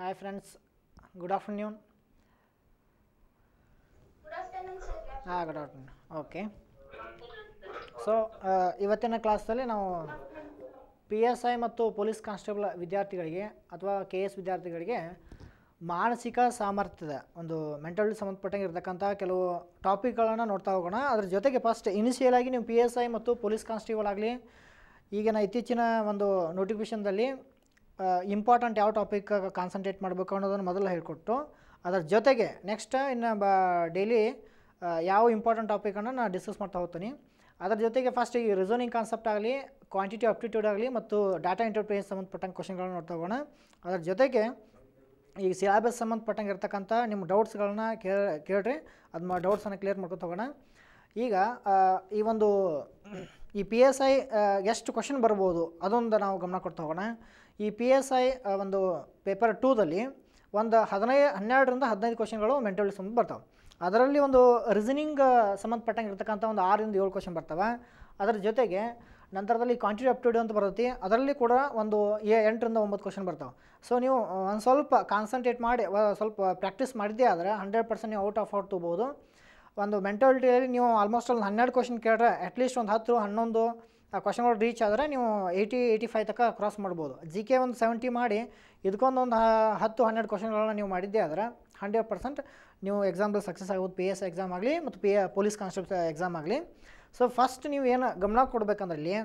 Hi friends good afternoon. Good afternoon sir. ಹಾಂ good afternoon okay so ಇವತ್ತಿನ ಕ್ಲಾಸಲ್ಲಿ ನಾವು ಪಿ ಎಸ್ ಐ ಮತ್ತು ಪೊಲೀಸ್ ಕಾನ್ಸ್ಟೇಬಲ್ ವಿದ್ಯಾರ್ಥಿಗಳಿಗೆ ಅಥವಾ ಕೆ ಎಸ್ ವಿದ್ಯಾರ್ಥಿಗಳಿಗೆ ಮಾನಸಿಕ ಸಾಮರ್ಥ್ಯದ ಒಂದು ಮೆಂಟಲ್ ಸಂಬಂಧಪಟ್ಟಂಗೆ ಇರತಕ್ಕಂಥ ಕೆಲವು ಟಾಪಿಕ್ಗಳನ್ನು ನೋಡ್ತಾ ಹೋಗೋಣ ಅದ್ರ ಜೊತೆಗೆ ಫಸ್ಟ್ ಇನಿಷಿಯಲ್ ಆಗಿ ನೀವು ಪಿ ಎಸ್ ಐ ಮತ್ತು ಪೊಲೀಸ್ ಕಾನ್ಸ್ಟೇಬಲ್ ಆಗಲಿ ಈಗಿನ ಇತ್ತೀಚಿನ ಒಂದು ನೋಟಿಫಿಕೇಷನ್ದಲ್ಲಿ ಇಂಪಾರ್ಟೆಂಟ್ ಯಾವ ಟಾಪಿಕ್ ಕಾನ್ಸಂಟ್ರೇಟ್ ಮಾಡಬೇಕು ಅನ್ನೋದನ್ನು ಮೊದಲು ಹೇಳಿಕೊಟ್ಟು ಅದರ ಜೊತೆಗೆ ನೆಕ್ಸ್ಟ್ ಇನ್ನು ಬ ಡೈಲಿ ಯಾವ ಇಂಪಾರ್ಟೆಂಟ್ ಟಾಪಿಕನ್ನು ನಾನು ಡಿಸ್ಕಸ್ ಮಾಡ್ತಾ ಹೋಗ್ತೀನಿ ಅದರ ಜೊತೆಗೆ ಫಸ್ಟ್ ಈ ರಿಸೋನಿಂಗ್ ಕಾನ್ಸೆಪ್ಟ್ ಆಗಲಿ ಕ್ವಾಂಟಿಟಿ ಆಪ್ಟಿಟ್ಯೂಡ್ ಆಗಲಿ ಮತ್ತು ಡಾಟಾ ಇಂಟರ್ಪ್ರೇಸ್ ಸಂಬಂಧಪಟ್ಟಂಗೆ ಕ್ವಶನ್ಗಳನ್ನ ನೋಡ್ತಾ ಹೋಗೋಣ ಅದರ ಜೊತೆಗೆ ಈ ಸಿಲಾಬಸ್ ಸಂಬಂಧಪಟ್ಟಂಗೆ ಇರ್ತಕ್ಕಂಥ ನಿಮ್ಮ ಡೌಟ್ಸ್ಗಳನ್ನ ಕೇಳಿ ಕೇಳ್ರಿ ಅದು ಡೌಟ್ಸನ್ನು ಕ್ಲಿಯರ್ ಮಾಡ್ಕೊತ ಹೋಗೋಣ ಈಗ ಈ ಒಂದು ಈ ಪಿ ಎಸ್ ಐ ಎಷ್ಟು ಕ್ವಶನ್ ಬರ್ಬೋದು ಅದೊಂದು ನಾವು ಗಮನ ಕೊಡ್ತಾ ಹೋಗೋಣ ಈ ಪಿ ಎಸ್ ಐ ಒಂದು ಪೇಪರ್ ಟೂದಲ್ಲಿ ಒಂದು ಹದಿನೈದು ಹನ್ನೆರಡರಿಂದ ಹದಿನೈದು ಕ್ವಶನ್ಗಳು ಮೆಂಟಲ್ ಸಂಬಂಧ ಬರ್ತವೆ ಅದರಲ್ಲಿ ಒಂದು ರೀಸನಿಂಗ್ ಸಂಬಂಧಪಟ್ಟಂಗೆ ಇರ್ತಕ್ಕಂಥ ಒಂದು ಆರರಿಂದ ಏಳು ಕ್ವಶನ್ ಬರ್ತವೆ ಅದರ ಜೊತೆಗೆ ನಂತರದಲ್ಲಿ ಕ್ವಾಂಟಿಟಿ ಅಪ್ ಟು ಡೇ ಅಂತ ಬರುತ್ತೆ ಅದರಲ್ಲಿ ಕೂಡ ಒಂದು ಎಂಟರಿಂದ ಒಂಬತ್ತು ಕ್ವಶನ್ ಬರ್ತಾವೆ ಸೊ ನೀವು ಒಂದು ಸ್ವಲ್ಪ ಕಾನ್ಸಂಟ್ರೇಟ್ ಮಾಡಿ ಸ್ವಲ್ಪ ಪ್ರಾಕ್ಟೀಸ್ ಮಾಡಿದ್ದೇ ಆದರೆ ಹಂಡ್ರೆಡ್ ಪರ್ಸೆಂಟ್ ನೀವು ಔಟ್ ಆಫ್ ಔಟ್ ತೊಗೋಬೋದು ಒಂದು ಮೆಂಟಾಲಿಟಿಯಲ್ಲಿ ನೀವು ಆಲ್ಮೋಸ್ಟ್ ಅಲ್ಲಿ ಹನ್ನೆರಡು ಕ್ವಶನ್ ಕೇಳಿದ್ರೆ ಅಟ್ಲೀಸ್ಟ್ ಒಂದು ಹತ್ತು ಹನ್ನೊಂದು ಆ ಕ್ವಶನ್ಗಳು ರೀಚ್ ಆದರೆ ನೀವು ಏಯ್ಟಿ ಏಯ್ಟಿ ಫೈವ್ ತನಕ ಕ್ರಾಸ್ ಮಾಡ್ಬೋದು ಜಿ ಕೆ ಒಂದು ಸೆವೆಂಟಿ ಮಾಡಿ ಇದಕ್ಕೊಂದು ಒಂದು ಹತ್ತು ಹನ್ನೆರಡು ಕ್ವಶನ್ಗಳನ್ನ ನೀವು ಮಾಡಿದ್ದೆ ಆದರೆ ಹಂಡ್ರೆಡ್ ಪರ್ಸೆಂಟ್ ನೀವು ಎಕ್ಸಾಮ್ದಲ್ಲಿ ಸಕ್ಸಸ್ ಆಗ್ಬೋದು ಪಿ ಎಸ್ ಎಕ್ಸಾಮ್ ಆಗಲಿ ಮತ್ತು ಪಿ ಪೊಲೀಸ್ ಕಾನ್ಸ್ಟೇಬಲ್ ಎಕ್ಸಾಮ್ ಆಗಲಿ ಸೊ ಫಸ್ಟ್ ನೀವು ಏನು ಗಮನ ಕೊಡಬೇಕಂದ್ರಲ್ಲಿ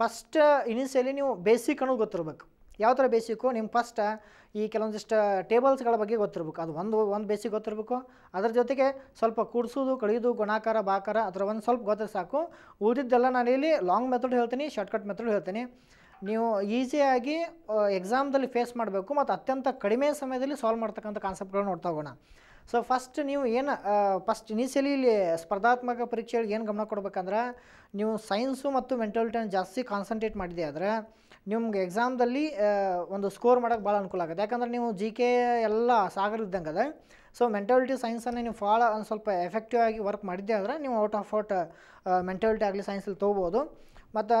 ಫಸ್ಟ್ ಇನಿಷಿಯಲಿ ನೀವು ಬೇಸಿಕ್ ಅನ್ನೋದು ಗೊತ್ತಿರಬೇಕು ಯಾವ ಥರ ಬೇಸಿಕ್ಕು ನಿಮ್ಮ ಫಸ್ಟ್ ಈ ಕೆಲವೊಂದಿಷ್ಟು ಟೇಬಲ್ಸ್ಗಳ ಬಗ್ಗೆ ಗೊತ್ತಿರಬೇಕು ಅದು ಒಂದು ಒಂದು ಬೇಸಿಗೆ ಗೊತ್ತಿರಬೇಕು ಅದ್ರ ಜೊತೆಗೆ ಸ್ವಲ್ಪ ಕೂಡಿಸೋದು ಕಳೆಯೋದು ಗುಣಾಕಾರ ಬಾಕಾರ ಅದರ ಒಂದು ಸ್ವಲ್ಪ ಗೊತ್ತಿರ ಸಾಕು ಉಳಿದಿದ್ದೆಲ್ಲ ನಾನು ಇಲ್ಲಿ ಲಾಂಗ್ ಮೆಥಡ್ ಹೇಳ್ತೀನಿ ಶಾರ್ಟ್ಕಟ್ ಮೆಥಡ್ ಹೇಳ್ತೀನಿ ನೀವು ಈಸಿಯಾಗಿ ಎಕ್ಸಾಮ್ದಲ್ಲಿ ಫೇಸ್ ಮಾಡಬೇಕು ಮತ್ತು ಅತ್ಯಂತ ಕಡಿಮೆ ಸಮಯದಲ್ಲಿ ಸಾಲ್ವ್ ಮಾಡ್ತಕ್ಕಂಥ ಕಾನ್ಸೆಪ್ಟ್ಗಳನ್ನ ನೋಡ್ತಾ ಹೋಗೋಣ ಸೊ ಫಸ್ಟ್ ನೀವು ಏನು ಫಸ್ಟ್ ಇನಿಷಿಯಲಿ ಇಲ್ಲಿ ಸ್ಪರ್ಧಾತ್ಮಕ ಪರೀಕ್ಷೆಗಳಿಗೆ ಏನು ಗಮನ ಕೊಡ್ಬೇಕಂದ್ರೆ ನೀವು ಸೈನ್ಸು ಮತ್ತು ಮೆಂಟಾಲಿಟಿಯನ್ನು ಜಾಸ್ತಿ ಕಾನ್ಸಂಟ್ರೇಟ್ ಮಾಡಿದೆ ಆದರೆ ನಿಮ್ಗೆ ಎಕ್ಸಾಮ್ದಲ್ಲಿ ಒಂದು ಸ್ಕೋರ್ ಮಾಡೋಕ್ಕೆ ಭಾಳ ಅನುಕೂಲ ಆಗುತ್ತೆ ಯಾಕಂದರೆ ನೀವು ಜಿ ಕೆ ಎಲ್ಲ ಸಾಗರ ಇದ್ದಂಗೆ ಅದ ಸೊ ಮೆಂಟಾಲಿಟಿ ಸೈನ್ಸನ್ನು ನೀವು ಭಾಳ ಒಂದು ಸ್ವಲ್ಪ ಎಫೆಕ್ಟಿವ್ ಆಗಿ ವರ್ಕ್ ಮಾಡಿದ್ದೆ ಆದರೆ ನೀವು ಔಟ್ ಆಫ್ ಔಟ್ ಮೆಂಟಾಲಿಟಿ ಆಗಲಿ ಸೈನ್ಸಲ್ಲಿ ತೊಗೋಬೋದು ಮತ್ತು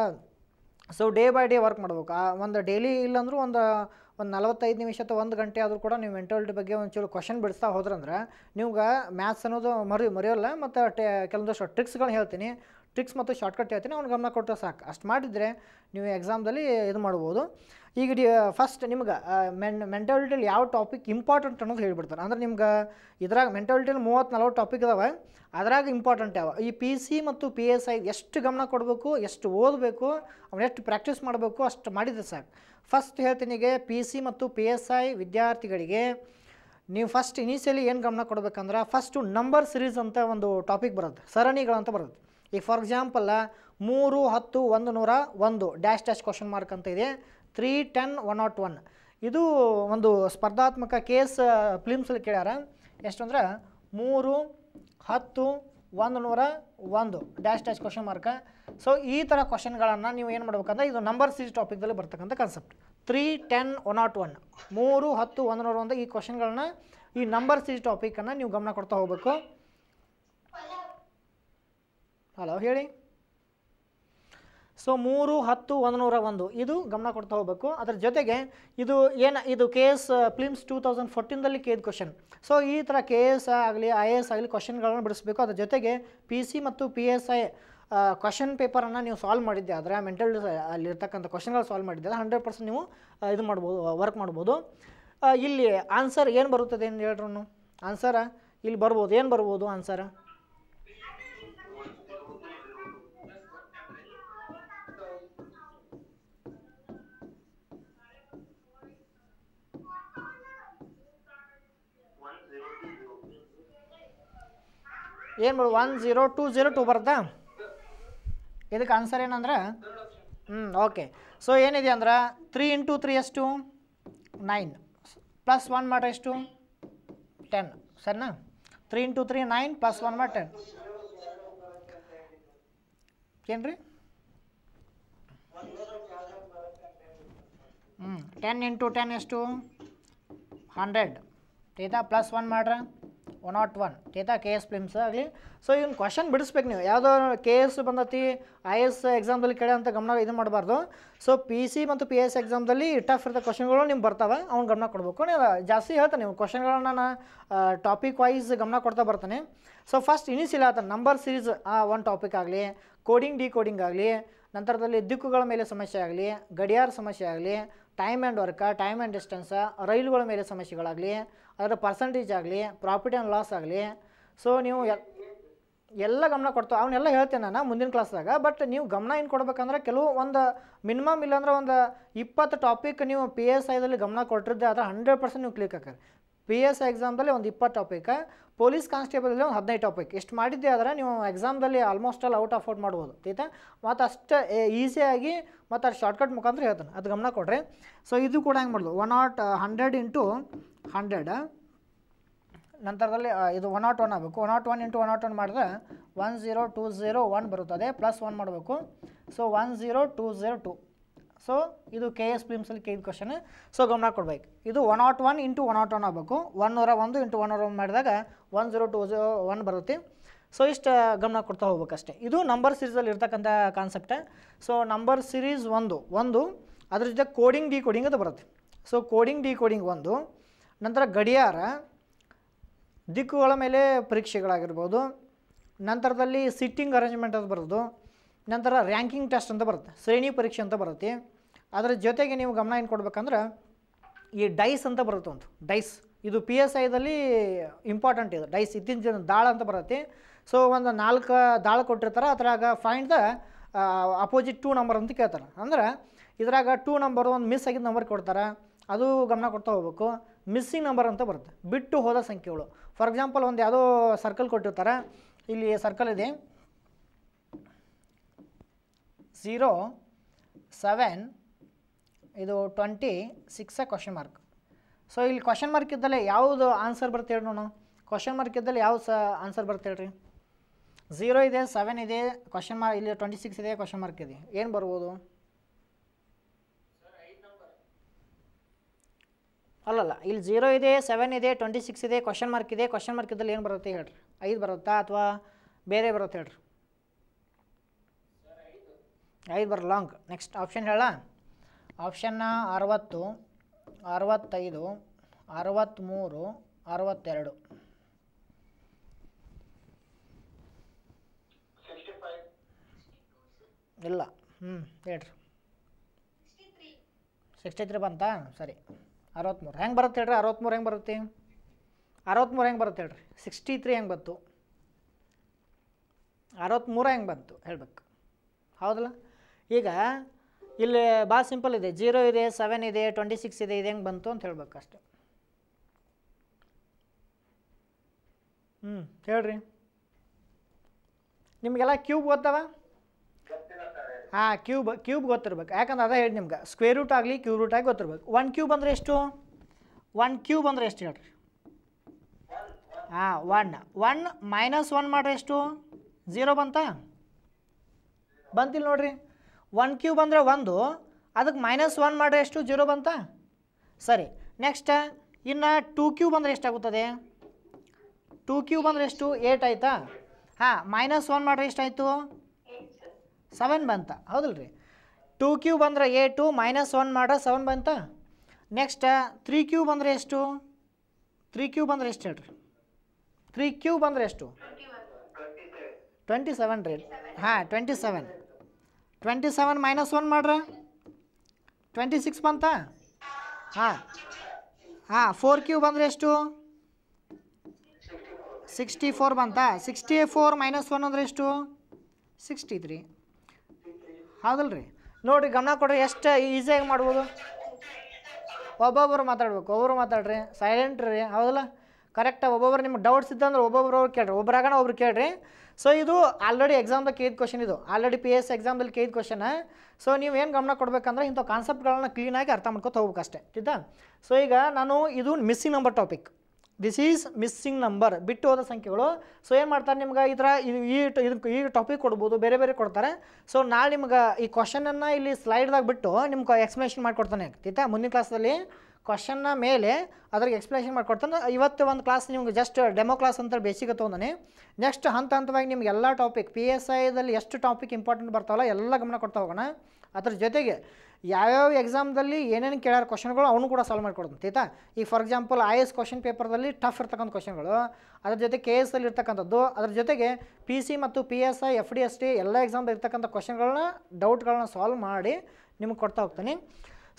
so day by day work ಮಾಡ್ಬೇಕು ಆ ಒಂದು ಡೈಲಿ ಇಲ್ಲಾಂದ್ರೂ ಒಂದು ಒಂದು ನಲವತ್ತೈದು ನಿಮಿಷ ಅಥವಾ ಒಂದು ಗಂಟೆ ಆದರೂ ಕೂಡ ನೀವು ಮೆಂಟಾಲಿಟಿ ಬಗ್ಗೆ ಒಂಚೂರು ಕ್ವಶನ್ ಬಿಡಿಸ್ತಾ ಹೋದ್ರಂದ್ರೆ ನಿಮ್ಗೆ ಮ್ಯಾಥ್ಸ್ ಅನ್ನೋದು ಮರಿ ಮರೆಯೋಲ್ಲ ಮತ್ತು ಟೆ ಕೆಲವೊಂದಷ್ಟು ಟ್ರಿಕ್ಸ್ಗಳನ್ನ ಹೇಳ್ತೀನಿ ಟ್ರಿಕ್ಸ್ ಮತ್ತು ಶಾರ್ಟ್ಕಟ್ ಹೇಳ್ತೀನಿ ಅವ್ನು ಗಮನ ಕೊಟ್ಟರೆ ಸಾಕು ಅಷ್ಟು ಮಾಡಿದರೆ ನೀವು ಎಕ್ಸಾಮ್ದಲ್ಲಿ ಇದು ಮಾಡ್ಬೋದು ಈಗ ಡಿ ಫಸ್ಟ್ ನಿಮ್ಗೆ ಮೆನ್ ಮೆಂಟಾಲಿಟಿಯಲ್ಲಿ ಯಾವ ಟಾಪಿಕ್ ಇಂಪಾರ್ಟೆಂಟ್ ಅನ್ನೋದು ಹೇಳಿಬಿಡ್ತಾರೆ ಅಂದ್ರೆ ನಿಮ್ಗೆ ಇದ್ರಾಗ ಮೆಂಟಾಲಿಟಿಯಲ್ಲಿ ಮೂವತ್ತು ನಲ್ವತ್ತು ಟಾಪಿಕ್ ಇದಾವೆ ಅದ್ರಾಗ ಇಂಪಾರ್ಟೆಂಟ್ ಯಾವ ಈ ಪಿ ಸಿ ಮತ್ತು ಪಿ ಎಸ್ ಐ ಎಷ್ಟು ಗಮನ ಕೊಡಬೇಕು ಎಷ್ಟು ಓದಬೇಕು ಅವ್ನು ಎಷ್ಟು ಪ್ರಾಕ್ಟೀಸ್ ಮಾಡಬೇಕು ಅಷ್ಟು ಮಾಡಿದ್ರೆ ಸಾಕು ಫಸ್ಟ್ ಹೇಳ್ತೀನಿಗೆ ಪಿ ಸಿ ಮತ್ತು ಪಿ ಎಸ್ ಐ ವಿದ್ಯಾರ್ಥಿಗಳಿಗೆ ನೀವು ಫಸ್ಟ್ ಇನಿಷಿಯಲಿ ಏನು ಗಮನ ಕೊಡಬೇಕಂದ್ರೆ ಫಸ್ಟು ನಂಬರ್ ಸಿರೀಸ್ ಅಂತ ಒಂದು ಟಾಪಿಕ್ ಬರುತ್ತೆ ಸರಣಿಗಳು ಅಂತ ಬರುತ್ತೆ ಈಗ ಫಾರ್ ಎಕ್ಸಾಂಪಲ್ ಮೂರು ಹತ್ತು ಒಂದು ನೂರ ಒಂದು ಡ್ಯಾಶ್ ಡ್ಯಾಶ್ ಕ್ವಶನ್ ಮಾರ್ಕ್ ಅಂತ ಇದೆ three ten one naught one ಇದು ಒಂದು ಸ್ಪರ್ಧಾತ್ಮಕ ಕೇಸ್ ಫಿಲಿಮ್ಸಲ್ಲಿ ಕೇಳ್ಯಾರ ಎಷ್ಟು ಅಂದ್ರೆ ಮೂರು ಹತ್ತು ಒಂದು ನೂರ ಒಂದು dash dash question mark so ಈ ಥರ ಕ್ವಶನ್ಗಳನ್ನು ನೀವು ಏನು ಮಾಡ್ಬೇಕಂದ್ರೆ ಇದು ನಂಬರ್ ಸೀರೀಸ್ ಟಾಪಿಕ್ದಲ್ಲಿ ಬರ್ತಕ್ಕಂಥ concept three ten one naught one ಮೂರು ಹತ್ತು ಒಂದು ನೂರ ಒಂದು ಈ ಕ್ವಶನ್ಗಳನ್ನ ಈ ನಂಬರ್ ಸೀರೀಸ್ ಟಾಪಿಕನ್ನು ನೀವು ಗಮನ ಕೊಡ್ತಾ ಹೋಗ್ಬೇಕು ಹಲೋ ಹೇಳಿ ಸೊ ಮೂರು ಹತ್ತು ಒಂದು ನೂರ ಒಂದು ಇದು ಗಮನ ಕೊಡ್ತಾ ಹೋಗಬೇಕು ಅದರ ಜೊತೆಗೆ ಇದು ಏನು ಇದು K S films two thousand ಫೋರ್ಟೀನ್ದಲ್ಲಿ ಕೇದ್ ಕ್ವಶನ್ ಸೊ ಈ ಥರ ಕೆ ಎಸ್ ಆಗಲಿ ಐ ಎ ಎಸ್ ಆಗಲಿ ಕ್ವಶನ್ಗಳನ್ನು ಬಿಡಿಸಬೇಕು ಅದ್ರ ಜೊತೆಗೆ ಪಿ ಸಿ ಮತ್ತು ಪಿ ಎಸ್ ಐ ಕ್ವಶನ್ ಪೇಪರನ್ನು ನೀವು ಸಾಲ್ವ್ ಮಾಡಿದ್ದೆ ಆದರೆ ಮೆಂಟಲ್ ಅಲ್ಲಿರ್ತಕ್ಕಂಥ ಕ್ವಶನ್ಗಳು ಸಾಲ್ವ್ ಮಾಡಿದ್ದೆ ಹಂಡ್ರೆಡ್ ಪರ್ಸೆಂಟ್ ನೀವು ಇದು ಮಾಡ್ಬೋದು ವರ್ಕ್ ಮಾಡ್ಬೋದು ಇಲ್ಲಿ ಆನ್ಸರ್ ಏನು ಬರುತ್ತದೆ ಅಂತ ಹೇಳ್ರು ಆನ್ಸರ ಇಲ್ಲಿ ಬರ್ಬೋದು ಏನು ಬರ್ಬೋದು ಆನ್ಸರ್ ಏನು ಬಿಡು one zero two zero two ಬರುತ್ತಾ ಇದಕ್ಕೆ ಆನ್ಸರ್ ಏನಂದ್ರೆ ಹ್ಞೂ ಓಕೆ ಸೊ ಏನಿದೆ ಅಂದ್ರೆ ತ್ರೀ ಇಂಟು ತ್ರೀ ಎಷ್ಟು ನೈನ್ ಪ್ಲಸ್ ಒನ್ ಮಾಡ್ರೆ ಎಷ್ಟು ಟೆನ್ ಸರಿನಾ three into three nine plus one ಮಾಡಿ ಟೆನ್ ಏನು ರೀ ಹ್ಞೂ ಟೆನ್ ಇಂಟು ಟೆನ್ ಎಷ್ಟು ಹಂಡ್ರೆಡ್ ಆಯ್ತಾ ಪ್ಲಸ್ ಒನ್ ಮಾಡ್ರೆ ಒನ್ ನಾಟ್ ಒನ್ ಥೇತಾ ಕೆ ಎಸ್ ಫಿಲ್ಮ್ಸ್ ಆಗಲಿ ಸೊ ಇವ್ನ ಕ್ವಶನ್ ಬಿಡಿಸ್ಬೇಕು ನೀವು ಯಾವುದೋ ಕೆ ಎಸ್ ಬಂದತಿ ಐ ಎಸ್ ಎಕ್ಸಾಮ್ದಲ್ಲಿ ಕಡೆ ಅಂತ ಗಮನ ಇದು ಮಾಡಬಾರ್ದು ಸೊ ಪಿ ಸಿ ಮತ್ತು ಪಿ ಎಸ್ ಎಕ್ಸಾಮ್ದಲ್ಲಿ ಟಫ್ ಇರೋ ಕ್ವಶನ್ಗಳು ನಿಮ್ಗೆ ಬರ್ತಾವೆ ಅವ್ನು ಗಮನ ಕೊಡಬೇಕು ನೀವು ಜಾಸ್ತಿ ಹೇಳ್ತಾನೆ ನೀವು ಕ್ವಶನ್ಗಳನ್ನ ನಾನು ಟಾಪಿಕ್ ವೈಸ್ ಗಮನ ಕೊಡ್ತಾ ಬರ್ತಾನೆ ಸೊ ಫಸ್ಟ್ ಇನಿಷಿಯಲ್ ಆತನ ನಂಬರ್ ಸೀರೀಸ್ ಆ ಒಂದು ಟಾಪಿಕ್ ಆಗಲಿ ಕೋಡಿಂಗ್ ಡಿ ಕೋಡಿಂಗ್ ಆಗಲಿ ನಂತರದಲ್ಲಿ ದಿಕ್ಕುಗಳ ಮೇಲೆ ಸಮಸ್ಯೆ ಆಗಲಿ ಗಡಿಯಾರ ಸಮಸ್ಯೆ ಆಗಲಿ time and work time and distance ರೈಲುಗಳ ಮೇಲೆ ಸಮಸ್ಯೆಗಳಾಗಲಿ ಅದರ ಪರ್ಸೆಂಟೇಜ್ ಆಗಲಿ ಪ್ರಾಫಿಟ್ ಆ್ಯಂಡ್ ಲಾಸ್ ಆಗಲಿ ಸೊ ನೀವು ಎಲ್ಲ ಗಮನ ಕೊಡ್ತಾವೆ ಅವನ್ನೆಲ್ಲ ಹೇಳ್ತೇನೆ ನಾನು ಮುಂದಿನ ಕ್ಲಾಸ್ದಾಗ ಬಟ್ ನೀವು ಗಮನ ಏನು ಕೊಡ್ಬೇಕಂದ್ರೆ ಕೆಲವು ಒಂದು ಮಿನಿಮಮ್ ಇಲ್ಲಾಂದ್ರೆ ಒಂದು ಇಪ್ಪತ್ತು ಟಾಪಿಕ್ ನೀವು ಪಿ ಎಸ್ ಐದಲ್ಲಿ ಗಮನ ಕೊಟ್ಟಿರ್ದೆ ಆದರೆ ಹಂಡ್ರೆಡ್ ಪರ್ಸೆಂಟ್ ನೀವು ಕ್ಲಿಕ್ ಹಾಕಿರಿ ಪಿ ಎಸ್ ಎಕ್ಸಾಮ್ದಲ್ಲಿ ಒಂದು ಇಪ್ಪತ್ತು ಟಾಪಿಕ್ ಪೊಲೀಸ್ ಕಾನ್ಸ್ಟೇಬಲಲ್ಲಿ ಒಂದು ಹದಿನೈದು ಟಾಪಿಕ್ ಇಷ್ಟು ಮಾಡಿದ್ದೆ ಆದರೆ ನೀವು ಎಕ್ಸಾಮ್ದಲ್ಲಿ almost all out of out ಮಾಡ್ಬೋದು ಆಯ್ತಾ ಮತ್ತು ಅಷ್ಟು ಈಸಿಯಾಗಿ ಮತ್ತು ಅದು ಶಾರ್ಟ್ಕಟ್ ಮುಖಾಂತರ ಹೇಳ್ತಾನೆ ಅದು ಗಮನ ಕೊಡ್ರಿ ಸೊ ಇದು ಕೂಡ ಹೆಂಗೆ ಮಾಡೋದು one naught hundred into hundred ನಂತರದಲ್ಲಿ ಇದು ಒನ್ ನಾಟ್ ಒನ್ ಆಗಬೇಕು one aught one into one aught one ಮಾಡಿದ್ರೆ one zero two zero one ಬರುತ್ತದೆ ಪ್ಲಸ್ ಒನ್ ಮಾಡಬೇಕು so one zero two zero two so ಇದು ಕೆ ಎಸ್ ಅಲ್ಲಿ ಕೇಳಿದ question so ಗಮನ ಕೊಡ್ಬೇಕು ಇದು one aught one into one aught one ಆಗಬೇಕು ಒನ್ ನೂರ ಒಂದು ಇಂಟು ಒನ್ ಮಾಡಿದಾಗ one zero two zero one ಬರುತ್ತೆ ಸೊ ಇಷ್ಟು ಗಮನ ಕೊಡ್ತಾ ಅಷ್ಟೇ ಇದು ನಂಬರ್ ಸೀರೀಸಲ್ಲಿ ಇರ್ತಕ್ಕಂಥ ಕಾನ್ಸೆಪ್ಟ ಸೊ ನಂಬರ್ ಸೀರೀಸ್ ಒಂದು ಒಂದು ಅದ್ರ ಜೊತೆ ಕೋಡಿಂಗ್ ಡಿ ಕೋಡಿಂಗ್ ಅದು ಬರುತ್ತೆ ಸೊ ಕೋಡಿಂಗ್ ಡಿ ಕೋಡಿಂಗ್ ಒಂದು ನಂತರ ಗಡಿಯಾರ ದಿಕ್ಕುಗಳ ಮೇಲೆ ಪರೀಕ್ಷೆಗಳಾಗಿರ್ಬೋದು ನಂತರದಲ್ಲಿ ಸಿಟ್ಟಿಂಗ್ ಅರೇಂಜ್ಮೆಂಟ್ ಅದು ಬರೋದು ನಂತರ ರ್ಯಾಂಕಿಂಗ್ ಟೆಸ್ಟ್ ಅಂತ ಬರುತ್ತೆ ಶ್ರೇಣಿ ಪರೀಕ್ಷೆ ಅಂತ ಬರುತ್ತೆ ಅದರ ಜೊತೆಗೆ ನೀವು ಗಮನ ಏನು ಕೊಡ್ಬೇಕಂದ್ರೆ ಈ ಡೈಸ್ ಅಂತ ಬರುತ್ತೆ ಒಂದು ಡೈಸ್ ಇದು ಪಿ ಎಸ್ ಐದಲ್ಲಿ ಇಂಪಾರ್ಟೆಂಟ್ ಇದು ಡೈಸ್ ಇತ್ತೀಚಿನ ಜನ ದಾಳ ಅಂತ ಬರುತ್ತೆ ಸೊ ಒಂದು ನಾಲ್ಕು ದಾಳ ಕೊಟ್ಟಿರ್ತಾರೆ ಅದ್ರಾಗ find the opposite two number ಅಂತ ಕೇಳ್ತಾರೆ ಅಂದ್ರೆ ಇದ್ರಾಗ ಟೂ ನಂಬರು ಒಂದು ಮಿಸ್ ಆಗಿದ್ದ ನಂಬರ್ ಕೊಡ್ತಾರೆ ಅದು ಗಮನ ಕೊಡ್ತಾ ಹೋಗ್ಬೇಕು ಮಿಸ್ಸಿಂಗ್ ನಂಬರ್ ಅಂತ ಬರುತ್ತೆ ಬಿಟ್ಟು ಹೋದ ಸಂಖ್ಯೆಗಳು ಫಾರ್ ಎಕ್ಸಾಂಪಲ್ ಒಂದು ಯಾವುದೋ ಸರ್ಕಲ್ ಕೊಟ್ಟಿರ್ತಾರೆ ಇಲ್ಲಿ ಸರ್ಕಲ್ ಇದೆ ಝೀರೋ ಸೆವೆನ್ ಇದು twenty six question mark so ಇಲ್ಲಿ ಕ್ವಶನ್ ಮಾರ್ಕ್ ಇದ್ದಲ್ಲೇ ಯಾವುದು ಆನ್ಸರ್ ಬರುತ್ತೆ ಹೇಳಿ ನೋಡೋಣ ಕ್ವಶನ್ ಮಾರ್ಕ್ ಇದ್ದಲ್ಲಿ ಯಾವ ಸ ಆನ್ಸರ್ ಬರುತ್ತೆ ಹೇಳ್ರಿ ಝೀರೋ ಇದೆ ಸೆವೆನ್ ಇದೆ ಕ್ವಶನ್ ಮಾರ್ಕ್ ಇಲ್ಲಿ ಟ್ವೆಂಟಿ ಸಿಕ್ಸ್ ಇದೆ ಕ್ವಶನ್ ಮಾರ್ಕ್ ಇದೆ ಏನು ಬರ್ಬೋದು ಅಲ್ಲಲ್ಲ ಇಲ್ಲಿ ಝೀರೋ ಇದೆ ಸೆವೆನ್ ಇದೆ ಟ್ವೆಂಟಿ ಸಿಕ್ಸ್ ಇದೆ ಕ್ವಶನ್ ಮಾರ್ಕ್ ಇದೆ ಕ್ವಶನ್ ಮಾರ್ಕ್ ಇದ್ದಲ್ಲಿ ಏನು ಬರುತ್ತೆ ಹೇಳ್ರಿ ಐದು ಬರುತ್ತಾ ಅಥವಾ ಬೇರೆ ಬರುತ್ತೆ ಹೇಳ್ರಿ ಐದು ಬರ ಲಾಂಗ್ ನೆಕ್ಸ್ಟ್ ಆಪ್ಷನ್ ಹೇಳ ಆಪ್ಷನ್ನ ಅರವತ್ತು ಅರವತ್ತೈದು ಅರವತ್ತ್ಮೂರು ಅರವತ್ತೆರಡು ಇಲ್ಲ ಹ್ಞೂ ಹೇಳ್ರಿ ಸಿಕ್ಸ್ಟಿ ತ್ರೀ ಬಂತಾ ಸರಿ ಅರವತ್ತ್ಮೂರು ಹೆಂಗೆ ಬರುತ್ತೆ ಹೇಳ್ರಿ ಅರವತ್ತ್ಮೂರು ಹೆಂಗೆ ಬರುತ್ತೆ ಅರವತ್ತ್ಮೂರು ಹೆಂಗೆ ಬರುತ್ತೆ ಹೇಳ್ರಿ ಸಿಕ್ಸ್ಟಿ ತ್ರೀ ಹೆಂಗೆ ಬಂತು ಅರವತ್ತ್ಮೂರು ಹೆಂಗೆ ಬಂತು ಹೇಳ್ಬೇಕು ಹೌದಲ್ಲ ಈಗ ಇಲ್ಲಿ ಭಾಳ ಸಿಂಪಲ್ ಇದೆ ಜೀರೋ ಇದೆ ಸೆವೆನ್ ಇದೆ ಟ್ವೆಂಟಿ ಸಿಕ್ಸ್ ಇದೆ ಇದೆ ಹೆಂಗೆ ಬಂತು ಅಂತ ಹೇಳ್ಬೇಕಷ್ಟೆ ಹ್ಞೂ ಹೇಳ್ರಿ ನಿಮಗೆಲ್ಲ ಕ್ಯೂಬ್ ಗೊತ್ತವ ಹಾಂ ಕ್ಯೂಬ್ ಕ್ಯೂಬ್ ಗೊತ್ತಿರ್ಬೇಕು ಯಾಕಂದ್ರೆ ಅದೇ ಹೇಳಿ ನಿಮ್ಗೆ ಸ್ಕ್ವೇರ್ ರೂಟ್ ಆಗಲಿ ಕ್ಯೂಬ್ ರೂಟ್ ಆಗಿ ಗೊತ್ತಿರ್ಬೇಕು ಒನ್ ಕ್ಯೂಬ್ ಅಂದರೆ ಎಷ್ಟು ಒನ್ ಕ್ಯೂಬ್ ಅಂದರೆ ಎಷ್ಟು ಹೇಳ್ರಿ ಹಾಂ ಒನ್ ಒನ್ ಮೈನಸ್ ಒನ್ ಮಾಡ್ರೆ ಎಷ್ಟು ಜೀರೋ ಬಂತ ಬಂತಿಲ್ಲ ನೋಡ್ರಿ ಒನ್ ಕ್ಯೂ ಬಂದರೆ ಒಂದು ಅದಕ್ಕೆ ಮೈನಸ್ ಒನ್ ಮಾಡಿದ್ರೆ ಎಷ್ಟು ಜೀರೋ ಬಂತ ಸರಿ ನೆಕ್ಸ್ಟ್ ಇನ್ನು ಟೂ ಕ್ಯೂ ಬಂದರೆ ಎಷ್ಟಾಗುತ್ತದೆ ಟೂ ಕ್ಯೂ ಬಂದರೆ ಎಷ್ಟು ಏಟ್ ಆಯಿತಾ ಹಾಂ ಮೈನಸ್ ಒನ್ ಮಾಡ್ರೆ ಎಷ್ಟಾಯಿತು ಸೆವೆನ್ ಬಂತ ಹೌದಲ್ಲ ಟೂ ಕ್ಯೂ ಬಂದರೆ ಏಟು ಮೈನಸ್ ಒನ್ ಮಾಡ್ರೆ ಸೆವೆನ್ ಬಂತ ನೆಕ್ಸ್ಟ್ ತ್ರೀ ಕ್ಯೂ ಬಂದರೆ ಎಷ್ಟು ತ್ರೀ ಕ್ಯೂ ಬಂದರೆ ಎಷ್ಟು ಹೇಳ್ರಿ ತ್ರೀ ಕ್ಯೂ ಬಂದರೆ ಎಷ್ಟು ಟ್ವೆಂಟಿ ಸೆವೆನ್ ರೀ ಹಾಂ twenty seven twenty seven minus one ಮಾಡ್ರ ಟ್ವೆಂಟಿ ಸಿಕ್ಸ್ ಬಂತ ಹಾಂ ಹಾಂ ಫೋರ್ ಕ್ಯೂ ಬಂದರೆ ಎಷ್ಟು ಸಿಕ್ಸ್ಟಿ ಫೋರ್ ಬಂತ ಸಿಕ್ಸ್ಟಿ ಫೋರ್ ಮೈನಸ್ ಒನ್ ಅಂದರೆ ಎಷ್ಟು ಸಿಕ್ಸ್ಟಿ ತ್ರೀ ಹೌದಲ್ಲ ರೀ ನೋಡಿರಿ ಗಮನ ಕೊಡ್ರಿ ಎಷ್ಟು ಈಸಿಯಾಗಿ ಮಾಡ್ಬೋದು ಒಬ್ಬೊಬ್ಬರು ಮಾತಾಡ್ಬೇಕು ಒಬ್ಬರು ಮಾತಾಡ್ರಿ ಸೈಲೆಂಟ್ ರೀ ಹೌದಲ್ಲ ಕರೆಕ್ಟಾಗಿ ಒಬ್ಬೊಬ್ಬರು ನಿಮ್ಗೆ ಡೌಟ್ಸ್ ಇದ್ದಂದ್ರೆ ಒಬ್ಬೊಬ್ರು ಕೇಳಿರಿ ಒಬ್ಬರಾಗಣ ಒಬ್ರು ಕೇಳಿರಿ ಸೊ ಇದು ಆಲ್ರೆಡಿ ಎಕ್ಸಾಮ್ದಾಗ ಕೇದ್ ಕ್ವಶನ್ ಇದು ಆಲ್ರೆಡಿ ಪಿ ಎಸ್ ಎಕ್ಸಾಮ್ದಲ್ಲಿ ಕೇದ್ ಕ್ವಶನ್ ಸೊ ನೀವು ಏನು ಗಮನ ಕೊಡಬೇಕಂದ್ರೆ ಇಂಥ ಕಾನ್ಸೆಪ್ಟ್ಗಳನ್ನ ಕ್ಲೀನಾಗಿ ಅರ್ಥ ಮಾಡ್ಕೊತ ಹೋಗ್ಬೇಕಷ್ಟೇ ಆಯ್ತಾ ಸೊ ಈಗ ನಾನು ಇದು missing number topic this is missing number ಬಿಟ್ಟು ಹೋದ ಸಂಖ್ಯೆಗಳು ಸೊ ಏನು ಮಾಡ್ತಾರೆ ನಿಮ್ಗೆ ಈ ಥರ ಈ ಇದಕ್ಕೆ ಈ ಟಾಪಿಕ್ ಕೊಡ್ಬೋದು ಬೇರೆ ಬೇರೆ ಕೊಡ್ತಾರೆ ಸೊ ನಾಳೆ ನಿಮ್ಗೆ ಈ ಕ್ವಶನನ್ನು ಇಲ್ಲಿ ಸ್ಲೈಡ್ದಾಗ ಬಿಟ್ಟು ನಿಮ್ಗೆ ಎಕ್ಸ್ಪ್ಲನೇಷನ್ ಮಾಡಿಕೊಡ್ತಾನೆ ಆಗ್ತಿತ್ತಾ ಮುಂದಿನ ಕ್ಲಾಸಲ್ಲಿ ಕ್ವಶನ್ನ ಮೇಲೆ ಅದ್ರಾಗ ಎಕ್ಸ್ಪ್ಲನೇಷನ್ ಮಾಡಿಕೊಡ್ತಾನೆ ಇವತ್ತು ಒಂದು ಕ್ಲಾಸ್ ನಿಮ್ಗೆ ಜಸ್ಟ್ ಡೆಮೋ ಕ್ಲಾಸ್ ಅಂತ ಬೇಸಿಗೆ ತೊಗೊಂಡೆ ನೆಕ್ಸ್ಟ್ ಹಂತ ಹಂತವಾಗಿ ನಿಮ್ಗೆ ಎಲ್ಲ ಟಾಪಿಕ್ ಪಿ ಎಸ್ ಐದಲ್ಲಿ ಎಷ್ಟು ಟಾಪಿಕ್ ಇಂಪಾರ್ಟೆಂಟ್ ಬರ್ತಾವಲ್ಲ ಎಲ್ಲ ಗಮನ ಕೊಡ್ತಾ ಹೋಗೋಣ ಅದ್ರ ಜೊತೆಗೆ ಯಾವ್ಯಾವ ಎಕ್ಸಾಮ್ದಲ್ಲಿ ಏನೇನು ಕೇಳ್ಯಾರ ಕ್ವಶನ್ಗಳು ಅವನು ಕೂಡ ಸಾಲ್ವ್ ಮಾಡಿಕೊಡೋದು ಆಯ್ತಾ ಈಗ for example I S question ಪೇಪರ್ದಲ್ಲಿ ಟಫ್ ಇರ್ತಕ್ಕಂಥ ಕ್ವಶನ್ಗಳು ಅದ್ರ ಜೊತೆ ಕೆ ಎಸ್ ಅಲ್ಲಿ ಇರ್ತಕ್ಕಂಥದ್ದು ಅದ್ರ ಜೊತೆಗೆ ಪಿ ಸಿ ಮತ್ತು P S I F D S T ಎಲ್ಲ ಎಕ್ಸಾಮ್ದಲ್ಲಿ ಇರ್ತಕ್ಕಂಥ ಕ್ವಶನ್ಗಳನ್ನ ಡೌಟ್ಗಳನ್ನ ಸಾಲ್ವ್ ಮಾಡಿ ನಿಮ್ಗೆ ಕೊಡ್ತಾ ಹೋಗ್ತೀನಿ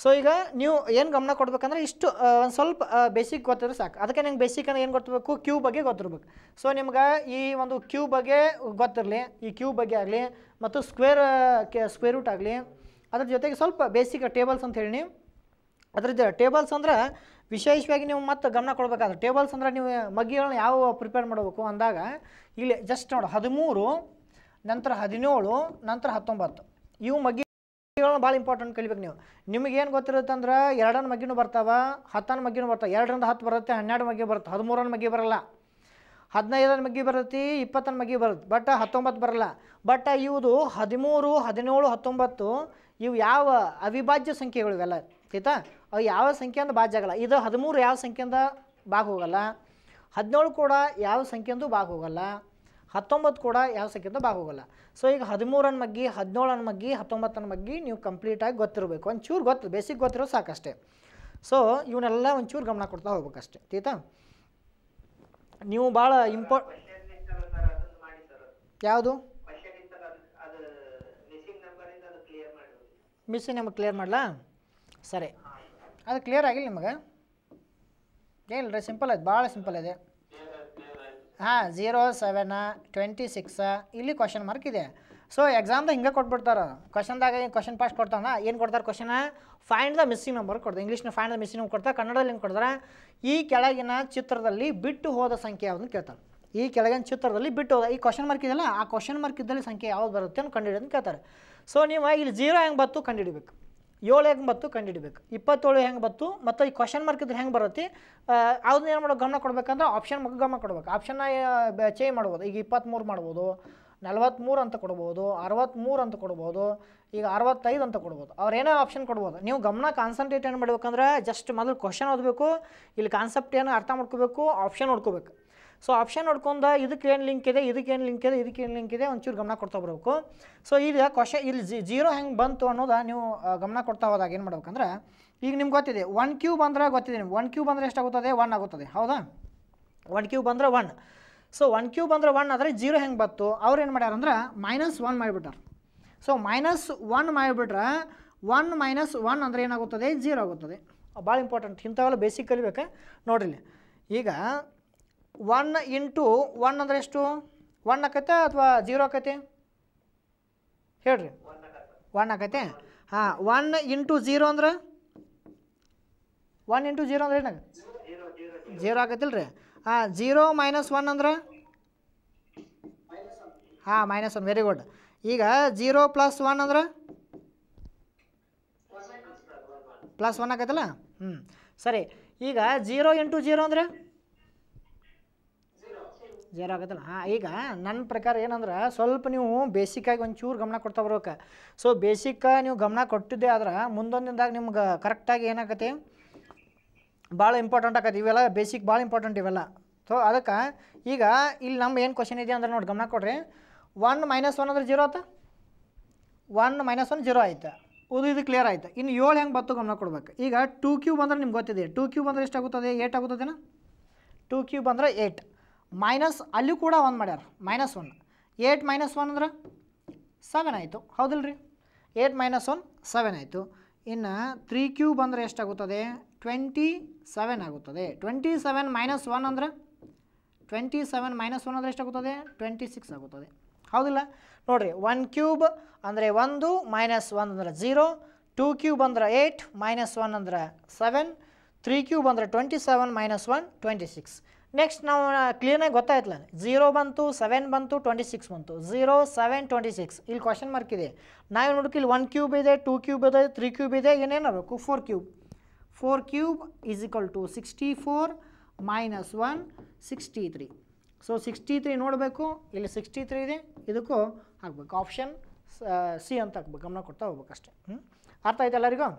ಸೊ ಈಗ ನೀವು ಏನು ಗಮನ ಕೊಡಬೇಕಂದ್ರೆ ಇಷ್ಟು ಒಂದು ಸ್ವಲ್ಪ ಬೇಸಿಕ್ ಗೊತ್ತಿದ್ರೆ ಸಾಕು ಅದಕ್ಕೆ ನಂಗೆ ಬೇಸಿಕ್ ಅಂದ್ರೆ ಏನು ಗೊತ್ತಿರಬೇಕು ಕ್ಯೂ ಬಗ್ಗೆ ಗೊತ್ತಿರಬೇಕು ಸೊ ನಿಮ್ಗೆ ಈ ಒಂದು ಕ್ಯೂ ಬಗ್ಗೆ ಗೊತ್ತಿರಲಿ ಈ ಕ್ಯೂ ಬಗ್ಗೆ ಆಗಲಿ ಮತ್ತು ಸ್ಕ್ವೇರ್ ಕೆ ಸ್ಕ್ವೇರ್ ರೂಟ್ ಆಗಲಿ ಅದ್ರ ಜೊತೆಗೆ ಸ್ವಲ್ಪ ಬೇಸಿಕ್ ಟೇಬಲ್ಸ್ ಅಂತ ಹೇಳಿ ಅದ್ರದ್ದು ಟೇಬಲ್ಸ್ ಅಂದ್ರೆ ವಿಶೇಷವಾಗಿ ನೀವು ಮತ್ತೆ ಗಮನ ಕೊಡಬೇಕಾದ್ರೆ ಟೇಬಲ್ಸ್ ಅಂದ್ರೆ ನೀವು ಮಗ್ಗಿಗಳನ್ನ ಯಾವ ಪ್ರಿಪೇರ್ ಮಾಡಬೇಕು ಅಂದಾಗ ಇಲ್ಲಿ ಜಸ್ಟ್ ನೋಡಿ ಹದಿಮೂರು ನಂತರ ಹದಿನೇಳು ನಂತರ ಹತ್ತೊಂಬತ್ತು ಇವು ಮಗ್ಗಿಗಳನ್ನ ಭಾಳ ಇಂಪಾರ್ಟೆಂಟ್ ಕಲಿಬೇಕು ನೀವು ನಿಮಗೇನು ಅಂದ್ರೆ ಎರಡನ ಮಗ್ಗಿನೂ ಬರ್ತಾವೆ ಹತ್ತನ ಮಗ್ಗಿನೂ ಬರ್ತಾವೆ ಎರಡರಿಂದ ಹತ್ತು ಬರುತ್ತೆ ಹನ್ನೆರಡು ಮಗ್ಗಿ ಬರುತ್ತೆ ಹದಿಮೂರನ ಮಗ್ಗಿ ಬರಲ್ಲ ಹದಿನೈದನ ಮಗ್ಗಿ ಬರುತ್ತೆ ಇಪ್ಪತ್ತನ ಮಗ್ಗಿ ಬರುತ್ತೆ ಬಟ್ ಹತ್ತೊಂಬತ್ತು ಬರಲ್ಲ ಬಟ್ ಇವುದು ಹದಿಮೂರು ಹದಿನೇಳು ಹತ್ತೊಂಬತ್ತು ಇವು ಯಾವ ಅವಿಭಾಜ್ಯ ಸಂಖ್ಯೆಗಳು ಇವೆಲ್ಲ ಆಯ್ತಾ ಅವು ಯಾವ ಸಂಖ್ಯೆಯಿಂದ ಭಾಜ್ಯ ಆಗಲ್ಲ ಇದು ಹದಿಮೂರು ಯಾವ ಸಂಖ್ಯೆಯಿಂದ ಭಾಗ ಹೋಗಲ್ಲ ಹದಿನೇಳು ಕೂಡ ಯಾವ ಸಂಖ್ಯೆಂದು ಭಾಗ ಹೋಗಲ್ಲ ಹತ್ತೊಂಬತ್ತು ಕೂಡ ಯಾವ ಸಂಖ್ಯೆಯಿಂದ ಭಾಗ ಹೋಗಲ್ಲ ಸೊ ಈಗ ಹದಿಮೂರನ ಮಗ್ಗಿ ಹದಿನೇಳನ ಮಗ್ಗಿ ಹತ್ತೊಂಬತ್ತನ ಮಗ್ಗಿ ನೀವು ಕಂಪ್ಲೀಟಾಗಿ ಗೊತ್ತಿರಬೇಕು ಒಂಚೂರು ಗೊತ್ತು ಬೇಸಿಕ್ ಗೊತ್ತಿರೋ ಸಾಕಷ್ಟೇ ಸೊ ಇವನ್ನೆಲ್ಲ ಒಂಚೂರು ಗಮನ ಕೊಡ್ತಾ ಹೋಗ್ಬೇಕಷ್ಟೇ ಆಯ್ತಾ ನೀವು ಭಾಳ ಇಂಪಾರ್ಟ್ ಯಾವುದು ಮಿಸ್ ನಿಮಗೆ ಕ್ಲಿಯರ್ ಮಾಡಲಾ ಸರಿ ಅದು ಕ್ಲಿಯರ್ ಆಗಿಲ್ಲ ನಿಮಗೆ ಏನಿಲ್ಲ ಸಿಂಪಲ್ ಐತೆ ಭಾಳ ಸಿಂಪಲ್ ಇದೆ ಹಾಂ ಝೀರೋ ಸೆವೆನ ಟ್ವೆಂಟಿ ಸಿಕ್ಸ ಇಲ್ಲಿ ಕ್ವಶನ್ ಮಾರ್ಕ್ ಇದೆ ಸೊ ಎಕ್ಸಾಮ್ದಾಗ ಹಿಂಗೆ ಕೊಟ್ಬಿಡ್ತಾರೆ ಕ್ವಶನ್ದಾಗ ಕ್ವಶನ್ ಪಾಸ್ಟ್ ಕೊಡ್ತಾನ ಏನು ಕೊಡ್ತಾರೆ question find the missing number ಕೊಡ್ತಾರೆ ಇಂಗ್ಲೀಷ್ನ ಫೈಂಡ್ ದ ಮಿಸ್ಸಿಂಗ್ ನಂಬರ್ ಕೊಡ್ತಾರೆ ಕನ್ನಡದಲ್ಲಿ ಏನು ಕೊಡ್ತಾರೆ ಈ ಕೆಳಗಿನ ಚಿತ್ರದಲ್ಲಿ ಬಿಟ್ಟು ಹೋದ ಸಂಖ್ಯೆ ಯಾವುದನ್ನು ಕೇಳ್ತಾರೆ ಈ ಕೆಳಗಿನ ಚಿತ್ರದಲ್ಲಿ ಬಿಟ್ಟು ಹೋದ ಈ ಕ್ವಶನ್ ಮಾರ್ಕ್ ಇದೆಯಲ್ಲ ಆ ಕ್ವಶನ್ ಮಾರ್ಕ್ ಇದ್ದಲ್ಲಿ ಸಂಖ್ಯೆ ಯಾವ್ದು ಬರುತ್ತೆ ಅಂತ ಕಂಡುಹಿಡಿಯೋದನ್ನು ಕೇಳ್ತಾರೆ ಸೊ ನೀವು ಇಲ್ಲಿ ಜೀರೋ ಹೆಂಗೆ ಬತ್ತು ಹಿಡಬೇಕು ಏಳು ಹೆಂಗೆ ಬತ್ತು ಕಂಡುಹಿಡಬೇಕು ಇಪ್ಪತ್ತೇಳು ಹೆಂಗೆ ಬತ್ತು ಮತ್ತು ಈ ಕ್ವಶನ್ ಮಾರ್ಕ್ ಇದ್ರೆ ಹೆಂಗೆ ಬರುತ್ತೆ ಅದನ್ನ ಏನು ಮಾಡೋ ಗಮನ ಕೊಡಬೇಕಂದ್ರೆ ಆಪ್ಷನ್ ಮಗ ಗಮನ ಕೊಡ್ಬೇಕು ಆಪ್ಷನ್ನ ಚೇಂಜ್ ಮಾಡ್ಬೋದು ಈಗ ಇಪ್ಪತ್ತ್ಮೂರು ಮಾಡ್ಬೋದು ನಲ್ವತ್ತ್ಮೂರು ಅಂತ ಕೊಡ್ಬೋದು ಅರವತ್ತ್ಮೂರು ಅಂತ ಕೊಡ್ಬೋದು ಈಗ ಅರವತ್ತೈದು ಅಂತ ಕೊಡ್ಬೋದು ಏನೋ ಆಪ್ಷನ್ ಕೊಡ್ಬೋದು ನೀವು ಗಮನ ಕಾನ್ಸಂಟ್ರೇಟ್ ಏನು ಮಾಡ್ಬೇಕಂದ್ರೆ ಜಸ್ಟ್ ಮೊದಲು ಕ್ವಶನ್ ಓದಬೇಕು ಇಲ್ಲಿ ಕಾನ್ಸೆಪ್ಟ್ ಏನು ಅರ್ಥ ಮಾಡ್ಕೋಬೇಕು ಆಪ್ಷನ್ ನೋಡ್ಕೋಬೇಕು ಸೊ ಆಪ್ಷನ್ ನೋಡ್ಕೊಂಡು ಇದಕ್ಕೆ ಏನು ಲಿಂಕ್ ಇದೆ ಇದಕ್ಕೆ ಏನು ಲಿಂಕ್ ಇದೆ ಇದಕ್ಕೆ ಲಿಂಕ್ ಇದೆ ಒಂಚೂರು ಗಮನ ಕೊಡ್ತಾ ಬರಬೇಕು ಸೊ ಈಗ ಕ್ವಶನ್ ಇಲ್ಲಿ ಜಿ ಜೀರೋ ಹೆಂಗೆ ಬಂತು ಅನ್ನೋದು ನೀವು ಗಮನ ಕೊಡ್ತಾ ಹೋದಾಗ ಏನು ಮಾಡ್ಬೇಕಂದ್ರೆ ಈಗ ನಿಮ್ಗೆ ಗೊತ್ತಿದೆ ಒನ್ ಕ್ಯೂಬ್ ಅಂದ್ರೆ ಗೊತ್ತಿದೆ ನಿಮ್ಗೆ ಒನ್ ಕ್ಯೂಬ್ ಅಂದರೆ ಎಷ್ಟಾಗುತ್ತದೆ ಒನ್ ಆಗುತ್ತದೆ ಹೌದಾ ಒನ್ ಕ್ಯೂಬ್ ಅಂದರೆ ಒನ್ ಸೊ ಒನ್ ಕ್ಯೂ ಅಂದರೆ ಒನ್ ಆದರೆ ಜೀರೋ ಹೆಂಗೆ ಬಂತು ಅವ್ರು ಏನು ಅಂದ್ರೆ ಮೈನಸ್ ಒನ್ ಮಾಡಿಬಿಟ್ಟಾರೆ ಸೊ ಮೈನಸ್ ಒನ್ ಮಾಡಿಬಿಟ್ರೆ ಒನ್ ಮೈನಸ್ ಒನ್ ಅಂದರೆ ಏನಾಗುತ್ತದೆ ಜೀರೋ ಆಗುತ್ತದೆ ಭಾಳ ಇಂಪಾರ್ಟೆಂಟ್ ಇಂಥವೆಲ್ಲ ಬೇಸಿಕ್ ಕಲಿಬೇಕು ನೋಡ್ರಿ ಈಗ ಒನ್ ಇಂಟು ಒನ್ ಅಂದರೆ ಎಷ್ಟು ಒನ್ ಆಕೈತೆ ಅಥವಾ ಜೀರೋ ಆಕೈತೆ ಹೇಳ್ರಿ ಒನ್ ಆಕೈತೆ ಹಾಂ ಒನ್ ಇಂಟು ಜೀರೋ ಅಂದ್ರೆ ಒನ್ ಇಂಟು ಜೀರೋ ಅಂದ್ರೆ ಏನಾಗ ಜೀರೋ ಆಗತ್ತಿಲ್ಲ ರೀ ಹಾಂ ಜೀರೋ ಮೈನಸ್ ಒನ್ ಅಂದ್ರೆ ಹಾಂ ಮೈನಸ್ ಒನ್ ವೆರಿ ಗುಡ್ ಈಗ ಜೀರೋ ಪ್ಲಸ್ ಒನ್ ಅಂದ್ರೆ ಪ್ಲಸ್ ಒನ್ ಆಗತ್ತಲ್ಲ ಹ್ಞೂ ಸರಿ ಈಗ ಜೀರೋ ಇಂಟು ಜೀರೋ ಅಂದರೆ ಜೇರೋ ಆಗತ್ತಲ್ಲ ಹಾಂ ಈಗ ನನ್ನ ಪ್ರಕಾರ ಏನಂದ್ರೆ ಸ್ವಲ್ಪ ನೀವು ಬೇಸಿಕ್ಕಾಗಿ ಒಂಚೂರು ಗಮನ ಕೊಡ್ತಾ ಬರೋಕೆ ಸೊ ಬೇಸಿಕ್ ನೀವು ಗಮನ ಕೊಟ್ಟಿದ್ದೆ ಆದ್ರೆ ಮುಂದೊಂದಿನದಾಗ ನಿಮ್ಗೆ ಕರೆಕ್ಟಾಗಿ ಏನಾಗತ್ತೆ ಭಾಳ ಇಂಪಾರ್ಟೆಂಟ್ ಆಗತ್ತೆ ಇವೆಲ್ಲ ಬೇಸಿಕ್ ಭಾಳ ಇಂಪಾರ್ಟೆಂಟ್ ಇವೆಲ್ಲ ಸೊ ಅದಕ್ಕೆ ಈಗ ಇಲ್ಲಿ ನಮ್ಮ ಏನು ಕ್ವಶನ್ ಇದೆ ಅಂದ್ರೆ ನೋಡಿ ಗಮನ ಕೊಡ್ರಿ ಒನ್ ಮೈನಸ್ ಒನ್ ಅಂದ್ರೆ ಜೀರೋ ಆಯ್ತಾ ಒನ್ ಮೈನಸ್ ಒನ್ ಜೀರೋ ಆಯ್ತು ಉದು ಇದು ಕ್ಲಿಯರ್ ಆಯಿತು ಇನ್ನು ಏಳು ಹೆಂಗೆ ಬತ್ತು ಗಮನ ಕೊಡ್ಬೇಕು ಈಗ ಟೂ ಕ್ಯೂಬ್ ಅಂದ್ರೆ ನಿಮ್ಗೆ ಗೊತ್ತಿದೆ ಟೂ ಕ್ಯೂಬ್ ಅಂದ್ರೆ ಎಷ್ಟಾಗುತ್ತದೆ ಏಟ್ ಆಗುತ್ತದೇನಾ ಟೂ ಕ್ಯೂಬ್ ಅಂದರೆ ಏಟ್ ಮೈನಸ್ ಅಲ್ಲಿ ಕೂಡ ಒಂದು ಮಾಡ್ಯಾರ minus one eight minus one ಅಂದ್ರೆ ಸೆವೆನ್ ಆಯಿತು ಹೌದಿಲ್ಲ ರೀ ಏಟ್ ಮೈನಸ್ ಒನ್ ಸೆವೆನ್ ಆಯಿತು ಇನ್ನು ತ್ರೀ ಕ್ಯೂ ಬಂದರೆ ಎಷ್ಟಾಗುತ್ತದೆ ಟ್ವೆಂಟಿ ಸೆವೆನ್ ಆಗುತ್ತದೆ ಟ್ವೆಂಟಿ ಸೆವೆನ್ ಮೈನಸ್ ಒನ್ ಅಂದರೆ ಟ್ವೆಂಟಿ ಸೆವೆನ್ ಮೈನಸ್ ಒನ್ ಅಂದರೆ ಎಷ್ಟಾಗುತ್ತದೆ ಟ್ವೆಂಟಿ ಸಿಕ್ಸ್ ಆಗುತ್ತದೆ ಹೌದಿಲ್ಲ ನೋಡಿರಿ ಒನ್ ಕ್ಯೂಬ್ ಅಂದರೆ ಒಂದು ಮೈನಸ್ ಒನ್ ಅಂದರೆ ಝೀರೋ ಟೂ ಕ್ಯೂಬ್ ಅಂದರೆ ಏಯ್ಟ್ ಮೈನಸ್ ಒನ್ ಅಂದರೆ ಸೆವೆನ್ ತ್ರೀ ಕ್ಯೂಬ್ ಅಂದರೆ twenty seven minus one twenty six next ನಾವು ಕ್ಲೀನಾಗಿ ಗೊತ್ತಾಯ್ತಲ್ಲ ಝೀರೋ ಬಂತು ಸೆವೆನ್ ಬಂತು ಟ್ವೆಂಟಿ ಸಿಕ್ಸ್ ಬಂತು ಝೀರೋ ಸೆವೆನ್ ಟ್ವೆಂಟಿ ಸಿಕ್ಸ್ ಇಲ್ಲಿ ಕ್ವಶನ್ ಮಾರ್ಕ್ ಇದೆ ನಾವು ನೋಡೋಕೆ ಇಲ್ಲಿ ಒನ್ ಕ್ಯೂಬ್ ಇದೆ ಟೂ ಕ್ಯೂಬ್ ಇದೆ ತ್ರೀ ಕ್ಯೂಬ್ ಇದೆ ಏನೇನು ಏನೇನಾಗಬೇಕು four cube four cube is equal to sixty four minus one sixty three so sixty three ನೋಡಬೇಕು ಇಲ್ಲಿ ಸಿಕ್ಸ್ಟಿ ತ್ರೀ ಇದೆ ಇದಕ್ಕೂ ಹಾಕ್ಬೇಕು ಆಪ್ಷನ್ ಸಿ ಅಂತ ಹಾಕ್ಬೇಕು ಗಮನ ಕೊಡ್ತಾ ಹೋಗ್ಬೇಕು ಅಷ್ಟೇ ಹ್ಞೂ ಅರ್ಥ ಆಯ್ತು ಎಲ್ಲರಿಗೂ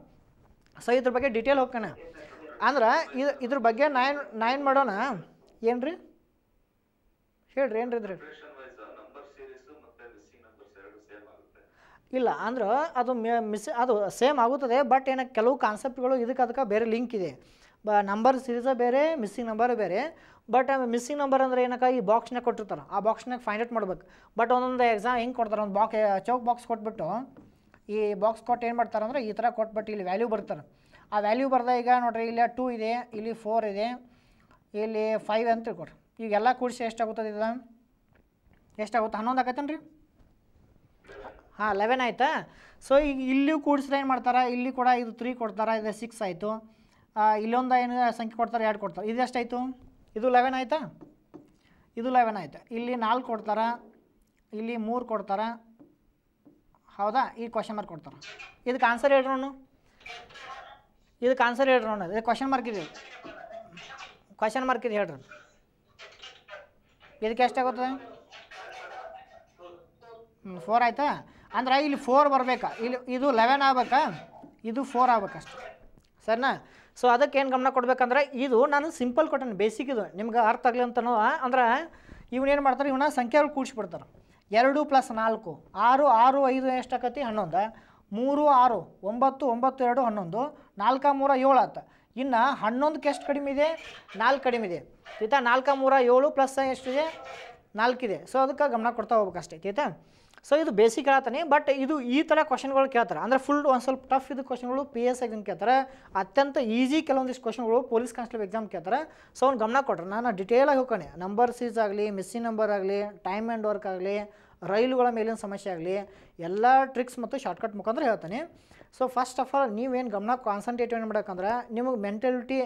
ಸೊ ಇದ್ರ ಬಗ್ಗೆ ಡೀಟೇಲ್ ಹೋಗ್ತಾನೆ ಅಂದ್ರೆ ಇದು ಇದ್ರ ಬಗ್ಗೆ ನಾಯನ್ ನಾಯನ್ ಮಾಡೋಣ ಏನು ರೀ ಹೇಳ್ರಿ ಏನು ರೀ ಇಲ್ಲ ಅಂದ್ರೆ ಅದು ಮಿಸ್ ಅದು ಸೇಮ್ ಆಗುತ್ತದೆ ಬಟ್ ಏನಕ್ಕೆ ಕೆಲವು ಕಾನ್ಸೆಪ್ಟ್ಗಳು ಇದಕ್ಕೆ ಅದಕ್ಕೆ ಬೇರೆ ಲಿಂಕ್ ಇದೆ ಬ ನಂಬರ್ ಸೀರೀಸ ಬೇರೆ ಮಿಸ್ಸಿಂಗ್ ನಂಬರ್ ಬೇರೆ ಬಟ್ ಮಿಸ್ಸಿಂಗ್ ನಂಬರ್ ಅಂದರೆ ಏನಕ್ಕೆ ಈ ಬಾಕ್ಸ್ನಾಗ ಕೊಟ್ಟಿರ್ತಾರೆ ಆ ಬಾಕ್ಸ್ನಾಗ ಫೈಂಡ್ ಔಟ್ ಮಾಡ್ಬೇಕು ಬಟ್ ಒಂದೊಂದು ಎಕ್ಸಾಮ್ ಹೆಂಗೆ ಕೊಡ್ತಾರೆ ಒಂದು ಬಾಕ್ ಚೌಕ್ ಬಾಕ್ಸ್ ಕೊಟ್ಬಿಟ್ಟು ಈ ಬಾಕ್ಸ್ ಕೊಟ್ಟು ಏನು ಮಾಡ್ತಾರೆ ಅಂದರೆ ಈ ಥರ ಕೊಟ್ಬಿಟ್ಟು ಇಲ್ಲಿ ವ್ಯಾಲ್ಯೂ ಬರ್ತಾರೆ ಆ ವ್ಯಾಲ್ಯೂ ಬರ್ದ ಈಗ ನೋಡ್ರಿ ಇಲ್ಲಿ ಟೂ ಇದೆ ಇಲ್ಲಿ ಫೋರ್ ಇದೆ ಇಲ್ಲಿ ಫೈವ್ ಅಂತ ತಿಳ್ಕೊಡ್ರಿ ಈಗ ಎಲ್ಲ ಕೂಡಿಸಿ ಎಷ್ಟಾಗುತ್ತದೆ ಇದು ಎಷ್ಟಾಗುತ್ತೆ ಹನ್ನೊಂದು ಆಗತ್ತೇನು ರೀ ಹಾಂ ಲೆವೆನ್ ಆಯಿತಾ ಸೊ ಈಗ ಇಲ್ಲಿಯೂ ಕೂಡಿಸಿದ್ರೆ ಏನು ಮಾಡ್ತಾರೆ ಇಲ್ಲಿ ಕೂಡ ಇದು ತ್ರೀ ಕೊಡ್ತಾರೆ ಇದು ಸಿಕ್ಸ್ ಆಯಿತು ಇಲ್ಲೊಂದು ಏನು ಸಂಖ್ಯೆ ಕೊಡ್ತಾರೆ ಎರಡು ಕೊಡ್ತಾರೆ ಇದು ಎಷ್ಟಾಯಿತು ಇದು ಲೆವೆನ್ ಆಯಿತಾ ಇದು ಲೆವೆನ್ ಆಯಿತಾ ಇಲ್ಲಿ ನಾಲ್ಕು ಕೊಡ್ತಾರೆ ಇಲ್ಲಿ ಮೂರು ಕೊಡ್ತಾರೆ ಹೌದಾ ಈ ಕ್ವಶನ್ ಮಾರ್ಕ್ ಕೊಡ್ತಾರೆ ಇದಕ್ಕೆ ಆನ್ಸರ್ ಹೇಳ್ರೋನು ಇದಕ್ಕೆ ಆನ್ಸರ್ ಹೇಳ್ರೋಣ ಇದು ಕ್ವಶನ್ ಮಾರ್ಕ್ ಇದೆ ಕ್ವಶನ್ ಮಾರ್ಕ್ ಇದು ಹೇಳ್ರಿ ಇದಕ್ಕೆ ಎಷ್ಟಾಗುತ್ತದೆ ಹ್ಞೂ ಫೋರ್ ಆಯಿತಾ ಅಂದ್ರೆ ಇಲ್ಲಿ ಫೋರ್ ಬರಬೇಕಾ ಇಲ್ಲಿ ಇದು ಲೆವೆನ್ ಆಗ್ಬೇಕಾ ಇದು ಫೋರ್ ಆಗ್ಬೇಕಷ್ಟು ಸರಿನಾ ಸೊ ಅದಕ್ಕೆ ಏನು ಗಮನ ಕೊಡ್ಬೇಕಂದ್ರೆ ಇದು ನಾನು ಸಿಂಪಲ್ ಕೊಟ್ಟೆ ಬೇಸಿಕ್ ಇದು ನಿಮ್ಗೆ ಅರ್ಥ ಆಗಲಿ ಅಂತನೋ ಅಂದ್ರೆ ಇವನೇನು ಮಾಡ್ತಾರೆ ಇವನ್ನ ಸಂಖ್ಯೆಗಳು ಕೂಡಿಸ್ಬಿಡ್ತಾರೆ ಎರಡು ಪ್ಲಸ್ ನಾಲ್ಕು ಆರು ಆರು ಐದು ಎಷ್ಟಾಕತಿ ಹನ್ನೊಂದು ಮೂರು ಆರು ಒಂಬತ್ತು ಒಂಬತ್ತು ಎರಡು ಹನ್ನೊಂದು ನಾಲ್ಕು ಮೂರು ಏಳು ಆತ ಇನ್ನು ಹನ್ನೊಂದಕ್ಕೆ ಎಷ್ಟು ಕಡಿಮೆ ಇದೆ ನಾಲ್ಕು ಕಡಿಮೆ ಇದೆ ತೀತಾ ನಾಲ್ಕು ಮೂರ ಏಳು ಪ್ಲಸ್ ಎಷ್ಟಿದೆ ನಾಲ್ಕಿದೆ ಸೊ ಅದಕ್ಕೆ ಗಮನ ಕೊಡ್ತಾ ಹೋಗ್ಬೇಕಷ್ಟೇ ತೀತಾ ಸೊ ಇದು ಬೇಸಿಕ್ ಹೇಳ್ತಾನೆ ಬಟ್ ಇದು ಈ ಥರ ಕ್ವಶನ್ಗಳು ಕೇಳ್ತಾರೆ ಅಂದರೆ ಫುಲ್ ಒಂದು ಸ್ವಲ್ಪ ಟಫ್ ಇದು ಕ್ವಶನ್ಗಳು ಪಿ ಎಸ್ ಎಕ್ಸಾಮ್ ಕೇಳ್ತಾರೆ ಅತ್ಯಂತ ಈಸಿ ಕೆಲವೊಂದಿಷ್ಟು ಕ್ವಶನ್ಗಳು ಪೊಲೀಸ್ ಕಾನ್ಸ್ಟೇಬಲ್ ಎಕ್ಸಾಮ್ ಕೇಳ್ತಾರೆ ಸೊ ಅವ್ನು ಗಮನ ಕೊಟ್ಟರೆ ನಾನು ಡಿಟೇಲಾಗಿ ಹೋಗ್ಕೊಂಡೆ ನಂಬರ್ ಸೀಸ್ ಆಗಲಿ ಮಿಸ್ಸಿಂಗ್ ನಂಬರ್ ಆಗಲಿ ಟೈಮ್ ಆ್ಯಂಡ್ ವರ್ಕ್ ಆಗಲಿ ರೈಲುಗಳ ಮೇಲಿನ ಸಮಸ್ಯೆ ಆಗಲಿ ಎಲ್ಲ ಟ್ರಿಕ್ಸ್ ಮತ್ತು ಶಾರ್ಟ್ಕಟ್ ಮುಖಾಂತರ ಹೇಳ್ತಾನೆ ಸೊ ಫಸ್ಟ್ ಆಫ್ ಆಲ್ ನೀವೇನು ಗಮನ ಕಾನ್ಸಂಟ್ರೇಟ್ ಏನು ಮಾಡಬೇಕಂದ್ರೆ ನಿಮಗೆ ಮೆಂಟಲಿಟಿ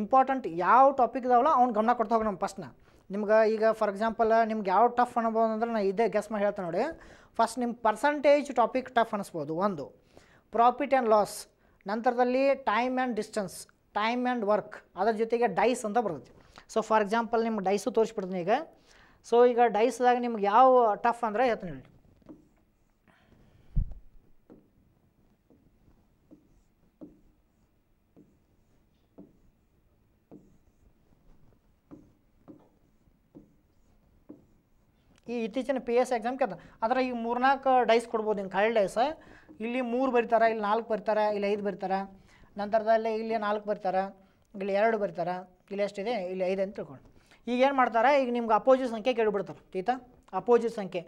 ಇಂಪಾರ್ಟೆಂಟ್ ಯಾವ ಟಾಪಿಕ್ ಇದಾವಲ್ಲ ಅವ್ನು ಗಮನ ಕೊಡ್ತಾ ಹೋಗಿ ನಮ್ಮ ಫಸ್ಟ್ನ ನಿಮ್ಗೆ ಈಗ ಫಾರ್ ಎಕ್ಸಾಂಪಲ್ ನಿಮ್ಗೆ ಯಾವ ಟಫ್ ಅನ್ಬೋದು ಅಂದ್ರೆ ನಾನು ಇದೇ ಗೆಸ್ ಮಾಡಿ ಹೇಳ್ತೇನೆ ನೋಡಿ ಫಸ್ಟ್ ನಿಮ್ಮ ಪರ್ಸಂಟೇಜ್ ಟಾಪಿಕ್ ಟಫ್ ಅನ್ನಿಸ್ಬೋದು ಒಂದು ಪ್ರಾಫಿಟ್ ಆ್ಯಂಡ್ ಲಾಸ್ ನಂತರದಲ್ಲಿ time and distance time and work ಅದರ ಜೊತೆಗೆ ಡೈಸ್ ಅಂತ ಬರುತ್ತೆ ಸೊ ಫಾರ್ ಎಕ್ಸಾಂಪಲ್ ನಿಮ್ಮ ಡೈಸು ತೋರಿಸ್ಬಿಡ್ತೀನಿ ಈಗ ಸೊ ಈಗ ಡೈಸ್ದಾಗ ನಿಮ್ಗೆ ಯಾವ ಟಫ್ ಅಂದರೆ ಹೇಳ್ತೀನಿ ಹೇಳಿ ಈ ಇತ್ತೀಚಿನ ಪಿ ಎಸ್ ಎಕ್ಸಾಮ್ ಕೆತ್ತ ಅದರ ಈಗ ಮೂರ್ನಾಲ್ಕು ಡೈಸ್ ಕೊಡ್ಬೋದು ನಿಮ್ಗೆ ಕಳ್ಳ ಡೈಸ್ ಇಲ್ಲಿ ಮೂರು ಬರೀತಾರೆ ಇಲ್ಲಿ ನಾಲ್ಕು ಬರ್ತಾರೆ ಇಲ್ಲಿ ಐದು ಬರ್ತಾರೆ ನಂತರದಲ್ಲಿ ಇಲ್ಲಿ ನಾಲ್ಕು ಬರ್ತಾರೆ ಇಲ್ಲಿ ಎರಡು ಬರ್ತಾರೆ ಇಲ್ಲಿ ಎಷ್ಟಿದೆ ಇಲ್ಲಿ ಐದು ಅಂತ ತಿಳ್ಕೊಂಡು ಈಗ ಏನು ಮಾಡ್ತಾರೆ ಈಗ ನಿಮ್ಗೆ ಅಪೋಸಿಟ್ ಸಂಖ್ಯೆ ಕೇಳಿಬಿಡ್ತಾರೆ ತೀತಾ ಅಪೋಸಿಟ್ ಸಂಖ್ಯೆ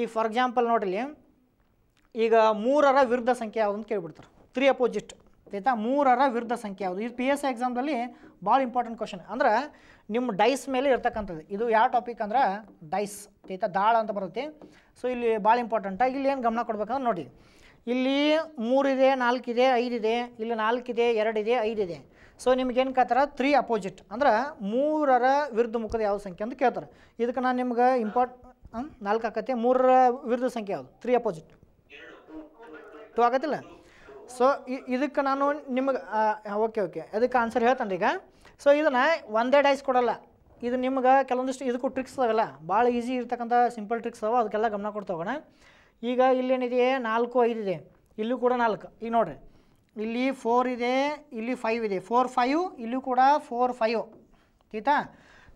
ಈಗ ಫಾರ್ ಎಕ್ಸಾಂಪಲ್ ನೋಡಿರಿ ಈಗ ಮೂರರ ವಿರುದ್ಧ ಸಂಖ್ಯೆ ಯಾವುದು ಅಂತ ಕೇಳಿಬಿಡ್ತಾರೆ ತ್ರೀ ಅಪೋಸಿಟ್ ಆಯಿತಾ ಮೂರರ ವಿರುದ್ಧ ಸಂಖ್ಯೆ ಯಾವುದು ಇದು ಪಿ ಎಸ್ ಐ ಎಕ್ಸಾಮ್ದಲ್ಲಿ ಭಾಳ ಇಂಪಾರ್ಟೆಂಟ್ ಕ್ವಶನ್ ಅಂದ್ರೆ ನಿಮ್ಮ ಡೈಸ್ ಮೇಲೆ ಇರ್ತಕ್ಕಂಥದ್ದು ಇದು ಯಾವ ಟಾಪಿಕ್ ಅಂದ್ರೆ ಡೈಸ್ ಆಯಿತಾ ದಾಳ ಅಂತ ಬರುತ್ತೆ ಸೊ ಇಲ್ಲಿ ಭಾಳ ಇಂಪಾರ್ಟೆಂಟ ಇಲ್ಲಿ ಏನು ಗಮನ ಕೊಡ್ಬೇಕಂದ್ರೆ ನೋಡಿ ಇಲ್ಲಿ ಮೂರಿದೆ ನಾಲ್ಕಿದೆ ಐದಿದೆ ಇಲ್ಲಿ ನಾಲ್ಕಿದೆ ಎರಡಿದೆ ಐದಿದೆ ಸೊ ಏನು ಕೇಳ್ತಾರೆ ತ್ರೀ ಅಪೋಸಿಟ್ ಅಂದ್ರೆ ಮೂರರ ವಿರುದ್ಧ ಮುಖದ ಯಾವ ಸಂಖ್ಯೆ ಅಂತ ಕೇಳ್ತಾರೆ ಇದಕ್ಕೆ ನಾನು ನಿಮ್ಗೆ ಇಂಪಾರ್ಟ್ ನಾಲ್ಕು ಆಕತಿ ಮೂರರ ವಿರುದ್ಧ ಸಂಖ್ಯೆ ಯಾವುದು ತ್ರೀ ಅಪೋಸಿಟ್ ಟು ಆಗತ್ತಿಲ್ಲ ಸೊ ಇದಕ್ಕೆ ನಾನು ನಿಮಗೆ ಓಕೆ ಓಕೆ ಅದಕ್ಕೆ ಆನ್ಸರ್ ಹೇಳ್ತಾನೆ ಈಗ ಸೊ ಇದನ್ನು ಒಂದೇ ಡೈಸ್ ಕೊಡಲ್ಲ ಇದು ನಿಮ್ಗೆ ಕೆಲವೊಂದಿಷ್ಟು ಇದಕ್ಕೂ ಟ್ರಿಕ್ಸ್ ಅದಾವಲ್ಲ ಭಾಳ ಈಸಿ ಇರ್ತಕ್ಕಂಥ ಸಿಂಪಲ್ ಟ್ರಿಕ್ಸ್ ಅವ ಅದಕ್ಕೆಲ್ಲ ಗಮನ ಕೊಡ್ತಾ ಈಗ ಇಲ್ಲೇನಿದೆಯೇ ನಾಲ್ಕು ಐದು ಇದೆ ಇಲ್ಲೂ ಕೂಡ ನಾಲ್ಕು ಈಗ ನೋಡಿರಿ ಇಲ್ಲಿ ಫೋರ್ ಇದೆ ಇಲ್ಲಿ ಫೈವ್ ಇದೆ ಫೋರ್ ಫೈವ್ ಇಲ್ಲೂ ಕೂಡ ಫೋರ್ ಫೈವ್ ಆಯಿತಾ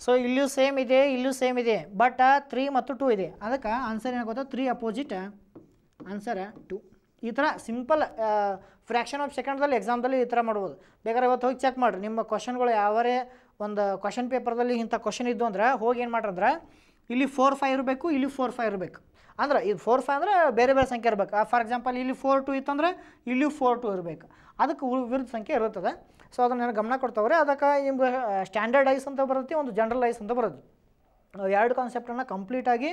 ಸೊ ಇಲ್ಲೂ ಸೇಮ್ ಇದೆ ಇಲ್ಲೂ ಸೇಮ್ ಇದೆ ಬಟ್ ತ್ರೀ ಮತ್ತು ಟೂ ಇದೆ ಅದಕ್ಕೆ ಆನ್ಸರ್ ಏನಾಗುತ್ತೆ ತ್ರೀ ಅಪೋಸಿಟ್ ಆನ್ಸರ್ ಟು ಈ ಥರ ಸಿಂಪಲ್ ಫ್ರ್ಯಾಕ್ಷನ್ ಆಫ್ ಸೆಕೆಂಡ್ದಲ್ಲಿ ಎಕ್ಸಾಮ್ದಲ್ಲಿ ಈ ಥರ ಮಾಡ್ಬೋದು ಬೇಕಾದ್ರೆ ಇವತ್ತು ಹೋಗಿ ಚೆಕ್ ಮಾಡಿರಿ ನಿಮ್ಮ ಕ್ವಶನ್ಗಳು ಯಾವೇ ಒಂದು ಕ್ವಶನ್ ಪೇಪರ್ದಲ್ಲಿ ಇಂಥ ಕ್ವಶನ್ ಇದ್ದು ಅಂದ್ರೆ ಹೋಗಿ ಏನು ಮಾಡ್ರಂದ್ರೆ ಇಲ್ಲಿ ಫೋರ್ ಫೈವ್ ಇರಬೇಕು ಇಲ್ಲಿ ಫೋರ್ ಫೈವ್ ಇರಬೇಕು ಅಂದ್ರೆ ಇದು ಫೋರ್ ಫೈವ್ ಅಂದರೆ ಬೇರೆ ಬೇರೆ ಸಂಖ್ಯೆ ಇರಬೇಕು ಫಾರ್ ಎಕ್ಸಾಂಪಲ್ ಇಲ್ಲಿ ಫೋರ್ ಟು ಇತ್ತಂದ್ರೆ ಇಲ್ಲಿ ಫೋರ್ ಟು ಇರಬೇಕು ಅದಕ್ಕೆ ವಿರುದ್ಧ ಸಂಖ್ಯೆ ಇರುತ್ತದೆ ಸೊ ಅದನ್ನ ಗಮನ ಕೊಡ್ತಾವ್ರೆ ಅದಕ್ಕೆ ನಿಮ್ಗೆ ಸ್ಟ್ಯಾಂಡರ್ಡೈಸ್ ಅಂತ ಬರುತ್ತೆ ಒಂದು ಐಸ್ ಅಂತ ಬರುತ್ತೆ ಎರಡು ಕಾನ್ಸೆಪ್ಟನ್ನು ಕಂಪ್ಲೀಟಾಗಿ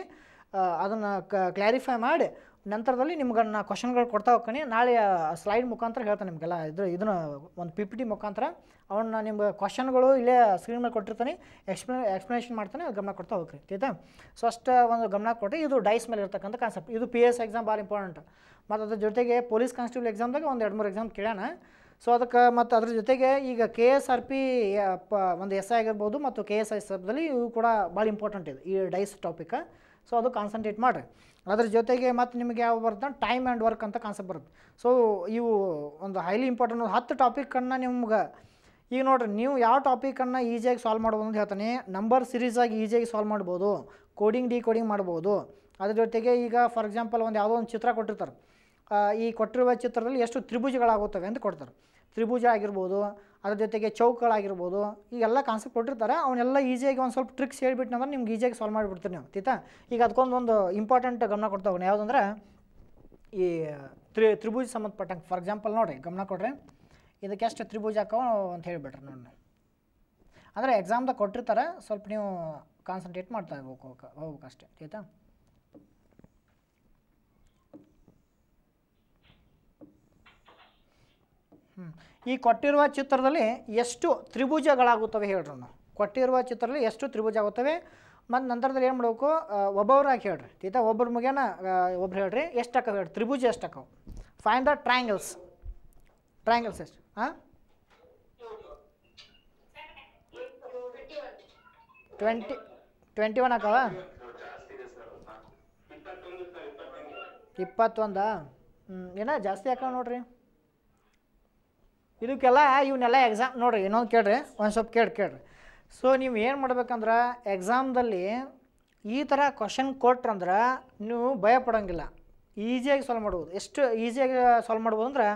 ಅದನ್ನು ಕ್ಲಾರಿಫೈ ಮಾಡಿ ನಂತರದಲ್ಲಿ ನಿಮ್ಗೆ ನಾನು ಕ್ವಶನ್ಗಳು ಕೊಡ್ತಾ ಹೋಗ್ತೀನಿ ನಾಳೆ ಸ್ಲೈಡ್ ಮುಖಾಂತರ ಹೇಳ್ತೇನೆ ನಿಮಗೆಲ್ಲ ಇದ್ರ ಇದನ್ನು ಒಂದು ಪಿ ಪಿ ಟಿ ಮುಖಾಂತರ ಅವನ್ನ ನಿಮ್ಗೆ ಕ್ವಶನ್ಗಳು ಇಲ್ಲೇ ಸ್ಕ್ರೀನ್ ಮೇಲೆ ಕೊಟ್ಟಿರ್ತಾನೆ ಎಕ್ಸ್ಪ್ಲೇ ಎಕ್ಸ್ಪ್ಲನೇಷನ್ ಮಾಡ್ತಾನೆ ಅದು ಗಮನ ಕೊಡ್ತಾ ಹೋಗ್ರಿ ಆಯ್ತಾ ಸೊ ಅಷ್ಟ ಒಂದು ಗಮನ ಕೊಟ್ಟರೆ ಇದು ಡೈಸ್ ಮೇಲೆ ಇರ್ತಕ್ಕಂಥ ಕಾನ್ಸೆಪ್ಟ್ ಇದು ಪಿ ಎಸ್ ಎಕ್ಸಾಮ್ ಭಾಳ ಇಂಪಾರ್ಟೆಂಟ್ ಮತ್ತು ಅದ್ರ ಜೊತೆಗೆ ಪೊಲೀಸ್ ಕಾನ್ಸ್ಟೇಬಲ್ ಎಕ್ಸಾಮ್ದಾಗ ಒಂದು ಎರಡು ಮೂರು ಎಕ್ಸಾಮ್ ಕೇಳೋಣ ಸೊ ಅದಕ್ಕೆ ಮತ್ತು ಅದ್ರ ಜೊತೆಗೆ ಈಗ ಕೆ ಎಸ್ ಆರ್ ಪಿ ಪ ಒಂದು ಎಸ್ ಐ ಆಗಿರ್ಬೋದು ಮತ್ತು ಕೆ ಎಸ್ ಐ ದಲ್ಲಿ ಇವು ಕೂಡ ಭಾಳ ಇಂಪಾರ್ಟೆಂಟ್ ಇದೆ ಈ ಡೈಸ್ ಟಾಪಿಕ್ ಸೊ ಅದು ಕಾನ್ಸಂಟ್ರೇಟ್ ಮಾಡಿರಿ ಅದ್ರ ಜೊತೆಗೆ ಮತ್ತು ನಿಮಗೆ ಯಾವ ಬರುತ್ತೆ ಟೈಮ್ ಆ್ಯಂಡ್ ವರ್ಕ್ ಅಂತ ಕಾನ್ಸೆಪ್ಟ್ ಬರುತ್ತೆ ಸೊ ಇವು ಒಂದು ಹೈಲಿ ಇಂಪಾರ್ಟೆಂಟ್ ಹತ್ತು ಟಾಪಿಕನ್ನು ನಿಮ್ಗೆ ಈಗ ನೋಡಿರಿ ನೀವು ಯಾವ ಟಾಪಿಕನ್ನು ಈಸಿಯಾಗಿ ಸಾಲ್ವ್ ಮಾಡ್ಬೋದು ಅಂತ ಹೇಳ್ತಾನೆ ನಂಬರ್ ಸಿರೀಸಾಗಿ ಈಸಿಯಾಗಿ ಸಾಲ್ವ್ ಮಾಡ್ಬೋದು ಕೋಡಿಂಗ್ ಡಿ ಕೋಡಿಂಗ್ ಮಾಡ್ಬೋದು ಅದ್ರ ಜೊತೆಗೆ ಈಗ ಫಾರ್ ಎಕ್ಸಾಂಪಲ್ ಒಂದು ಯಾವುದೋ ಒಂದು ಚಿತ್ರ ಕೊಟ್ಟಿರ್ತಾರೆ ಈ ಕೊಟ್ಟಿರುವ ಚಿತ್ರದಲ್ಲಿ ಎಷ್ಟು ತ್ರಿಭುಜಗಳಾಗುತ್ತವೆ ಅಂತ ಕೊಡ್ತಾರೆ ತ್ರಿಭುಜ ಆಗಿರ್ಬೋದು ಅದ್ರ ಜೊತೆಗೆ ಚೌಕಗಳಾಗಿರ್ಬೋದು ಈಗೆಲ್ಲ ಕಾನ್ಸೆಪ್ಟ್ ಕೊಟ್ಟಿರ್ತಾರೆ ಅವನ್ನೆಲ್ಲ ಈಸಿಯಾಗಿ ಒಂದು ಸ್ವಲ್ಪ ಟ್ರಿಕ್ಸ್ ಹೇಳ್ಬಿಟ್ಟು ನಿಮ್ಗೆ ಈಸಿಯಾಗಿ ಸಾಲ್ವ್ ಮಾಡಿಬಿಡ್ತೀನಿ ನೀವು ತೀತಾ ಈಗ ಅದಕ್ಕೊಂದು ಒಂದು ಇಂಪಾರ್ಟೆಂಟ್ ಗಮನ ಕೊಡ್ತಾ ಹೋಗೋಣ ಯಾವುದಂದ್ರೆ ಈ ತ್ರಿ ತ್ರಿಭುಜ ಸಂಬಂಧಪಟ್ಟಂಗೆ ಫಾರ್ ಎಕ್ಸಾಂಪಲ್ ನೋಡಿ ಗಮನ ಕೊಡ್ರಿ ಇದಕ್ಕೆ ಎಷ್ಟು ತ್ರಿಭುಜ ಹಾಕೋ ಅಂತ ಹೇಳಿಬಿಟ್ರಿ ನೋಡಿ ಅಂದರೆ ಎಕ್ಸಾಮ್ದಾಗ ಕೊಟ್ಟಿರ್ತಾರೆ ಸ್ವಲ್ಪ ನೀವು ಕಾನ್ಸಂಟ್ರೇಟ್ ಮಾಡ್ತಾ ಹೋಗ್ಬೇಕು ಹೋಗ್ಬೇಕು ಅಷ್ಟೇ ಆಯಿತಾ ಈ ಕೊಟ್ಟಿರುವ ಚಿತ್ರದಲ್ಲಿ ಎಷ್ಟು ತ್ರಿಭುಜಗಳಾಗುತ್ತವೆ ಹೇಳ್ರಿ ನಾವು ಕೊಟ್ಟಿರುವ ಚಿತ್ರದಲ್ಲಿ ಎಷ್ಟು ತ್ರಿಭುಜ ಆಗುತ್ತವೆ ಮತ್ತು ನಂತರದಲ್ಲಿ ಏನು ಮಾಡಬೇಕು ಒಬ್ಬೊಬ್ರಾಗಿ ಹೇಳ್ರಿ ತೀತಾ ಒಬ್ಬರ ಮುಗಿಯನ ಒಬ್ರು ಹೇಳ್ರಿ ಎಷ್ಟು ಅಕ್ಕವು ಹೇಳಿ ತ್ರಿಭುಜ ಎಷ್ಟು ಅಕ್ಕವು ಫೈನ್ ದ ಟ್ರಯಾಂಗಲ್ಸ್ ಟ್ರಯಾಂಗಲ್ಸ್ ಎಷ್ಟು ಹಾಂ ಟ್ವೆಂಟಿ ಟ್ವೆಂಟಿ ಒನ್ ಹಾಕವ ಇಪ್ಪತ್ತೊಂದಾ ಹ್ಞೂ ಏನೋ ಜಾಸ್ತಿ ಹಾಕವ ನೋಡ್ರಿ ಇದಕ್ಕೆಲ್ಲ ಇವನ್ನೆಲ್ಲ ಎಕ್ಸಾಮ್ ನೋಡಿರಿ ಇನ್ನೊಂದು ಕೇಳಿರಿ ಒಂದು ಸ್ವಲ್ಪ ಕೇಳಿ ಕೇಳ್ರಿ ಸೊ ನೀವು ಏನು ಮಾಡ್ಬೇಕಂದ್ರೆ ಎಕ್ಸಾಮ್ದಲ್ಲಿ ಈ ಥರ ಕ್ವಶನ್ ಕೊಟ್ರಂದ್ರೆ ನೀವು ಭಯ ಪಡೋಂಗಿಲ್ಲ ಈಸಿಯಾಗಿ ಸಾಲ್ವ್ ಮಾಡ್ಬೋದು ಎಷ್ಟು ಈಸಿಯಾಗಿ ಸಾಲ್ವ್ ಮಾಡ್ಬೋದು ಅಂದ್ರೆ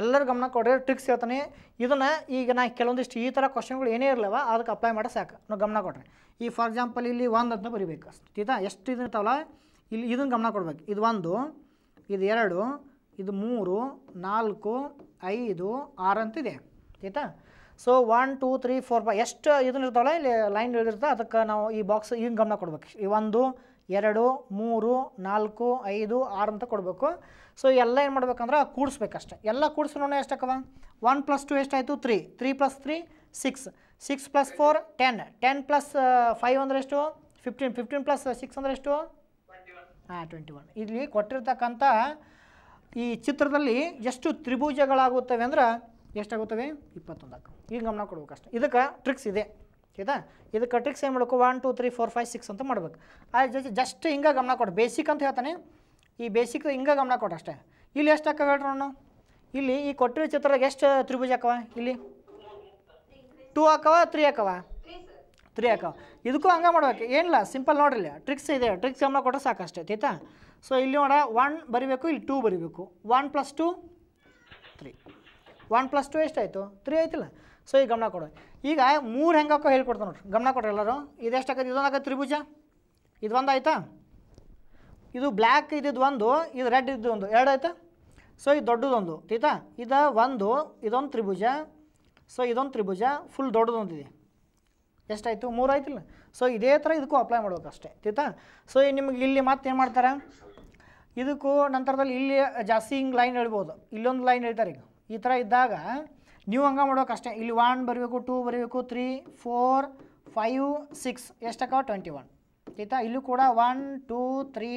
ಎಲ್ಲರೂ ಗಮನ ಕೊಡ್ರಿ ಟ್ರಿಕ್ಸ್ ಹೇಳ್ತಾನೆ ಇದನ್ನು ಈಗ ನಾ ಕೆಲವೊಂದಿಷ್ಟು ಈ ಥರ ಕ್ವಶನ್ಗಳು ಏನೇ ಇರಲಿವ ಅದಕ್ಕೆ ಅಪ್ಲೈ ಮಾಡೋ ಸಾಕು ನಾವು ಗಮನ ಕೊಡ್ರಿ ಈ ಫಾರ್ ಎಕ್ಸಾಂಪಲ್ ಇಲ್ಲಿ ಒಂದು ಅಂತ ಬರಿಬೇಕು ಆಯ್ತಾ ಎಷ್ಟು ಇದಿರ್ತಾವಲ್ಲ ಇಲ್ಲಿ ಇದನ್ನು ಗಮನ ಕೊಡ್ಬೇಕು ಇದು ಒಂದು ಇದು ಎರಡು ಇದು ಮೂರು ನಾಲ್ಕು ಐದು ಆರು ಅಂತಿದೆ ಆಯಿತಾ so one two three four five ಎಷ್ಟು ಇದನ್ನ ಇರ್ತಾವಲ್ಲ ಇಲ್ಲಿ ಲೈನ್ ಇಳಿದಿರ್ತ ಅದಕ್ಕೆ ನಾವು ಈ ಬಾಕ್ಸ್ ಈಗ ಗಮನ ಕೊಡ್ಬೇಕು ಈ ಒಂದು ಎರಡು ಮೂರು ನಾಲ್ಕು ಐದು ಆರು ಅಂತ ಕೊಡಬೇಕು ಸೊ ಎಲ್ಲ ಏನು ಮಾಡ್ಬೇಕಂದ್ರೆ ಕೂಡಿಸ್ಬೇಕಷ್ಟೆ ಎಲ್ಲ ಕೂಡಿಸ್ ನೋಡೋಣ ಎಷ್ಟಕ್ಕವ ಒನ್ ಪ್ಲಸ್ ಟು ಎಷ್ಟಾಯಿತು three three plus three six six plus four ten ten plus five ಅಂದರೆ ಎಷ್ಟು ಫಿಫ್ಟೀನ್ ಫಿಫ್ಟೀನ್ ಪ್ಲಸ್ ಸಿಕ್ಸ್ ಅಂದರೆ ಎಷ್ಟು ಹಾಂ ಟ್ವೆಂಟಿ ಒನ್ ಇಲ್ಲಿ ಕೊಟ್ಟಿರ್ತಕ್ಕಂಥ ಈ ಚಿತ್ರದಲ್ಲಿ ಎಷ್ಟು ತ್ರಿಭುಜಗಳಾಗುತ್ತವೆ ಅಂದ್ರೆ ಎಷ್ಟಾಗುತ್ತವೆ ಇಪ್ಪತ್ತೊಂದಕ್ಕೆ ಈಗ ಗಮನ ಕೊಡ್ಬೇಕು ಅಷ್ಟೇ ಇದಕ್ಕೆ ಟ್ರಿಕ್ಸ್ ಇದೆ ಆಯ್ತಾ ಇದಕ್ಕೆ ಟ್ರಿಕ್ಸ್ ಏನು ಮಾಡಬೇಕು one two three four five six ಅಂತ ಮಾಡ್ಬೇಕು ಜೊತೆ ಜಸ್ಟ್ ಹಿಂಗೆ ಗಮನ ಕೊಡು ಬೇಸಿಕ್ ಅಂತ ಹೇಳ್ತಾನೆ ಈ ಬೇಸಿಕ್ ಹಿಂಗೆ ಗಮನ ಕೊಡು ಅಷ್ಟೇ ಇಲ್ಲಿ ಎಷ್ಟು ಅಕ್ಕ ಹೇಳ್ರಿ ನಾನು ಇಲ್ಲಿ ಈ ಕೊಟ್ಟಿರೋ ಚಿತ್ರದಾಗ ಎಷ್ಟು ತ್ರಿಭುಜ ಹಾಕವ ಇಲ್ಲಿ ಟೂ ಹಾಕವ ತ್ರೀ ಹಾಕವ ತ್ರೀ ಹಾಕವ ಇದಕ್ಕೂ ಹಂಗೆ ಮಾಡ್ಬೇಕು ಏನಿಲ್ಲ ಸಿಂಪಲ್ ನೋಡ್ರಿ ಟ್ರಿಕ್ಸ್ ಇದೆ ಟ್ರಿಕ್ಸ್ ಗಮನ ಕೊಟ್ಟರೆ ಅಷ್ಟೇ ಆಯ್ತಾ ಸೊ ಇಲ್ಲಿ ನೋಡ ಒನ್ ಬರಿಬೇಕು ಇಲ್ಲಿ ಟೂ ಬರಿಬೇಕು one plus two three one plus two ಎಷ್ಟಾಯಿತು ತ್ರೀ ಆಯ್ತಿಲ್ಲ ಸೊ ಈಗ ಗಮನ ಕೊಡು ಈಗ ಮೂರು ಹೆಂಗಾಕೋ ಹೇಳ್ಕೊಡ್ತಾನೆ ನೋಡ್ರಿ ಗಮನ ಕೊಡ್ರಿ ಎಲ್ಲರೂ ಇದೆಷ್ಟಾಗತ್ತೆ ಆಗತ್ತೆ ತ್ರಿಭುಜ ಇದು ಒಂದು ಆಯ್ತಾ ಇದು ಬ್ಲ್ಯಾಕ್ ಇದ್ದಿದ್ದು ಒಂದು ಇದು ರೆಡ್ ಇದ್ದು ಒಂದು ಎರಡು ಆಯ್ತಾ ಸೊ ಇದು ದೊಡ್ಡದೊಂದು ಆಯ್ತಾ ಇದು ಒಂದು ಇದೊಂದು ತ್ರಿಭುಜ ಸೊ ಇದೊಂದು ತ್ರಿಭುಜ ಫುಲ್ ದೊಡ್ಡದೊಂದಿದೆ ಎಷ್ಟಾಯಿತು ಮೂರು ಆಯ್ತಿಲ್ಲ ಸೊ ಇದೇ ಥರ ಇದಕ್ಕೂ ಅಪ್ಲೈ ಮಾಡ್ಬೇಕು ಅಷ್ಟೇ ಆಯ್ತಾ ಸೊ ನಿಮ್ಗೆ ಇಲ್ಲಿ ಮತ್ತೆ ಏನು ಮಾಡ್ತಾರೆ ಇದಕ್ಕೂ ನಂತರದಲ್ಲಿ ಇಲ್ಲಿ ಜಾಸ್ತಿ ಹಿಂಗೆ ಲೈನ್ ಹೇಳ್ಬೋದು ಇಲ್ಲೊಂದು ಲೈನ್ ಹೇಳ್ತಾರೆ ಈಗ ಈ ಥರ ಇದ್ದಾಗ ನೀವು ಹಂಗೆ ಮಾಡೋಕೆ ಅಷ್ಟೇ ಇಲ್ಲಿ ಒನ್ ಬರಬೇಕು ಟೂ ಬರಬೇಕು ತ್ರೀ ಫೋರ್ ಫೈವ್ ಸಿಕ್ಸ್ ಎಷ್ಟಕ್ಕ ಟ್ವೆಂಟಿ ಒನ್ ಆಯಿತಾ ಇಲ್ಲೂ ಕೂಡ one two three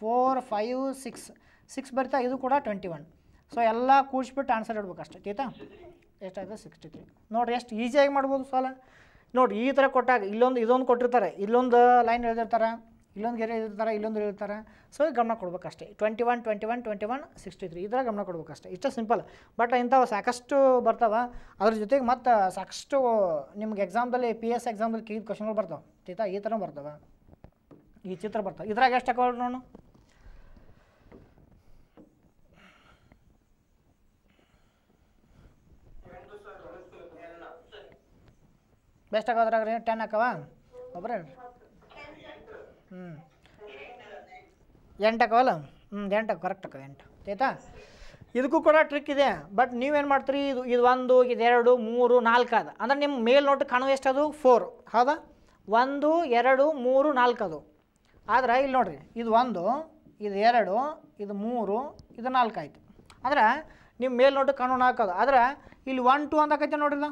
four five six six ಬರ್ತಾ ಇದು ಕೂಡ ಟ್ವೆಂಟಿ ಒನ್ ಸೊ ಎಲ್ಲ ಕೂಡಿಸ್ಬಿಟ್ಟು ಆನ್ಸರ್ ಇಡ್ಬೇಕು ಅಷ್ಟೇ ಆಯಿತಾ ಎಷ್ಟಾಯಿತು ಸಿಕ್ಸ್ಟಿ ತ್ರೀ ನೋಡಿರಿ ಎಷ್ಟು ಈಸಿಯಾಗಿ ಮಾಡ್ಬೋದು ಸಾಲ ನೋಡಿ ಈ ಥರ ಕೊಟ್ಟಾಗ ಇಲ್ಲೊಂದು ಇದೊಂದು ಕೊಟ್ಟಿರ್ತಾರೆ ಇಲ್ಲೊಂದು ಲೈನ್ ಹೇಳ್ದಿರ್ತಾರೆ ಇಲ್ಲೊಂದು ಗೆರೆ ಇರ್ತಾರೆ ಇಲ್ಲೊಂದು ಇರ್ತಾರೆ ಸೊ ಗಮನ ಕೊಡ್ಬೇಕಷ್ಟೇ twenty one twenty one twenty one sixty three ಇದರ ಗಮನ ಕೊಡ್ಬೇಕಷ್ಟೇ ಇಷ್ಟು ಸಿಂಪಲ್ ಬಟ್ ಇಂಥವು ಸಾಕಷ್ಟು ಬರ್ತಾವೆ ಅದ್ರ ಜೊತೆಗೆ ಮತ್ತು ಸಾಕಷ್ಟು ನಿಮ್ಗೆ ಎಕ್ಸಾಮ್ದಲ್ಲಿ ಪಿ ಎಸ್ ಎಕ್ಸಾಮ್ದಲ್ಲಿ ಕೀದ್ ಕ್ವಶನ್ಗಳು ಬರ್ತಾವೆ ಚೀತಾ ಈ ಥರ ಬರ್ತವೆ ಈ ಚಿತ್ರ ಬರ್ತಾವೆ ಇದ್ರಾಗ ಎಷ್ಟು ಹಾಕೋಳ್ರಿ ನೋಡು ಬೆಸ್ಟ್ ರೀ ಟೆನ್ ಹಾಕವಾ ಒಬ್ಬರೇ ಹ್ಞೂ ಹಾಕವಲ್ಲ ಹ್ಞೂ ಎಂಟಕ್ಕೆ ಕರೆಕ್ಟ್ ಅಕ್ಕ ಎಂಟು ಆಯ್ತಾ ಇದಕ್ಕೂ ಕೂಡ ಟ್ರಿಕ್ ಇದೆ ಬಟ್ ನೀವೇನು ಮಾಡ್ತೀರಿ ಇದು ಇದು ಒಂದು ಇದು ಎರಡು ಮೂರು ನಾಲ್ಕು ಅದು ಅಂದರೆ ನಿಮ್ಮ ಮೇಲ್ ನೋಟು ಕಾಣುವ ಎಷ್ಟದು ಫೋರ್ ಹೌದಾ ಒಂದು ಎರಡು ಮೂರು ನಾಲ್ಕು ಅದು ಆದ್ರೆ ಇಲ್ಲಿ ನೋಡಿರಿ ಇದು ಒಂದು ಇದು ಎರಡು ಇದು ಮೂರು ಇದು ನಾಲ್ಕು ಆಯ್ತು ಅಂದ್ರೆ ನಿಮ್ಮ ಮೇಲ್ ನೋಟು ಕಾಣೋ ನಾಲ್ಕು ಅದು ಆದ್ರೆ ಇಲ್ಲಿ ಒನ್ ಟು ಅಂದಕೈತೆ ನೋಡಿಲ್ಲ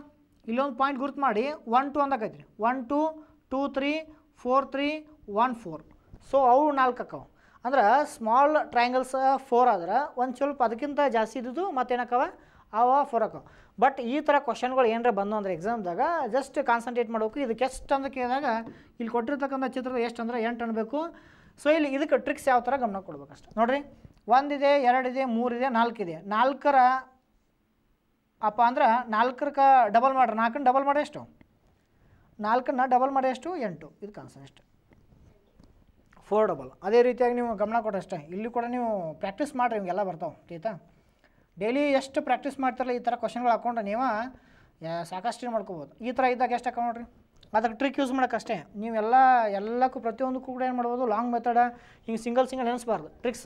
ಇಲ್ಲೊಂದು ಪಾಯಿಂಟ್ ಗುರುತು ಮಾಡಿ ಒನ್ ಟು ರೀ one two two three four three one four so ಅವು ನಾಲ್ಕು ಅಕ್ಕವು ಅಂದ್ರೆ ಸ್ಮಾಲ್ ಟ್ರಯಾಂಗಲ್ಸ್ ಫೋರ್ ಆದ್ರೆ ಒಂದು ಸ್ವಲ್ಪ ಅದಕ್ಕಿಂತ ಜಾಸ್ತಿ ಇದ್ದಿದ್ದು ಮತ್ತೇನಕ್ಕವ ಅವ ಫೋರ್ ಅಕ್ಕವ ಬಟ್ ಈ ಥರ ಕ್ವಶನ್ಗಳು ಏನಾರ ಬಂದು ಅಂದ್ರೆ ಎಕ್ಸಾಮ್ದಾಗ ಜಸ್ಟ್ ಕಾನ್ಸಂಟ್ರೇಟ್ ಮಾಡಬೇಕು ಇದಕ್ಕೆ ಎಷ್ಟು ಅಂತ ಕೇಳಿದಾಗ ಇಲ್ಲಿ ಕೊಟ್ಟಿರ್ತಕ್ಕಂಥ ಚಿತ್ರ ಎಷ್ಟು ಅಂದ್ರೆ ಎಂಟು ಅನ್ಬೇಕು ಸೊ ಇಲ್ಲಿ ಇದಕ್ಕೆ ಟ್ರಿಕ್ಸ್ ಯಾವ ಥರ ಗಮನ ಅಷ್ಟೆ ನೋಡಿರಿ ಒಂದಿದೆ ಎರಡಿದೆ ಮೂರಿದೆ ನಾಲ್ಕಿದೆ ನಾಲ್ಕರ ಅಪ್ಪ ಅಂದ್ರೆ ನಾಲ್ಕರಕ್ಕೆ ಡಬಲ್ ಮಾಡ್ರಿ ನಾಲ್ಕನ್ನು ಡಬಲ್ ಮಾಡಿ ಎಷ್ಟು ನಾಲ್ಕನ್ನ ಡಬಲ್ ಮಾಡಿ ಎಷ್ಟು ಎಂಟು ಇದು ಕಾನ್ಸನ್ ಎಷ್ಟು ಫೋರ್ ಡಬಲ್ ಅದೇ ರೀತಿಯಾಗಿ ನೀವು ಗಮನ ಅಷ್ಟೇ ಇಲ್ಲಿ ಕೂಡ ನೀವು ಪ್ರಾಕ್ಟೀಸ್ ಮಾಡಿರಿ ನಿಮಗೆಲ್ಲ ಬರ್ತಾವೆ ಆಯ್ತಾ ಡೈಲಿ ಎಷ್ಟು ಪ್ರಾಕ್ಟೀಸ್ ಮಾಡ್ತಾರಲ್ಲ ಈ ಥರ ಕ್ವಶನ್ಗಳು ಹಾಕ್ಕೊಂಡು ನೀವು ಸಾಕಷ್ಟು ಏನು ಮಾಡ್ಕೋಬೋದು ಈ ಥರ ಇದ್ದಾಗ ಎಷ್ಟು ಹಾಕೋ ನೋಡಿರಿ ಅದಕ್ಕೆ ಟ್ರಿಕ್ ಯೂಸ್ ಮಾಡೋಕ್ಕಷ್ಟೇ ನೀವೆಲ್ಲ ಎಲ್ಲಕ್ಕೂ ಪ್ರತಿಯೊಂದಕ್ಕೂ ಕೂಡ ಏನು ಮಾಡ್ಬೋದು ಲಾಂಗ್ ಮೆಥಡ ಹಿಂಗೆ ಸಿಂಗಲ್ ಸಿಂಗಲ್ ಎನಿಸ್ಬಾರ್ದು ಟ್ರಿಕ್ಸ್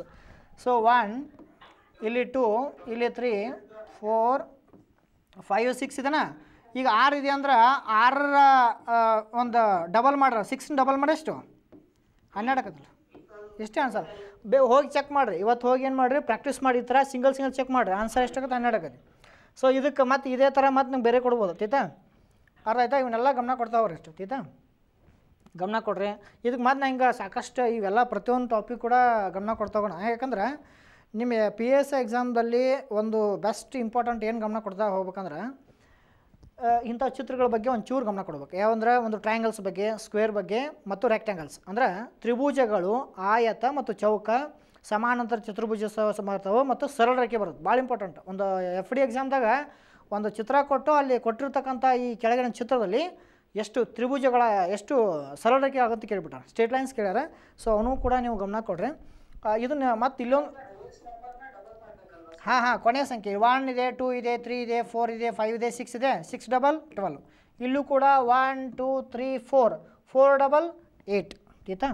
ಸೊ ಒನ್ ಇಲ್ಲಿ ಟೂ ಇಲ್ಲಿ ತ್ರೀ ಫೋರ್ ಫೈವ್ ಸಿಕ್ಸ್ ಇದೆ ಈಗ ಆರು ಇದೆ ಅಂದ್ರೆ ಆರರ ಒಂದು ಡಬಲ್ ಮಾಡ್ರ ಸಿಕ್ಸ್ ಡಬಲ್ ಮಾಡಿ ಎಷ್ಟು ಹನ್ನೆರಡಕ್ಕತ್ತಲ್ಲ ಎಷ್ಟೇ ಆನ್ಸರ್ ಬೇ ಹೋಗಿ ಚೆಕ್ ಮಾಡಿರಿ ಇವತ್ತು ಹೋಗಿ ಏನು ಮಾಡಿರಿ ಪ್ರಾಕ್ಟೀಸ್ ಮಾಡಿ ಈ ಥರ ಸಿಂಗಲ್ ಸಿಂಗಲ್ ಚೆಕ್ ಮಾಡಿರಿ ಆನ್ಸರ್ ಎಷ್ಟಾಗುತ್ತೆ ಹನ್ನೆರಡಕ್ಕತಿ ಸೊ ಇದಕ್ಕೆ ಮತ್ತು ಇದೇ ಥರ ಮತ್ತು ನಂಗೆ ಬೇರೆ ಕೊಡ್ಬೋದು ತೀತಾ ಅರ್ಥ ಆಯ್ತಾ ಇವನ್ನೆಲ್ಲ ಗಮನ ಕೊಡ್ತಾವ್ರಿ ಎಷ್ಟು ತೀತಾ ಗಮನ ಕೊಡ್ರಿ ಇದಕ್ಕೆ ಮತ್ತು ನಾ ಹಿಂಗೆ ಸಾಕಷ್ಟು ಇವೆಲ್ಲ ಪ್ರತಿಯೊಂದು ಟಾಪಿಕ್ ಕೂಡ ಗಮನ ಕೊಡ್ತಾವಣ ಯಾಕಂದ್ರೆ ನಿಮಗೆ ಪಿ ಎಸ್ ಎಕ್ಸಾಮ್ದಲ್ಲಿ ಒಂದು ಬೆಸ್ಟ್ ಇಂಪಾರ್ಟೆಂಟ್ ಏನು ಗಮನ ಕೊಡ್ತಾ ಹೋಗ್ಬೇಕಂದ್ರೆ ಇಂಥ ಚಿತ್ರಗಳ ಬಗ್ಗೆ ಒಂಚೂರು ಗಮನ ಕೊಡಬೇಕು ಯಾವಂದ್ರೆ ಒಂದು ಟ್ರಯಾಂಗಲ್ಸ್ ಬಗ್ಗೆ ಸ್ಕ್ವೇರ್ ಬಗ್ಗೆ ಮತ್ತು ರೆಕ್ಟ್ಯಾಂಗಲ್ಸ್ ಅಂದರೆ ತ್ರಿಭುಜಗಳು ಆಯತ ಮತ್ತು ಚೌಕ ಸಮಾನಾಂತರ ಚತುರ್ಭುಜ ಬರ್ತವೆ ಮತ್ತು ಸರಳ ರೇಖೆ ಬರುತ್ತೆ ಭಾಳ ಇಂಪಾರ್ಟೆಂಟ್ ಒಂದು ಎಫ್ ಡಿ ಎಕ್ಸಾಮ್ದಾಗ ಒಂದು ಚಿತ್ರ ಕೊಟ್ಟು ಅಲ್ಲಿ ಕೊಟ್ಟಿರ್ತಕ್ಕಂಥ ಈ ಕೆಳಗಿನ ಚಿತ್ರದಲ್ಲಿ ಎಷ್ಟು ತ್ರಿಭುಜಗಳ ಎಷ್ಟು ಸರಳ ರೇಖೆ ಆಗುತ್ತೆ ಕೇಳಿಬಿಟ್ಟಾರೆ ಸ್ಟೇಟ್ ಲೈನ್ಸ್ ಕೇಳ್ಯಾರ ಸೊ ಅವನು ಕೂಡ ನೀವು ಗಮನ ಕೊಡ್ರಿ ಇದನ್ನ ಮತ್ತೆ ಇಲ್ಲೊಂದು ಹಾಂ ಹಾಂ ಕೊನೆ ಸಂಖ್ಯೆ ಒನ್ ಇದೆ ಟೂ ಇದೆ ತ್ರೀ ಇದೆ ಫೋರ್ ಇದೆ ಫೈವ್ ಇದೆ ಸಿಕ್ಸ್ ಇದೆ ಸಿಕ್ಸ್ ಡಬಲ್ ಟ್ವೆಲ್ ಇಲ್ಲೂ ಕೂಡ one two three four four double eight ಆಯಿತಾ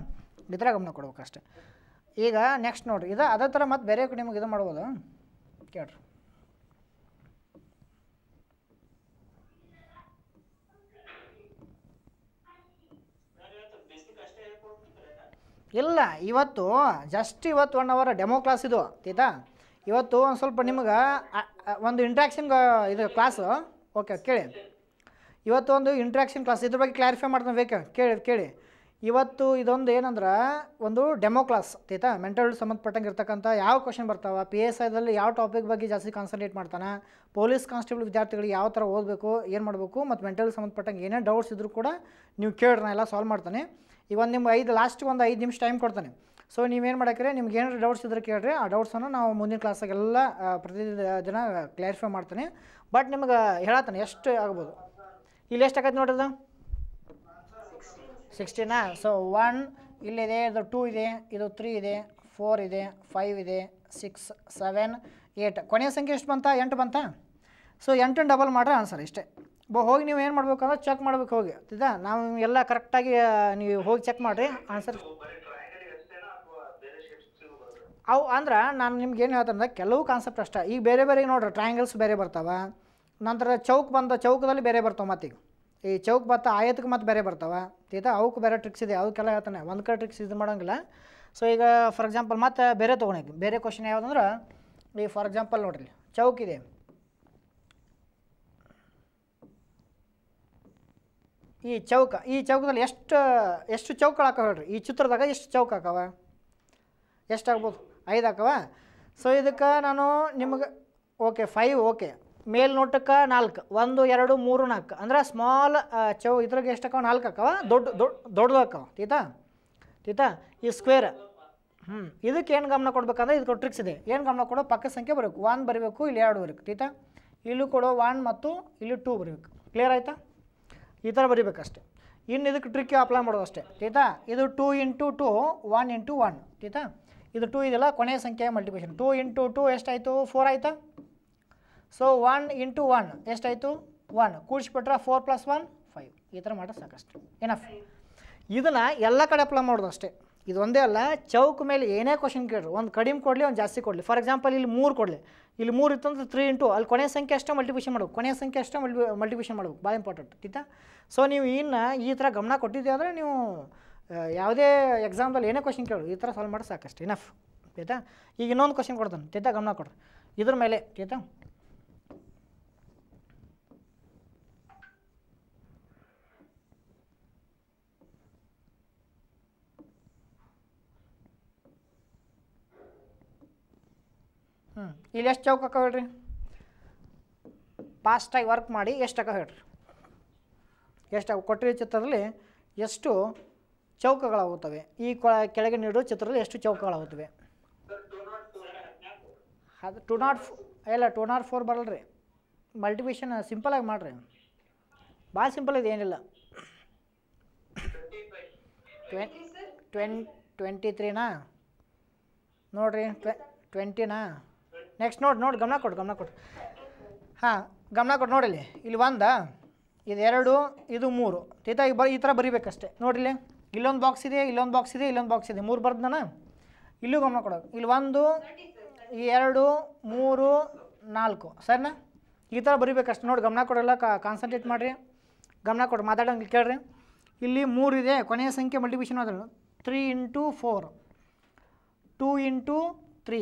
ಇದರ ಗಮನ ಕೊಡ್ಬೇಕು ಕೊಡ್ಬೇಕಷ್ಟೆ ಈಗ ನೆಕ್ಸ್ಟ್ ನೋಡಿರಿ ಇದು ಅದೇ ಥರ ಮತ್ತು ಬೇರೆ ನಿಮಗೆ ಇದು ಮಾಡ್ಬೋದು ಕೇಳ್ರಿ ಇಲ್ಲ ಇವತ್ತು ಜಸ್ಟ್ ಇವತ್ತು ಒನ್ ಅವರ್ ಡೆಮೋ ಕ್ಲಾಸ್ ಇದು ಆಯ್ತಾ ಇವತ್ತು ಒಂದು ಸ್ವಲ್ಪ ನಿಮ್ಗೆ ಒಂದು ಇಂಟ್ರಾಕ್ಷನ್ ಇದು ಕ್ಲಾಸು ಓಕೆ ಕೇಳಿ ಇವತ್ತು ಒಂದು ಇಂಟ್ರಾಕ್ಷನ್ ಕ್ಲಾಸ್ ಇದ್ರ ಬಗ್ಗೆ ಕ್ಲಾರಿಫೈ ಮಾಡ್ತಾನೆ ಬೇಕು ಕೇಳಿ ಕೇಳಿ ಇವತ್ತು ಇದೊಂದು ಏನಂದ್ರೆ ಒಂದು ಡೆಮೋ ಕ್ಲಾಸ್ ಆಯ್ತಾ ಮೆಂಟಲ್ ಸಂಬಂಧಪಟ್ಟಂಗೆ ಇರ್ತಕ್ಕಂಥ ಯಾವ ಕ್ವಶನ್ ಬರ್ತಾವೆ ಪಿ ಎಸ್ ಐದಲ್ಲಿ ಯಾವ ಟಾಪಿಕ್ ಬಗ್ಗೆ ಜಾಸ್ತಿ ಕಾನ್ಸಂಟ್ರೇಟ್ ಮಾಡ್ತಾನೆ ಪೊಲೀಸ್ ಕಾನ್ಸ್ಟೇಬಲ್ ವಿದ್ಯಾರ್ಥಿಗಳಿಗೆ ಯಾವ ಥರ ಓದಬೇಕು ಏನು ಮಾಡಬೇಕು ಮತ್ತು ಮೆಂಟಲ್ ಸಂಬಂಧಪಟ್ಟಂಗೆ ಏನೇ ಡೌಟ್ಸ್ ಇದ್ದರೂ ಕೂಡ ನೀವು ಕೇಳ್ರಿ ಎಲ್ಲ ಸಾಲ್ವ್ ಮಾಡ್ತಾನೆ ಈಗ ಒಂದು ಐದು ಲಾಸ್ಟ್ ಒಂದು ಐದು ನಿಮಿಷ ಟೈಮ್ ಕೊಡ್ತಾನೆ ಸೊ ನೀವೇನು ಮಾಡಕ್ಕೆ ನಿಮ್ಗೆ ಏನಾರು ಡೌಟ್ಸ್ ಇದ್ರೆ ಕೇಳಿರಿ ಆ ಡೌಟ್ಸನ್ನು ನಾವು ಮುಂದಿನ ಕ್ಲಾಸಾಗೆಲ್ಲ ಪ್ರತಿದಿನ ದಿನ ಕ್ಲಾರಿಫೈ ಮಾಡ್ತೀನಿ ಬಟ್ ನಿಮ್ಗೆ ಹೇಳತ್ತಾನೆ ಎಷ್ಟು ಆಗ್ಬೋದು ಇಲ್ಲಿ ಎಷ್ಟು ಆಗತ್ತೆ ನೋಡ್ರಿ ಅದು ಸಿಕ್ಸ್ಟೀನಾ ಸೊ ಒನ್ ಇಲ್ಲಿದೆ ಇದು ಟೂ ಇದೆ ಇದು ತ್ರೀ ಇದೆ ಫೋರ್ ಇದೆ ಫೈವ್ ಇದೆ ಸಿಕ್ಸ್ ಸೆವೆನ್ ಏಯ್ಟ್ ಕೊನೆಯ ಸಂಖ್ಯೆ ಎಷ್ಟು ಬಂತ ಎಂಟು ಬಂತ ಸೊ ಎಂಟನ್ನು ಡಬಲ್ ಮಾಡ್ರೆ ಆನ್ಸರ್ ಇಷ್ಟೇ ಬ ಹೋಗಿ ನೀವು ಏನು ಮಾಡಬೇಕು ಅಂದ್ರೆ ಚೆಕ್ ಮಾಡ್ಬೇಕು ಹೋಗಿ ಆಯ್ತಾ ನಾವು ಎಲ್ಲ ಕರೆಕ್ಟಾಗಿ ನೀವು ಹೋಗಿ ಚೆಕ್ ಮಾಡಿರಿ ಆನ್ಸರ್ ಅವು ಅಂದ್ರೆ ನಾನು ನಿಮ್ಗೆ ಏನು ಹೇಳ್ತೇನೆ ಅಂದರೆ ಕೆಲವು ಕಾನ್ಸೆಪ್ಟ್ ಅಷ್ಟೇ ಈಗ ಬೇರೆ ಬೇರೆ ನೋಡ್ರಿ ಟ್ರಯಾಂಗಲ್ಸ್ ಬೇರೆ ಬರ್ತಾವೆ ನಂತರ ಚೌಕ್ ಬಂದ ಚೌಕದಲ್ಲಿ ಬೇರೆ ಬರ್ತಾವೆ ಮತ್ತೀಗ ಈ ಚೌಕ್ ಬತ್ತ ಆಯತಕ್ಕೆ ಮತ್ತೆ ಬೇರೆ ಬರ್ತಾವೆ ತೀತಾ ಅವಕ್ಕೆ ಬೇರೆ ಟ್ರಿಕ್ಸ್ ಇದೆ ಅವಕ್ಕೆಲ್ಲ ಹೇಳ್ತಾನೆ ಒಂದು ಕಡೆ ಟ್ರಿಕ್ಸ್ ಇದು ಮಾಡೋಂಗಿಲ್ಲ ಸೊ ಈಗ ಫಾರ್ ಎಕ್ಸಾಂಪಲ್ ಮತ್ತೆ ಬೇರೆ ತೊಗೊಳಕ್ಕೆ ಬೇರೆ ಕ್ವಶನ್ ಯಾವುದಂದ್ರೆ ಈ ಫಾರ್ ಎಕ್ಸಾಂಪಲ್ ನೋಡ್ರಿ ಚೌಕ್ ಇದೆ ಈ ಚೌಕ ಈ ಚೌಕದಲ್ಲಿ ಎಷ್ಟು ಎಷ್ಟು ಚೌಕಗಳು ಹೇಳ್ರಿ ಈ ಚಿತ್ರದಾಗ ಎಷ್ಟು ಚೌಕ ಹಾಕವ ಎಷ್ಟಾಗ್ಬೋದು ಐದು ಹಾಕವ ಸೊ ಇದಕ್ಕೆ ನಾನು ನಿಮಗೆ ಓಕೆ ಫೈವ್ ಓಕೆ ಮೇಲ್ ನೋಟಕ್ಕೆ ನಾಲ್ಕು ಒಂದು ಎರಡು ಮೂರು ನಾಲ್ಕು ಅಂದ್ರೆ ಸ್ಮಾಲ್ ಚೌ ಇದ್ರಾಗ ಎಷ್ಟು ಹಾಕವ ನಾಲ್ಕು ಹಾಕವ ದೊಡ್ಡ ದೊಡ್ಡ ದೊಡ್ಡದು ಹಾಕವ ತೀತಾ ತೀತಾ ಈ ಸ್ಕ್ವೇರ್ ಹ್ಞೂ ಇದಕ್ಕೆ ಏನು ಗಮನ ಕೊಡ್ಬೇಕಂದ್ರೆ ಇದು ಟ್ರಿಕ್ಸ್ ಇದೆ ಏನು ಗಮನ ಕೊಡೋ ಪಕ್ಕ ಸಂಖ್ಯೆ ಬರಬೇಕು ಒನ್ ಬರಬೇಕು ಇಲ್ಲಿ ಎರಡು ಬರಬೇಕು ತೀತಾ ಇಲ್ಲೂ ಕೊಡೋ ಒನ್ ಮತ್ತು ಇಲ್ಲಿ ಟೂ ಬರಬೇಕು ಕ್ಲಿಯರ್ ಆಯಿತಾ ಈ ಥರ ಬರಿಬೇಕಷ್ಟೆ ಇನ್ನು ಇದಕ್ಕೆ ಟ್ರಿಕ್ ಅಪ್ಲೈ ಮಾಡೋದು ಅಷ್ಟೇ ತೀತಾ ಇದು two into two one into one ತೀತಾ ಇದು ಟೂ ಇದೆಯಲ್ಲ ಕೊನೆಯ ಸಂಖ್ಯೆ ಮಲ್ಟಿಪ್ಲಿಕೇಶನ್ ಟೂ ಇಂಟು ಟೂ ಎಷ್ಟಾಯಿತು ಫೋರ್ ಆಯಿತಾ ಸೊ ಒನ್ ಇಂಟು ಒನ್ ಎಷ್ಟಾಯಿತು ಒನ್ ಕೂಡಿಸ್ಬಿಟ್ರೆ ಫೋರ್ ಪ್ಲಸ್ ಒನ್ ಫೈವ್ ಈ ಥರ ಮಾಡೋದು ಸಾಕಷ್ಟು ಏನಫ್ ಇದನ್ನು ಎಲ್ಲ ಕಡೆ ಅಪ್ಲೈ ಮಾಡೋದು ಅಷ್ಟೇ ಇದೊಂದೇ ಅಲ್ಲ ಚೌಕ್ ಮೇಲೆ ಏನೇ ಕ್ವಶನ್ ಕೇಳಿದ್ರು ಒಂದು ಕಡಿಮೆ ಕೊಡಲಿ ಒಂದು ಜಾಸ್ತಿ ಕೊಡಲಿ ಫಾರ್ ಎಕ್ಸಾಂಪಲ್ ಇಲ್ಲಿ ಮೂರು ಕೊಡಲಿ ಇಲ್ಲಿ ಮೂರು ಇತ್ತು ಅಂದರೆ ತ್ರೀ ಇಂಟು ಅಲ್ಲಿ ಕೊನೆಯ ಸಂಖ್ಯೆ ಅಷ್ಟೇ ಮಲ್ಟಿಪ್ಲಿಕೇಶನ್ ಮಾಡಬೇಕು ಕೊನೆಯ ಸಂಖ್ಯೆ ಅಷ್ಟೇ ಮಲ್ಟಿ ಮಲ್ಟಿಪ್ಲಿಕೇಶನ್ ಮಾಡಬೇಕು ಭಾಳ ಇಂಪಾರ್ಟೆಂಟ್ ಆಯಿತಾ ಸೊ ನೀವು ಇನ್ನು ಈ ಥರ ಗಮನ ಕೊಟ್ಟಿದ್ದೆ ಅಂದರೆ ನೀವು ಯಾವುದೇ ಎಕ್ಸಾಮ್ದಲ್ಲಿ ಏನೇ ಕ್ವಶನ್ ಕೇಳು ಈ ಥರ ಸಾಲ್ವ್ ಮಾಡಿ ಸಾಕಷ್ಟು ಇನಫ್ ಆಯ್ತಾ ಈಗ ಇನ್ನೊಂದು ಕ್ವಶನ್ ಕೊಡ್ತಾನೆ ತೈತಾ ಗಮನ ಕೊಡ್ರಿ ಇದ್ರ ಮೇಲೆ ಆಯ್ತಾ ಹ್ಞೂ ಇಲ್ಲಿ ಎಷ್ಟು ಚೌಕ ಅಕ್ಕ ಹೇಳ್ರಿ ಪಾಸ್ಟಾಗಿ ವರ್ಕ್ ಮಾಡಿ ಎಷ್ಟು ಅಕ್ಕ ಹೇಳ್ರಿ ಎಷ್ಟು ಕೊಟ್ಟಿರೋ ಚಿತ್ರದಲ್ಲಿ ಎಷ್ಟು ಚೌಕಗಳಾಗುತ್ತವೆ ಈ ಕೆಳಗೆ ನೀಡುವ ಚಿತ್ರದಲ್ಲಿ ಎಷ್ಟು ಚೌಕಗಳಾಗುತ್ತವೆ ಅದು ಟು ನಾಟ್ ಇಲ್ಲ ಟು ನಾಟ್ ಫೋರ್ ಬರಲ್ರಿ ಮಲ್ಟಿಪ್ಲಿಕೇಶನ್ ಸಿಂಪಲಾಗಿ ಮಾಡಿರಿ ಭಾಳ ಸಿಂಪಲ್ ಇದೆ ಏನಿಲ್ಲ ಟ್ವೆನ್ ಟ್ವೆನ್ ಟ್ವೆಂಟಿ ತ್ರೀನಾ ನೋಡಿರಿ ಟ್ವೆ ಟ್ವೆಂಟಿನಾ ನೆಕ್ಸ್ಟ್ ನೋಡಿ ನೋಡಿ ಗಮನ ಕೊಡಿ ಗಮನ ಕೊಡು ಹಾಂ ಗಮನ ಕೊಡಿ ನೋಡಿಲಿ ಇಲ್ಲಿ ಒಂದು ಇದು ಎರಡು ಇದು ಮೂರು ಈ ಬ ಈ ಥರ ಬರಿಬೇಕಷ್ಟೆ ನೋಡಿಲಿ ಇಲ್ಲೊಂದು ಬಾಕ್ಸ್ ಇದೆ ಇಲ್ಲೊಂದು ಬಾಕ್ಸ್ ಇದೆ ಇಲ್ಲೊಂದು ಬಾಕ್ಸ್ ಇದೆ ಮೂರು ಬರ್ದನ ಇಲ್ಲೂ ಗಮನ ಕೊಡೋದು ಇಲ್ಲಿ ಒಂದು ಎರಡು ಮೂರು ನಾಲ್ಕು ಸರಿನಾ ಈ ಥರ ಬರಿಬೇಕಷ್ಟು ನೋಡಿ ಗಮನ ಕೊಡೋಲ್ಲ ಕಾನ್ಸಂಟ್ರೇಟ್ ಮಾಡಿರಿ ಗಮನ ಕೊಡಿ ಮಾತಾಡೋಂಗೆ ಕೇಳ್ರಿ ಇಲ್ಲಿ ಮೂರು ಇದೆ ಕೊನೆಯ ಸಂಖ್ಯೆ ಮಲ್ಟಿಪ್ಲಿಕೇಶನ್ ಅದಲ್ಲ three into four two into three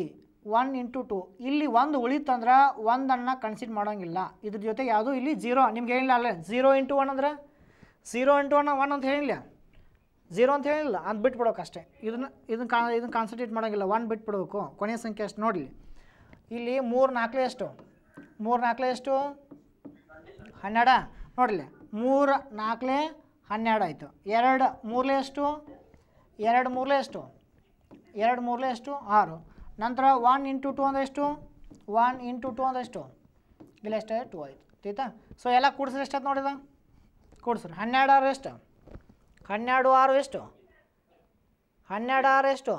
one into two ಇಲ್ಲಿ ಒಂದು ಉಳಿತಂದ್ರೆ ಒಂದನ್ನು ಕನ್ಸಿಡ್ ಮಾಡೋಂಗಿಲ್ಲ ಇದ್ರ ಜೊತೆಗೆ ಯಾವುದು ಇಲ್ಲಿ ಜೀರೋ ನಿಮ್ಗೆ ಹೇಳಿಲ್ಲ ಅಲ್ಲೇ ಜೀರೋ ಇಂಟು ಒನ್ ಅಂದ್ರೆ ಜೀರೋ ಇಂಟು ಒನ್ ಒನ್ ಅಂತ ಹೇಳಿಲ್ಲ ಝೀರೋ ಅಂತ ಹೇಳಿಲ್ಲ ಅದು ಬಿಟ್ಬಿಡೋಕೆ ಅಷ್ಟೇ ಇದನ್ನು ಇದನ್ನು ಕಾ ಇದನ್ನು ಕಾನ್ಸಂಟ್ರೇಟ್ ಮಾಡೋಂಗಿಲ್ಲ ಒನ್ ಬಿಟ್ಬಿಡ್ಬೇಕು ಕೊನೆಯ ಸಂಖ್ಯೆ ಅಷ್ಟು ನೋಡಲಿ ಇಲ್ಲಿ ಮೂರು ನಾಲ್ಕಲೇ ಎಷ್ಟು ಮೂರು ನಾಲ್ಕಲೇ ಎಷ್ಟು ಹನ್ನೆರಡ ನೋಡಲಿ ಮೂರು ನಾಲ್ಕಲೇ ಹನ್ನೆರಡು ಆಯಿತು ಎರಡು ಮೂರಲೇ ಎಷ್ಟು ಎರಡು ಮೂರಲೇ ಎಷ್ಟು ಎರಡು ಮೂರಲೇ ಎಷ್ಟು ಆರು ನಂತರ ಒನ್ ಇಂಟು ಟು ಅಂದರೆ ಎಷ್ಟು ಒನ್ ಇಂಟು ಟು ಅಂದರೆ ಎಷ್ಟು ಇಲ್ಲ ಎಷ್ಟು ಟು ಆಯಿತು ಆಯಿತಾ ಸೊ ಎಲ್ಲ ಕೂಡಿಸ್ರೆ ಎಷ್ಟಾಯ್ತು ನೋಡಿದ ಕೂಡಿಸ್ರಿ ಹನ್ನೆರಡು ಆರು ಎಷ್ಟು ಹನ್ನೆರಡು ಆರು ಎಷ್ಟು ಹನ್ನೆರಡು ಆರು ಎಷ್ಟು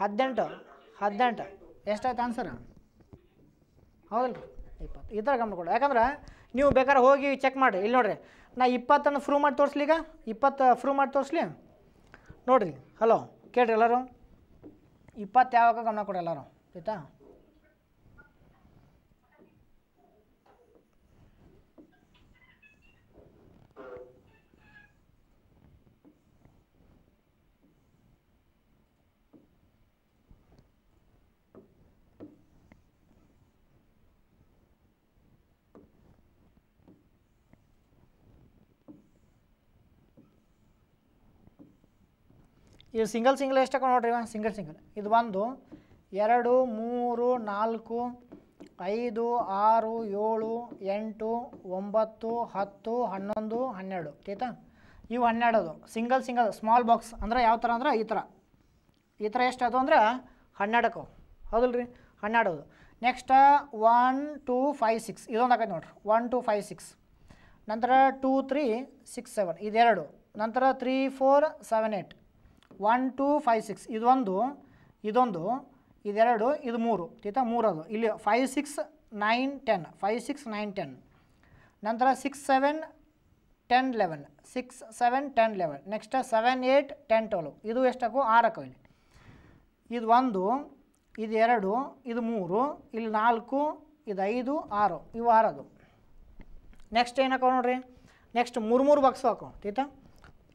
ಹದಿನೆಂಟು ಹದಿನೆಂಟು ಎಷ್ಟಾಯ್ತು ಆನ್ಸರ್ ಹೌದಲ್ರಿ ಇಪ್ಪತ್ತು ಈ ಥರ ಗಮನ ಕೊಡು ಯಾಕಂದ್ರೆ ನೀವು ಬೇಕಾದ್ರೆ ಹೋಗಿ ಚೆಕ್ ಮಾಡಿರಿ ಇಲ್ಲಿ ನೋಡಿರಿ ನಾ ಇಪ್ಪತ್ತನ್ನು ಫ್ರೂ ಮಾಡಿ ತೋರಿಸ್ಲಿ ಈಗ ಇಪ್ಪತ್ತು ಫ್ರೂ uh, ಮಾಡಿ ತೋರಿಸ್ಲಿ ನೋಡಿರಿ ಹಲೋ ಕೇಳಿರಿ ಎಲ್ಲರೂ ಇಪ್ಪತ್ತು ಯಾವಾಗ ಗಮನ ಕೊಡಿ ಎಲ್ಲರೂ ಆಯಿತಾ ಇದು ಸಿಂಗಲ್ ಸಿಂಗಲ್ ಎಷ್ಟು ನೋಡ್ರಿ ಇವ ಸಿಂಗಲ್ ಸಿಂಗಲ್ ಇದು ಒಂದು ಎರಡು ಮೂರು ನಾಲ್ಕು ಐದು ಆರು ಏಳು ಎಂಟು ಒಂಬತ್ತು ಹತ್ತು ಹನ್ನೊಂದು ಹನ್ನೆರಡು ಆಯ್ತಾ ಇವು ಹನ್ನೆರಡದು ಸಿಂಗಲ್ ಸಿಂಗಲ್ ಸ್ಮಾಲ್ ಬಾಕ್ಸ್ ಅಂದರೆ ಯಾವ ಥರ ಅಂದ್ರೆ ಈ ಥರ ಈ ಥರ ಎಷ್ಟು ಅದು ಅಂದ್ರೆ ಹನ್ನೆರಡಕ್ಕೂ ಹೌದಲ್ಲ ರೀ ಹನ್ನೆರಡು next one two five six ಇದೊಂದು ಆಗೈತೆ ನೋಡ್ರಿ ಒನ್ ಟು ಫೈ ಸಿಕ್ಸ್ ನಂತರ ಟೂ ತ್ರೀ ಸಿಕ್ಸ್ ಸೆವೆನ್ ಇದೆರಡು ನಂತರ three four seven eight one two five six ಇದೊಂದು ಇದೊಂದು ಇದೆರಡು ಇದು ಮೂರು ಥೀಟಾ ಮೂರದು ಇಲ್ಲಿ five six nine ten five six nine ten ನಂತರ six seven ten eleven six seven ten eleven next seven eight ten twelve ಇದು ಎಷ್ಟಕ್ಕೂ ಆರಕ್ಕೂ ಇಲ್ಲಿ ಇದು ಒಂದು ಇದು ಎರಡು ಇದು ಮೂರು ಇಲ್ಲಿ ನಾಲ್ಕು ಇದು ಐದು ಆರು ಇವು ಆರದು ನೆಕ್ಸ್ಟ್ ಏನಕ್ಕ ನೋಡ್ರಿ ನೋಡಿರಿ ನೆಕ್ಸ್ಟ್ ಮೂರು ಮೂರು ಬಾಕ್ಸು ಹಾಕೋ ತೀತಾ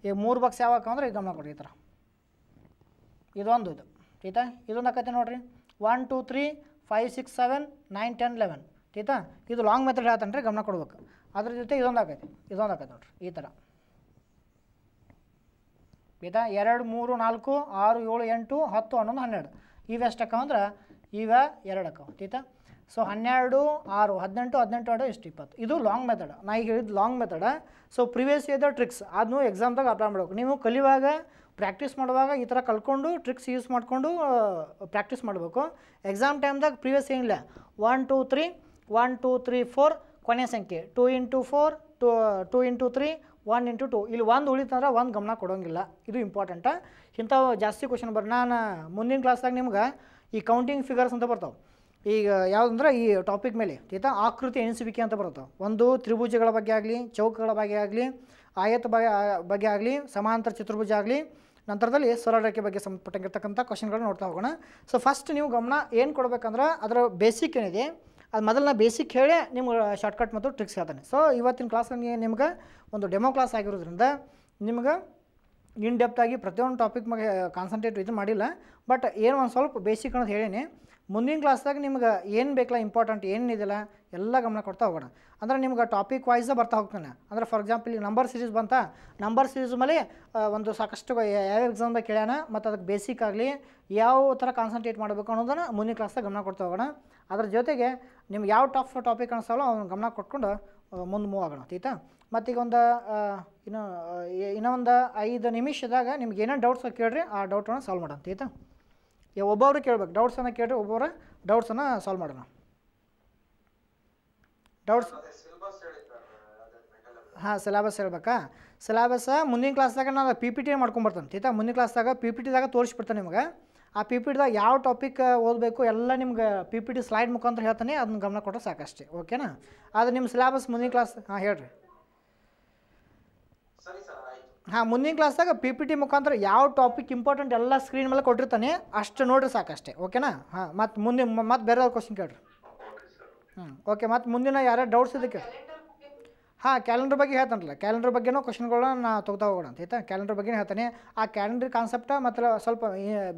ಈಗ ಮೂರು ಬಾಕ್ಸ್ ಯಾವ ಹಾಕೋ ಈಗ ಗಮನ ಕೊಡಿ ಈ ಥರ ಇದೊಂದು ಇದು ಆಯ್ತಾ ಇದೊಂದು ಆಕೈತೆ ನೋಡಿರಿ one two three five six seven nine ten eleven ಆಯ್ತಾ ಇದು ಲಾಂಗ್ ಮೆಥಡ್ ಹೇಳ್ತಾನೆ ರೀ ಗಮನ ಕೊಡ್ಬೇಕು ಅದ್ರ ಜೊತೆ ಇದೊಂದು ಆಕೈತಿ ಇದೊಂದು ಆಕೈತೆ ನೋಡಿರಿ ಈ ಥರ ಆಯ್ತಾ ಎರಡು ಮೂರು ನಾಲ್ಕು ಆರು ಏಳು ಎಂಟು ಹತ್ತು ಹನ್ನೊಂದು ಹನ್ನೆರಡು ಇವೆಷ್ಟು ಅಂದ್ರೆ ಇವ ಎರಡು ಅಕ್ಕವ ಆಯ್ತಾ ಸೊ ಹನ್ನೆರಡು ಆರು ಹದಿನೆಂಟು ಹದಿನೆಂಟು ಆಡೋ ಎಷ್ಟು ಇಪ್ಪತ್ತು ಇದು ಲಾಂಗ್ ಮೆಥಡ್ ನಾ ಈಗ ಹೇಳಿದ ಲಾಂಗ್ ಮೆಥಡ ಸೊ ಪ್ರಿವಿಯಸ್ ಇಯರ್ದ ಟ್ರಿಕ್ಸ್ ಅದನ್ನು ಎಕ್ಸಾಮ್ದಾಗ ಅಪ್ಲೈ ಮಾಡಬೇಕು ನೀವು ಕಲಿಯುವಾಗ ಪ್ರಾಕ್ಟೀಸ್ ಮಾಡುವಾಗ ಈ ಥರ ಕಲ್ಕೊಂಡು ಟ್ರಿಕ್ಸ್ ಯೂಸ್ ಮಾಡಿಕೊಂಡು ಪ್ರಾಕ್ಟೀಸ್ ಮಾಡಬೇಕು ಎಕ್ಸಾಮ್ ಟೈಮ್ದಾಗ ಪ್ರಿವಿಯಸ್ ಏನಿಲ್ಲ one two three one two three four ಕೊನೆ ಸಂಖ್ಯೆ two into four two two into three one into two ಇಲ್ಲಿ ಒಂದು ಉಳಿತಂದ್ರೆ ಒಂದು ಗಮನ ಕೊಡೋಂಗಿಲ್ಲ ಇದು ಇಂಪಾರ್ಟೆಂಟ ಇಂಥವು ಜಾಸ್ತಿ ಕ್ವಶನ್ ಬರ್ ನಾನು ಮುಂದಿನ ಕ್ಲಾಸ್ದಾಗ ನಿಮ್ಗೆ ಈ ಕೌಂಟಿಂಗ್ ಫಿಗರ್ಸ್ ಅಂತ ಬರ್ತಾವೆ ಈಗ ಯಾವುದಂದ್ರೆ ಈ ಟಾಪಿಕ್ ಮೇಲೆ ಈತ ಆಕೃತಿ ಎಣಿಸುವಿಕೆ ಅಂತ ಬರುತ್ತೆ ಒಂದು ತ್ರಿಭುಜಗಳ ಬಗ್ಗೆ ಆಗಲಿ ಚೌಕಗಳ ಬಗ್ಗೆ ಆಗಲಿ ಆಯತ ಬಗ್ಗೆ ಆಗಲಿ ಸಮಾಂತರ ಚತುರ್ಭುಜ ಆಗಲಿ ನಂತರದಲ್ಲಿ ಸ್ವರಾಡಕ್ಕೆ ಬಗ್ಗೆ ಸಂಬಂಧಪಟ್ಟಂಗಿರ್ತಕ್ಕಂಥ ಕ್ವಶನ್ಗಳನ್ನ ನೋಡ್ತಾ ಹೋಗೋಣ ಸೊ ಫಸ್ಟ್ ನೀವು ಗಮನ ಏನು ಕೊಡಬೇಕಂದ್ರೆ ಅದರ ಬೇಸಿಕ್ ಏನಿದೆ ಅದು ಮೊದಲನೇ ಬೇಸಿಕ್ ಹೇಳಿ ನಿಮ್ಗೆ ಶಾರ್ಟ್ಕಟ್ ಮತ್ತು ಟ್ರಿಕ್ಸ್ ಹೇಳ್ತಾನೆ ಸೊ ಇವತ್ತಿನ ಕ್ಲಾಸಲ್ಲಿ ನಿಮ್ಗೆ ಒಂದು ಡೆಮೋ ಕ್ಲಾಸ್ ಆಗಿರೋದ್ರಿಂದ ನಿಮ್ಗೆ ಇನ್ ಡೆಪ್ತಾಗಿ ಪ್ರತಿಯೊಂದು ಟಾಪಿಕ್ ಮೇಲೆ ಕಾನ್ಸಂಟ್ರೇಟ್ ಇದು ಮಾಡಿಲ್ಲ ಬಟ್ ಏನು ಒಂದು ಸ್ವಲ್ಪ ಬೇಸಿಕ್ ಅನ್ನೋದು ಹೇಳೀನಿ ಮುಂದಿನ ಕ್ಲಾಸ್ದಾಗ ನಿಮ್ಗೆ ಏನು ಬೇಕಲ್ಲ ಇಂಪಾರ್ಟೆಂಟ್ ಏನಿದೆಯಲ್ಲ ಎಲ್ಲ ಗಮನ ಕೊಡ್ತಾ ಹೋಗೋಣ ಅಂದರೆ ನಿಮ್ಗೆ ಟಾಪಿಕ್ ವೈಸ್ ಬರ್ತಾ ಹೋಗ್ತಾನೆ ಅಂದರೆ ಫಾರ್ ಎಕ್ಸಾಂಪಲ್ ಈಗ ನಂಬರ್ ಸೀರೀಸ್ ಬಂತ ನಂಬರ್ ಸೀರೀಸ್ ಮೇಲೆ ಒಂದು ಸಾಕಷ್ಟು ಯಾವ ಎಕ್ಸಾಮ್ದಾಗ ಕೇಳೋಣ ಮತ್ತು ಅದಕ್ಕೆ ಬೇಸಿಕ್ ಆಗಲಿ ಯಾವ ಥರ ಕಾನ್ಸಂಟ್ರೇಟ್ ಮಾಡಬೇಕು ಅನ್ನೋದನ್ನು ಮುಂದಿನ ಕ್ಲಾಸ್ದಾಗ ಗಮನ ಕೊಡ್ತಾ ಹೋಗೋಣ ಅದ್ರ ಜೊತೆಗೆ ನಿಮ್ಗೆ ಯಾವ ಟಾಪ್ ಟಾಪಿಕ್ ಅನಿಸಲ್ಲ ಅವ್ನು ಗಮನ ಕೊಟ್ಕೊಂಡು ಮುಂದೆ ಮೂವ್ ಆಗೋಣ ಆಯ್ತಾ ಮತ್ತೀಗೊಂದು ಒಂದು ಇನ್ನೂ ಇನ್ನೊಂದು ಐದು ನಿಮಿಷದಾಗ ನಿಮ್ಗೆ ಏನೇನು ಡೌಟ್ಸ್ ಕೇಳಿರಿ ಆ ಡೌಟನ್ನು ಸಾಲ್ವ್ ಮಾಡೋಣ ಆಯ್ತಾ ಯಾವ ಒಬ್ಬೊಬ್ಬರು ಕೇಳ್ಬೇಕು ಡೌಟ್ಸನ್ನು ಕೇಳಿ ಒಬ್ಬೊಬ್ರು ಡೌಟ್ಸನ್ನು ಸಾಲ್ವ್ ಮಾಡೋಣ ಡೌಟ್ಸ್ ಹಾಂ ಸಿಲೆಬಸ್ ಹೇಳ್ಬೇಕಾ ಸಿಲೆಬಸ್ ಮುಂದಿನ ಕ್ಲಾಸ್ದಾಗ ನಾನು ಪಿ ಪಿ ಟಿ ಮಾಡ್ಕೊಂಬರ್ತೇನೆ ಆಯ್ತಾ ಮುಂದಿನ ಕ್ಲಾಸ್ದಾಗ ಪಿ ಪಿ ಟಿದಾಗ ತೋರಿಸ್ಬಿಡ್ತೇನೆ ನಿಮ್ಗೆ ಆ ಪಿ ಪಿ ಟಿದಾಗ ಯಾವ ಟಾಪಿಕ್ ಓದಬೇಕು ಎಲ್ಲ ನಿಮ್ಗೆ ಪಿ ಪಿ ಟಿ ಸ್ಲೈಡ್ ಮುಖಾಂತರ ಹೇಳ್ತಾನೆ ಅದನ್ನ ಗಮನ ಕೊಟ್ಟರೆ ಸಾಕಷ್ಟೇ ಓಕೆನಾ ಅದು ನಿಮ್ಮ ಸಿಲೆಬಸ್ ಮುಂದಿನ ಕ್ಲಾಸ್ ಹಾಂ ಹೇಳ್ರಿ ಹಾಂ ಮುಂದಿನ ಕ್ಲಾಸ್ದಾಗ ಪಿ ಪಿ ಟಿ ಮುಖಾಂತರ ಯಾವ ಟಾಪಿಕ್ ಇಂಪಾರ್ಟೆಂಟ್ ಎಲ್ಲ ಸ್ಕ್ರೀನ್ ಮೇಲೆ ಕೊಟ್ಟಿರ್ತಾನೆ ಅಷ್ಟು ನೋಡ್ರಿ ಸಾಕಷ್ಟೇ ಓಕೆನಾ ಹಾಂ ಮತ್ತು ಮುಂದಿನ ಮತ್ತೆ ಬೇರೆ ಕ್ವಶನ್ ಕೇಳ್ರಿ ಹ್ಞೂ ಓಕೆ ಮತ್ತು ಮುಂದಿನ ಯಾರ್ಯಾರು ಡೌಟ್ಸ್ ಇದಕ್ಕೆ ಹಾಂ ಕ್ಯಾಲೆಂಡರ್ ಬಗ್ಗೆ ಹೇಳ್ತಾನಲ್ಲ ಕ್ಯಾಲೆಂಡರ್ ಬಗ್ಗೆನೂ ಕ್ವಶನ್ಗಳನ್ನ ನಾ ತೊಗೊತಾ ಹೋಗೋಣ ಅಂತ ಆಯ್ತಾ ಕ್ಯಾಲೆಂಡರ್ ಬಗ್ಗೆ ಹೇಳ್ತಾನೆ ಆ ಕ್ಯಾಲೆಂಡರ್ ಕಾನ್ಸೆಪ್ಟ ಮತ್ತು ಸ್ವಲ್ಪ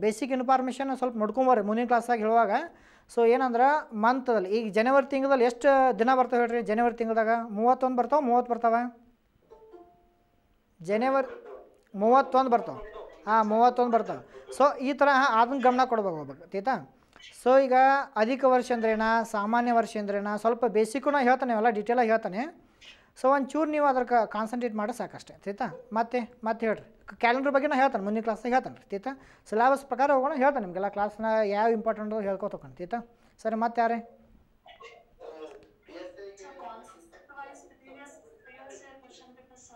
ಬೇಸಿಕ್ ಇನ್ಫಾರ್ಮೇಷನ್ ಸ್ವಲ್ಪ ನೋಡ್ಕೊಂಬರ್ರಿ ಮುಂದಿನ ಕ್ಲಾಸಾಗಿ ಹೇಳುವಾಗ ಸೊ ಏನಂದ್ರೆ ಮಂತದಲ್ಲಿ ಈಗ ಜನವರಿ ತಿಂಗಳಲ್ಲಿ ಎಷ್ಟು ದಿನ ಬರ್ತಾವೆ ಹೇಳ್ರಿ ಜನವರಿ ತಿಂಗಳದಾಗ ಮೂವತ್ತೊಂದು ಬರ್ತಾವೆ ಮೂವತ್ತು ಬರ್ತಾವೆ ಜನವರಿ ಮೂವತ್ತೊಂದು ಬರ್ತಾವೆ ಹಾಂ ಮೂವತ್ತೊಂದು ಬರ್ತಾವೆ ಸೊ ಈ ಥರ ಅದನ್ನು ಗಮನ ಕೊಡ್ಬೇಕು ಹೋಗ್ಬೇಕು ಆಯ್ತಾ ಸೊ ಈಗ ಅಧಿಕ ವರ್ಷ ಅಂದ್ರೇನ ಸಾಮಾನ್ಯ ವರ್ಷ ಅಂದ್ರೇನ ಸ್ವಲ್ಪ ಬೇಸಿಕ್ಕು ನಾ ಹೇಳ್ತಾನೆ ಅವೆಲ್ಲ ಡೀಟೇಲಾಗಿ ಹೇಳ್ತಾನೆ ಸೊ ಒಂಚೂರು ನೀವು ಅದ್ರ ಕಾನ್ಸಂಟ್ರೇಟ್ ಮಾಡೋ ಸಾಕಷ್ಟೇ ಆಯ್ತಾ ಮತ್ತೆ ಮತ್ತೆ ಹೇಳ್ರಿ ಕ್ಯಾಲೆಂಡರ್ ಬಗ್ಗೆ ನಾ ಹೇಳ್ತಾನೆ ಮುಂದಿನ ಕ್ಲಾಸ್ನಾಗ ಹೇಳ್ತಾನೆ ರೀ ತೀತಾ ಸಿಲೆಬಸ್ ಪ್ರಕಾರ ಹೋಗೋಣ ಹೇಳ್ತಾನೆ ನಿಮಗೆಲ್ಲ ಕ್ಲಾಸ್ನ ಯಾವ ಇಂಪಾರ್ಟೆಂಟು ಹೇಳ್ಕೊತಕೊಂಡು ತೀತಾ ಸರಿ ಮತ್ತೆ ಯಾರೇ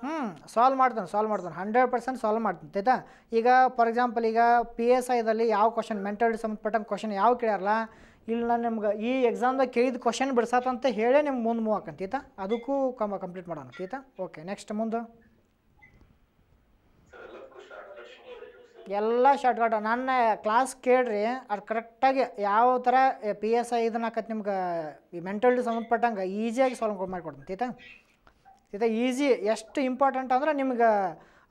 ಹ್ಞೂ ಸಾಲ್ವ್ ಮಾಡ್ತಾನೆ ಸಾಲ್ವ್ ಮಾಡ್ತಾನೆ ಹಂಡ್ರೆಡ್ ಪರ್ಸೆಂಟ್ ಸಾಲ್ವ್ ಮಾಡ್ತಾನೆ ಆಯ್ತಾ ಈಗ ಫಾರ್ ಎಕ್ಸಾಂಪಲ್ ಈಗ ಪಿ ಎಸ್ ಐದಲ್ಲಿ ಯಾವ ಕ್ವಶನ್ ಮೆಂಟಲ್ ಸಂಬಂಧಪಟ್ಟಂಗೆ ಕ್ವಶನ್ ಯಾವ ಕೇಳ್ಯಾರಲ್ಲ ಇಲ್ಲಿ ನಾನು ನಿಮ್ಗೆ ಈ ಎಕ್ಸಾಮ್ದಾಗ ಕೇಳಿದ ಕ್ವಶನ್ ಬಿಡ್ಸತ್ತಂತ ಹೇಳೇ ನಿಮ್ಗೆ ಮುಂದೆ ಮೂವ್ ಹಾಕಂತೀತ ಅದಕ್ಕೂ ಕಮ್ ಕಂಪ್ಲೀಟ್ ಮಾಡೋಣ ಆಯ್ತಾ ಓಕೆ ನೆಕ್ಸ್ಟ್ ಮುಂದೆ ಎಲ್ಲ ಶಾರ್ಟ್ಕಟ್ ನನ್ನ ಕ್ಲಾಸ್ ಕೇಳ್ರಿ ಅದು ಕರೆಕ್ಟಾಗಿ ಯಾವ ಥರ ಪಿ ಎಸ್ ಐ ಇದನ್ನ ಹಾಕತ್ತೆ ನಿಮ್ಗೆ ಈ ಸಂಬಂಧಪಟ್ಟಂಗೆ ಈಸಿಯಾಗಿ ಸಾಲ್ವ್ ಮಾಡಿ ಕೊಡ್ತೀನಿ ಇದು ಈಸಿ ಎಷ್ಟು ಇಂಪಾರ್ಟೆಂಟ್ ಅಂದ್ರೆ ನಿಮ್ಗೆ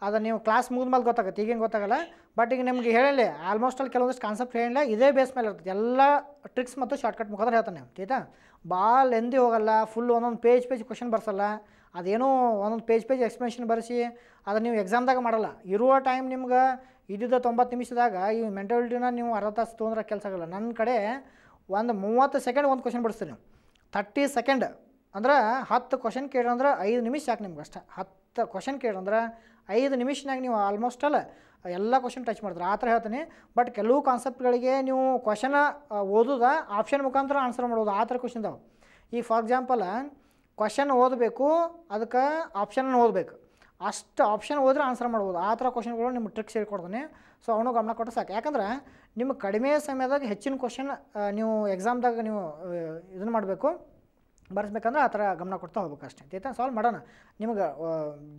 ಅದು ನೀವು ಕ್ಲಾಸ್ ಮೇಲೆ ಗೊತ್ತಾಗುತ್ತೆ ಈಗೇನು ಗೊತ್ತಾಗಲ್ಲ ಬಟ್ ಈಗ ನಿಮ್ಗೆ ಹೇಳಲಿ ಆಲ್ಮೋಸ್ಟ್ ಅಲ್ಲಿ ಕೆಲವೊಂದಿಷ್ಟು ಕಾನ್ಸೆಪ್ಟ್ ಹೇಳಿಲ್ಲ ಇದೇ ಬೇಸ್ ಮೇಲೆ ಇರ್ತದೆ ಎಲ್ಲ ಟ್ರಿಕ್ಸ್ ಮತ್ತು ಶಾರ್ಟ್ಕಟ್ ಮುಖಾಂತರ ಹೇಳ್ತಾನೆ ಆಯ್ತಾ ಭಾಳ ಎಂದಿ ಹೋಗಲ್ಲ ಫುಲ್ ಒಂದೊಂದು ಪೇಜ್ ಪೇಜ್ ಕ್ವಶನ್ ಬರ್ಸಲ್ಲ ಅದೇನೋ ಒಂದೊಂದು ಪೇಜ್ ಪೇಜ್ ಎಕ್ಸ್ಪ್ಲೇಷನ್ ಬರೆಸಿ ಅದು ನೀವು ಎಕ್ಸಾಮ್ದಾಗ ಮಾಡಲ್ಲ ಇರುವ ಟೈಮ್ ನಿಮ್ಗೆ ಇದ್ದಿದ್ದ ತೊಂಬತ್ತು ನಿಮಿಷದಾಗ ಈ ಮೆಂಟಾಲಿಟಿನ ನೀವು ಅರ್ಧ ತಾಸು ತೊಗೊಂಡ್ರೆ ಕೆಲಸ ಆಗಲ್ಲ ನನ್ನ ಕಡೆ ಒಂದು ಮೂವತ್ತು ಸೆಕೆಂಡ್ ಒಂದು ಕ್ವಶನ್ ಬಿಡಿಸ್ತೀನಿ ತರ್ಟಿ ಸೆಕೆಂಡ್ ಅಂದ್ರೆ ಹತ್ತು ಕ್ವಶನ್ ಕೇಳಂದ್ರೆ ಐದು ನಿಮಿಷ ಯಾಕೆ ನಿಮ್ಗೆ ಅಷ್ಟೇ ಹತ್ತು ಕ್ವಶನ್ ಕೇಳಂದ್ರೆ ಐದು ನಿಮಿಷನಾಗ ನೀವು ಆಲ್ಮೋಸ್ಟ್ ಅಲ್ಲ ಎಲ್ಲ ಕ್ವಶನ್ ಟಚ್ ಮಾಡಿದ್ರೆ ಆ ಥರ ಹೇಳ್ತೀನಿ ಬಟ್ ಕೆಲವು ಕಾನ್ಸೆಪ್ಟ್ಗಳಿಗೆ ನೀವು ಕ್ವಶನ ಓದೋದ ಆಪ್ಷನ್ ಮುಖಾಂತರ ಆನ್ಸರ್ ಮಾಡೋದು ಆ ಥರ ಕ್ವಶನ್ ಇದಾವೆ ಈಗ ಫಾರ್ ಎಕ್ಸಾಂಪಲ್ ಕ್ವಶನ್ ಓದಬೇಕು ಅದಕ್ಕೆ ಆಪ್ಷನನ್ನು ಓದಬೇಕು ಅಷ್ಟು ಆಪ್ಷನ್ ಓದ್ರೆ ಆನ್ಸರ್ ಮಾಡ್ಬೋದು ಆ ಥರ ಕ್ವಶನ್ಗಳು ನಿಮ್ಗೆ ಟ್ರಿಕ್ಸ್ ಹೇಳ್ಕೊಡ್ತೀನಿ ಸೊ ಅವನು ಗಮನ ಕೊಟ್ಟರೆ ಸಾಕು ಯಾಕಂದ್ರೆ ನಿಮ್ಗೆ ಕಡಿಮೆ ಸಮಯದಾಗ ಹೆಚ್ಚಿನ ಕ್ವಶನ್ ನೀವು ಎಕ್ಸಾಮ್ದಾಗ ನೀವು ಇದನ್ನು ಮಾಡಬೇಕು ಬರ್ಸ್ಬೇಕಂದ್ರೆ ಆ ಥರ ಗಮನ ಕೊಡ್ತಾ ಹೋಗ್ಬೇಕು ಅಷ್ಟೇ ತೀತಾ ಸಾಲ್ವ್ ಮಾಡೋಣ ನಿಮ್ಗೆ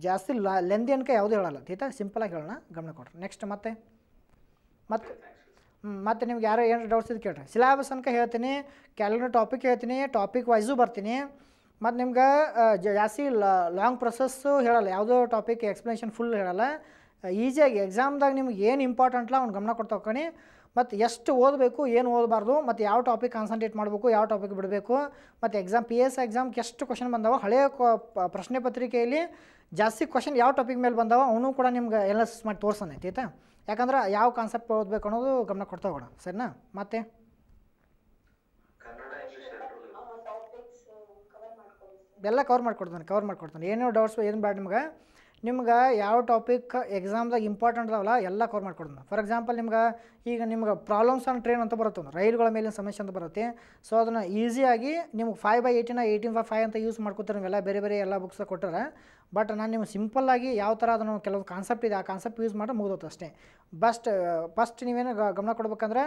ಜಾಸ್ತಿ ಲೆಂದಿ ಅನ್ಕೆ ಯಾವುದೂ ಹೇಳೋಲ್ಲ ತೀತಾ ಸಿಂಪಲಾಗಿ ಹೇಳೋಣ ಗಮನ ಕೊಡ್ರಿ ನೆಕ್ಸ್ಟ್ ಮತ್ತೆ ಮತ್ತು ಮತ್ತು ನಿಮ್ಗೆ ಯಾರೋ ಏನು ಡೌಟ್ಸ್ ಇದು ಕೇಳ್ರಿ ಸಿಲೆಬಸ್ ಅನ್ಕ ಹೇಳ್ತೀನಿ ಕ್ಯಾಲೆಂಡರ್ ಟಾಪಿಕ್ ಹೇಳ್ತೀನಿ ಟಾಪಿಕ್ ವೈಸು ಬರ್ತೀನಿ ಮತ್ತು ನಿಮ್ಗೆ ಜಾಸ್ತಿ ಲಾಂಗ್ ಪ್ರೊಸೆಸ್ಸು ಹೇಳಲ್ಲ ಯಾವುದೋ ಟಾಪಿಕ್ ಎಕ್ಸ್ಪ್ಲನೇಷನ್ ಫುಲ್ ಹೇಳಲ್ಲ ಈಸಿಯಾಗಿ ಎಕ್ಸಾಮ್ದಾಗ ನಿಮ್ಗೆ ಏನು ಇಂಪಾರ್ಟೆಂಟ್ಲ ಅವ್ನು ಗಮನ ಕೊಡ್ತಾ ಹೋಗ್ಕೊಳ್ಳಿ ಮತ್ತು ಎಷ್ಟು ಓದಬೇಕು ಏನು ಓದಬಾರ್ದು ಮತ್ತು ಯಾವ ಟಾಪಿಕ್ ಕಾನ್ಸಂಟ್ರೇಟ್ ಮಾಡಬೇಕು ಯಾವ ಟಾಪಿಕ್ ಬಿಡಬೇಕು ಮತ್ತು ಎಕ್ಸಾಮ್ ಪಿ ಎಸ್ ಎಕ್ಸಾಮ್ಗೆ ಎಷ್ಟು ಕ್ವಶನ್ ಬಂದಾವ ಹಳೆಯ ಪ್ರಶ್ನೆ ಪತ್ರಿಕೆಯಲ್ಲಿ ಜಾಸ್ತಿ ಕ್ವಶನ್ ಯಾವ ಟಾಪಿಕ್ ಮೇಲೆ ಬಂದಾವ ಅವನು ಕೂಡ ನಿಮ್ಗೆ ಎಲ್ಲ ಮಾಡಿ ತೋರ್ಸೋಣ ಆಯ್ತಾ ಯಾಕಂದ್ರೆ ಯಾವ ಕಾನ್ಸೆಪ್ಟ್ ಓದಬೇಕು ಅನ್ನೋದು ಗಮನ ಕೊಡ್ತಾ ಹೋಗೋಣ ಸರಿನಾ ಮತ್ತೆ ಎಲ್ಲ ಕವರ್ ಮಾಡ್ಕೊಡ್ತಾನೆ ಕವರ್ ಮಾಡ್ಕೊಡ್ತಾನೆ ಏನೇನು ಡೌಟ್ಸ್ ಏನು ಬೇಡ ನಿಮ್ಗೆ ನಿಮ್ಗೆ ಯಾವ ಟಾಪಿಕ್ ಎಕ್ಸಾಮ್ದಾಗ ಇಂಪಾರ್ಟೆಂಟ್ ಅದಾವಲ್ಲ ಎಲ್ಲ ಕವರ್ ಮಾಡ್ಕೊಡೋಣ ಫಾರ್ ಎಕ್ಸಾಂಪಲ್ ನಿಮ್ಗೆ ಈಗ ನಿಮ್ಗೆ ಪ್ರಾಬ್ಲಮ್ಸ್ ಆನ್ ಟ್ರೈನ್ ಅಂತ ಬರುತ್ತೆ ರೈಲುಗಳ ಮೇಲಿನ ಸಮಸ್ಯೆ ಅಂತ ಬರುತ್ತೆ ಸೊ ಅದನ್ನು ಈಸಿಯಾಗಿ ನಿಮ್ಗೆ five by eighteen eighteen by five ಅಂತ ಯೂಸ್ ಮಾಡ್ಕೊತಾರೆ ನೀವೆಲ್ಲ ಬೇರೆ ಬೇರೆ ಎಲ್ಲ ಬುಕ್ಸ್ ಕೊಟ್ಟರೆ ಬಟ್ ನಾನು ನಿಮ್ಗೆ ಸಿಂಪಲ್ಲಾಗಿ ಯಾವ ಥರ ಅದನ್ನು ಕೆಲವೊಂದು ಕಾನ್ಸೆಪ್ಟ್ ಇದೆ ಆ ಕಾನ್ಸೆಪ್ಟ್ ಯೂಸ್ ಮಾಡಿ ಮುಗಿದೋತು ಅಷ್ಟೇ ಬಸ್ಟ್ ಫಸ್ಟ್ ನೀವೇನು ಗಮನ ಕೊಡ್ಬೇಕಂದ್ರೆ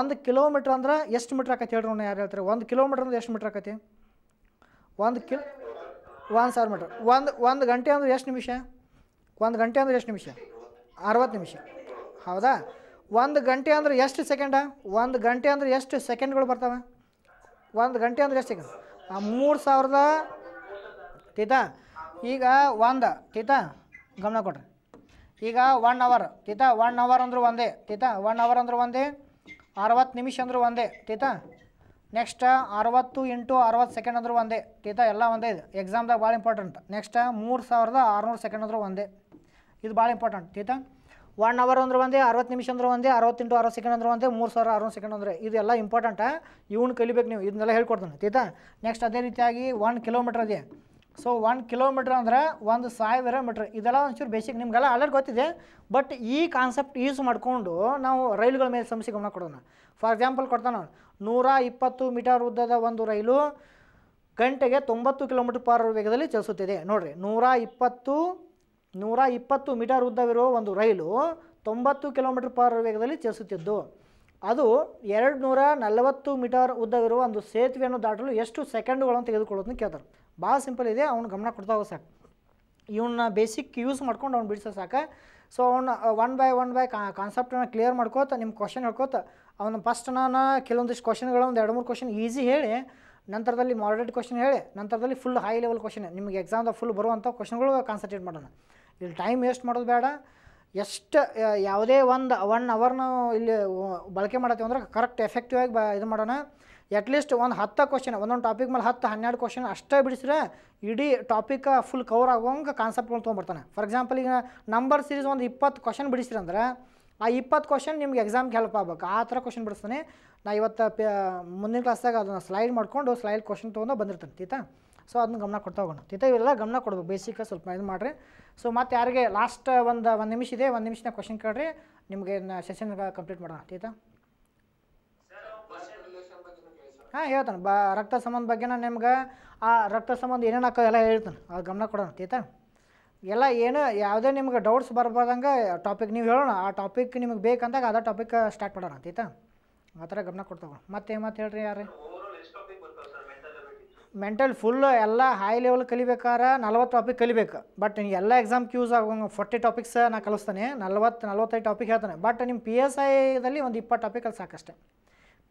ಒಂದು ಕಿಲೋಮೀಟ್ರ್ ಅಂದ್ರೆ ಎಷ್ಟು ಮೀಟ್ರ್ ಆಕೈತೆ ಹೇಳ್ರಿ ಯಾರು ಹೇಳ್ತಾರೆ ಒಂದು ಕಿಲೋಮೀಟ್ರ್ ಅಂದ್ರೆ ಎಷ್ಟು ಮೀಟ್ರ್ ಆಕೈತಿ ಒಂದು ಕಿಲೋ ಒಂದು ಸಾವಿರ ಮೀಟ್ರ್ ಒಂದು ಒಂದು ಗಂಟೆ ಅಂದ್ರೆ ಎಷ್ಟು ನಿಮಿಷ ಒಂದು ಗಂಟೆ ಅಂದ್ರೆ ಎಷ್ಟು ನಿಮಿಷ ಅರವತ್ತು ನಿಮಿಷ ಹೌದಾ ಒಂದು ಗಂಟೆ ಅಂದ್ರೆ ಎಷ್ಟು ಸೆಕೆಂಡ ಒಂದು ಗಂಟೆ ಅಂದ್ರೆ ಎಷ್ಟು ಸೆಕೆಂಡ್ಗಳು ಬರ್ತವೆ ಒಂದು ಗಂಟೆ ಅಂದ್ರೆ ಎಷ್ಟು ಸೆಕೆಂಡ್ ಆ ಮೂರು ಸಾವಿರದ ತೀತಾ ಈಗ ಒಂದು ತೀತಾ ಗಮನ ಕೊಡ್ರಿ ಈಗ ಒನ್ ಅವರ್ ತೀತಾ ಒನ್ ಅವರ್ ಅಂದ್ರೆ ಒಂದೇ ತೀತಾ ಒನ್ ಅವರ್ ಅಂದ್ರೆ ಒಂದೇ ಅರವತ್ತು ನಿಮಿಷ ಅಂದ್ರೆ ಒಂದೇ ತೀತಾ ನೆಕ್ಸ್ಟ್ ಅರವತ್ತು ಇಂಟು ಅರವತ್ತು ಸೆಕೆಂಡ್ ಅಂದರೂ ಒಂದೇ ತೀತಾ ಎಲ್ಲ ಒಂದೇ ಇದು ಎಕ್ಸಾಮ್ದಾಗ ಭಾಳ ಇಂಪಾರ್ಟೆಂಟ್ ನೆಕ್ಸ್ಟ್ ಮೂರು ಸಾವಿರದ ಆರುನೂರು ಸೆಕೆಂಡ್ ಅಂದರೂ ಒಂದೇ ಇದು ಭಾಳ ಇಂಪಾರ್ಟೆಂಟ್ ತೀತಾ ಒನ್ ಅವರ್ ಅಂದ್ರೆ ಒಂದೇ ಅರವತ್ತು ನಿಮಿಷ ಅಂದ್ರೆ ಒಂದೇ ಅರವತ್ತೆಂಟು ಅರವತ್ತು ಸೆಕೆಂಡ್ ಅಂದ್ರೆ ಒಂದೇ ಮೂರು ಸಾವಿರ ಆರುನೂರು ಸೆಕೆಂಡ್ ಅಂದರೆ ಇದೆಲ್ಲ ಇಂಪಾರ್ಟೆಂಟ್ ಇವ್ನ ಕಲಿಬೇಕು ನೀವು ಇದನ್ನೆಲ್ಲ ಹೇಳ್ಕೊಡ್ತಾನೆ ತೀತಾ ನೆಕ್ಸ್ಟ್ ಅದೇ ರೀತಿಯಾಗಿ ಒನ್ ಕಿಲೋಮೀಟ್ರ್ ಅದೇ ಸೊ ಒನ್ ಕಿಲೋಮೀಟ್ರ್ ಅಂದ್ರೆ ಒಂದು ಸಾವಿರ ಮೀಟ್ರ್ ಇದೆಲ್ಲ ಒಂಚೂರು ಬೇಸಿಕ್ ನಿಮಗೆಲ್ಲ ಆಲ್ರೆಡಿ ಗೊತ್ತಿದೆ ಬಟ್ ಈ ಕಾನ್ಸೆಪ್ಟ್ ಯೂಸ್ ಮಾಡಿಕೊಂಡು ನಾವು ರೈಲುಗಳ ಮೇಲೆ ಸಮಸ್ಯೆ ಗಮನ ಕೊಡೋಣ ಫಾರ್ ಎಕ್ಸಾಂಪಲ್ ಕೊಡ್ತಾನೆ ನೂರ ಇಪ್ಪತ್ತು ಮೀಟರ್ ಉದ್ದದ ಒಂದು ರೈಲು ಗಂಟೆಗೆ ತೊಂಬತ್ತು ಕಿಲೋಮೀಟರ್ ಪರ್ ವೇಗದಲ್ಲಿ ಚಲಿಸುತ್ತಿದೆ ನೋಡಿರಿ ನೂರ ಇಪ್ಪತ್ತು ನೂರ ಇಪ್ಪತ್ತು ಮೀಟರ್ ಉದ್ದವಿರುವ ಒಂದು ರೈಲು ತೊಂಬತ್ತು ಕಿಲೋಮೀಟರ್ ಪರ್ ವೇಗದಲ್ಲಿ ಚಲಿಸುತ್ತಿದ್ದು ಅದು ಎರಡು ನೂರ ನಲವತ್ತು ಮೀಟರ್ ಉದ್ದವಿರುವ ಒಂದು ಸೇತುವೆಯನ್ನು ದಾಟಲು ಎಷ್ಟು ಸೆಕೆಂಡುಗಳನ್ನು ತೆಗೆದುಕೊಳ್ಳೋದನ್ನು ಕೇಳ್ತಾರೆ ಭಾಳ ಸಿಂಪಲ್ ಇದೆ ಅವ್ನು ಗಮನ ಕೊಡ್ತಾ ಹೋಗಿ ಸಾಕು ಇವನ್ನ ಬೇಸಿಕ್ ಯೂಸ್ ಮಾಡ್ಕೊಂಡು ಅವ್ನು ಬಿಡಿಸೋ ಸಾಕು ಸೊ ಅವನು ಒನ್ ಬೈ ಒನ್ ಬೈ ಕಾನ್ಸೆಪ್ಟನ್ನು ಕ್ಲಿಯರ್ ಮಾಡ್ಕೋತ ನಿಮ್ಮ ಕ್ವಶನ್ ಹೇಳ್ಕೊತ ಅವನು ಫಸ್ಟ್ ನಾನು ಕೆಲವೊಂದಿಷ್ಟು ಕ್ವಶನ್ಗಳು ಒಂದು ಎರಡು ಮೂರು ಕ್ವಶನ್ ಈಸಿ ಹೇಳಿ ನಂತರದಲ್ಲಿ ಮಾಡ್ರೇಟ್ ಕ್ವಶನ್ ಹೇಳಿ ನಂತರದಲ್ಲಿ ಫುಲ್ ಹೈ ಲೆವೆಲ್ ಕ್ವಶನ್ ನಿಮಗೆ ದ ಫುಲ್ ಬರುವಂಥ ಕ್ವಶನ್ಗಳು ಕಾನ್ಸಂಟ್ರೇಟ್ ಮಾಡೋಣ ಇಲ್ಲಿ ಟೈಮ್ ವೇಸ್ಟ್ ಮಾಡೋದು ಬೇಡ ಎಷ್ಟು ಯಾವುದೇ ಒಂದು ಒನ್ ಅವರ್ ಇಲ್ಲಿ ಬಳಕೆ ಮಾಡತ್ತೀವಿ ಅಂದ್ರೆ ಕರೆಕ್ಟ್ ಎಫೆಕ್ಟಿವ್ ಆಗಿ ಬ ಇದು ಮಾಡೋಣ ಅಟ್ಲೀಸ್ಟ್ ಒಂದು ಹತ್ತು ಕ್ವಶನ್ ಒಂದೊಂದು ಟಾಪಿಕ್ ಮೇಲೆ ಹತ್ತು ಹನ್ನೆರಡು ಕ್ವಶನ್ ಅಷ್ಟೇ ಬಿಡಿಸಿದ್ರೆ ಇಡೀ ಟಾಪಿಕ್ ಫುಲ್ ಕವರ್ ಆಗೋಂಗೆ ಕಾನ್ಸೆಪ್ಟ್ಗಳು ತೊಗೊಂಡ್ಬರ್ತಾನೆ ಫಾರ್ ಎಕ್ಸಾಂಪಲ್ ಈಗ ನಂಬರ್ ಸೀರೀಸ್ ಒಂದು ಇಪ್ಪತ್ತು ಕ್ವಶನ್ ಬಿಡಿಸಿರಿ ಅಂದ್ರೆ ಆ ಇಪ್ಪತ್ತು ಕ್ವಶನ್ ನಿಮ್ಗೆ ಎಕ್ಸಾಮ್ಗೆ ಹೆಲ್ಪ್ ಆಗ್ಬೇಕು ಆ ಥರ ಕ್ವಶನ್ ಬಿಡಿಸ್ತಾನೆ ನಾ ಇವತ್ತು ಪ ಮುಂದಿನ ಕ್ಲಾಸ್ದಾಗ ಅದನ್ನು ಸ್ಲೈಡ್ ಮಾಡಿಕೊಂಡು ಸ್ಲೈಡ್ ಕ್ವಶನ್ ತೊಗೊಂಡು ಬಂದಿರ್ತಾನೆ ತೀತಾ ಸೊ ಅದನ್ನ ಗಮನ ಕೊಡ್ತಾ ಹೋಗೋಣ ತೀತಾ ಇವೆಲ್ಲ ಗಮನ ಕೊಡ್ಬೇಕು ಬೇಸಿಕ್ ಸ್ವಲ್ಪ ಇದು ಮಾಡಿರಿ ಸೊ ಮತ್ತು ಯಾರಿಗೆ ಲಾಸ್ಟ್ ಒಂದು ಒಂದು ನಿಮಿಷ ಇದೆ ಒಂದು ನಿಮಿಷನ ಕ್ವಶನ್ ಕೇಳ್ರಿ ನಿಮಗೆ ಸೆಷನ್ ಕಂಪ್ಲೀಟ್ ಮಾಡೋಣ ತೀತಾ ಹಾಂ ಹೇಳ್ತಾನೆ ಬ ರಕ್ತ ಸಂಬಂಧ ಬಗ್ಗೆ ನಾನು ನಿಮ್ಗೆ ಆ ರಕ್ತ ಸಂಬಂಧ ಏನೇನು ಹಾಕೋ ಎಲ್ಲ ಹೇಳ್ತಾನೆ ಅದು ಗಮನ ಕೊಡೋಣ ತೀತಾ ಎಲ್ಲ ಏನು ಯಾವುದೇ ನಿಮ್ಗೆ ಡೌಟ್ಸ್ ಬರ್ಬೋದಂಗೆ ಟಾಪಿಕ್ ನೀವು ಹೇಳೋಣ ಆ ಟಾಪಿಕ್ ನಿಮಗೆ ಬೇಕಂದಾಗ ಅದೇ ಟಾಪಿಕ್ ಸ್ಟಾರ್ಟ್ ಮಾಡೋಣ ಆಯ್ತಾ ಆ ಥರ ಗಮನ ಕೊಡ್ತಾವೆ ಮತ್ತೆ ಮತ್ತೆ ಹೇಳ್ರಿ ಯಾರು ಮೆಂಟಲ್ ಫುಲ್ಲು ಎಲ್ಲ ಹೈ ಲೆವೆಲ್ ಕಲಿಬೇಕಾದ್ರೆ ನಲ್ವತ್ತು ಟಾಪಿಕ್ ಕಲಿಬೇಕು ಬಟ್ ನೀವು ಎಲ್ಲ ಎಕ್ಸಾಮ್ ಯೂಸ್ ಆಗೋ ಫೋರ್ಟಿ ಟಾಪಿಕ್ಸ್ ನಾನು ಕಲಿಸ್ತಾನೆ ನಲ್ವತ್ತು ನಲ್ವತ್ತೈದು ಟಾಪಿಕ್ ಹೇಳ್ತಾನೆ ಬಟ್ ನಿಮ್ಮ ಪಿ ಎಸ್ ಐದಲ್ಲಿ ಒಂದು ಇಪ್ಪತ್ತು ಟಾಪಿಕ್ ಅಲ್ಲಿ ಸಾಕಷ್ಟೆ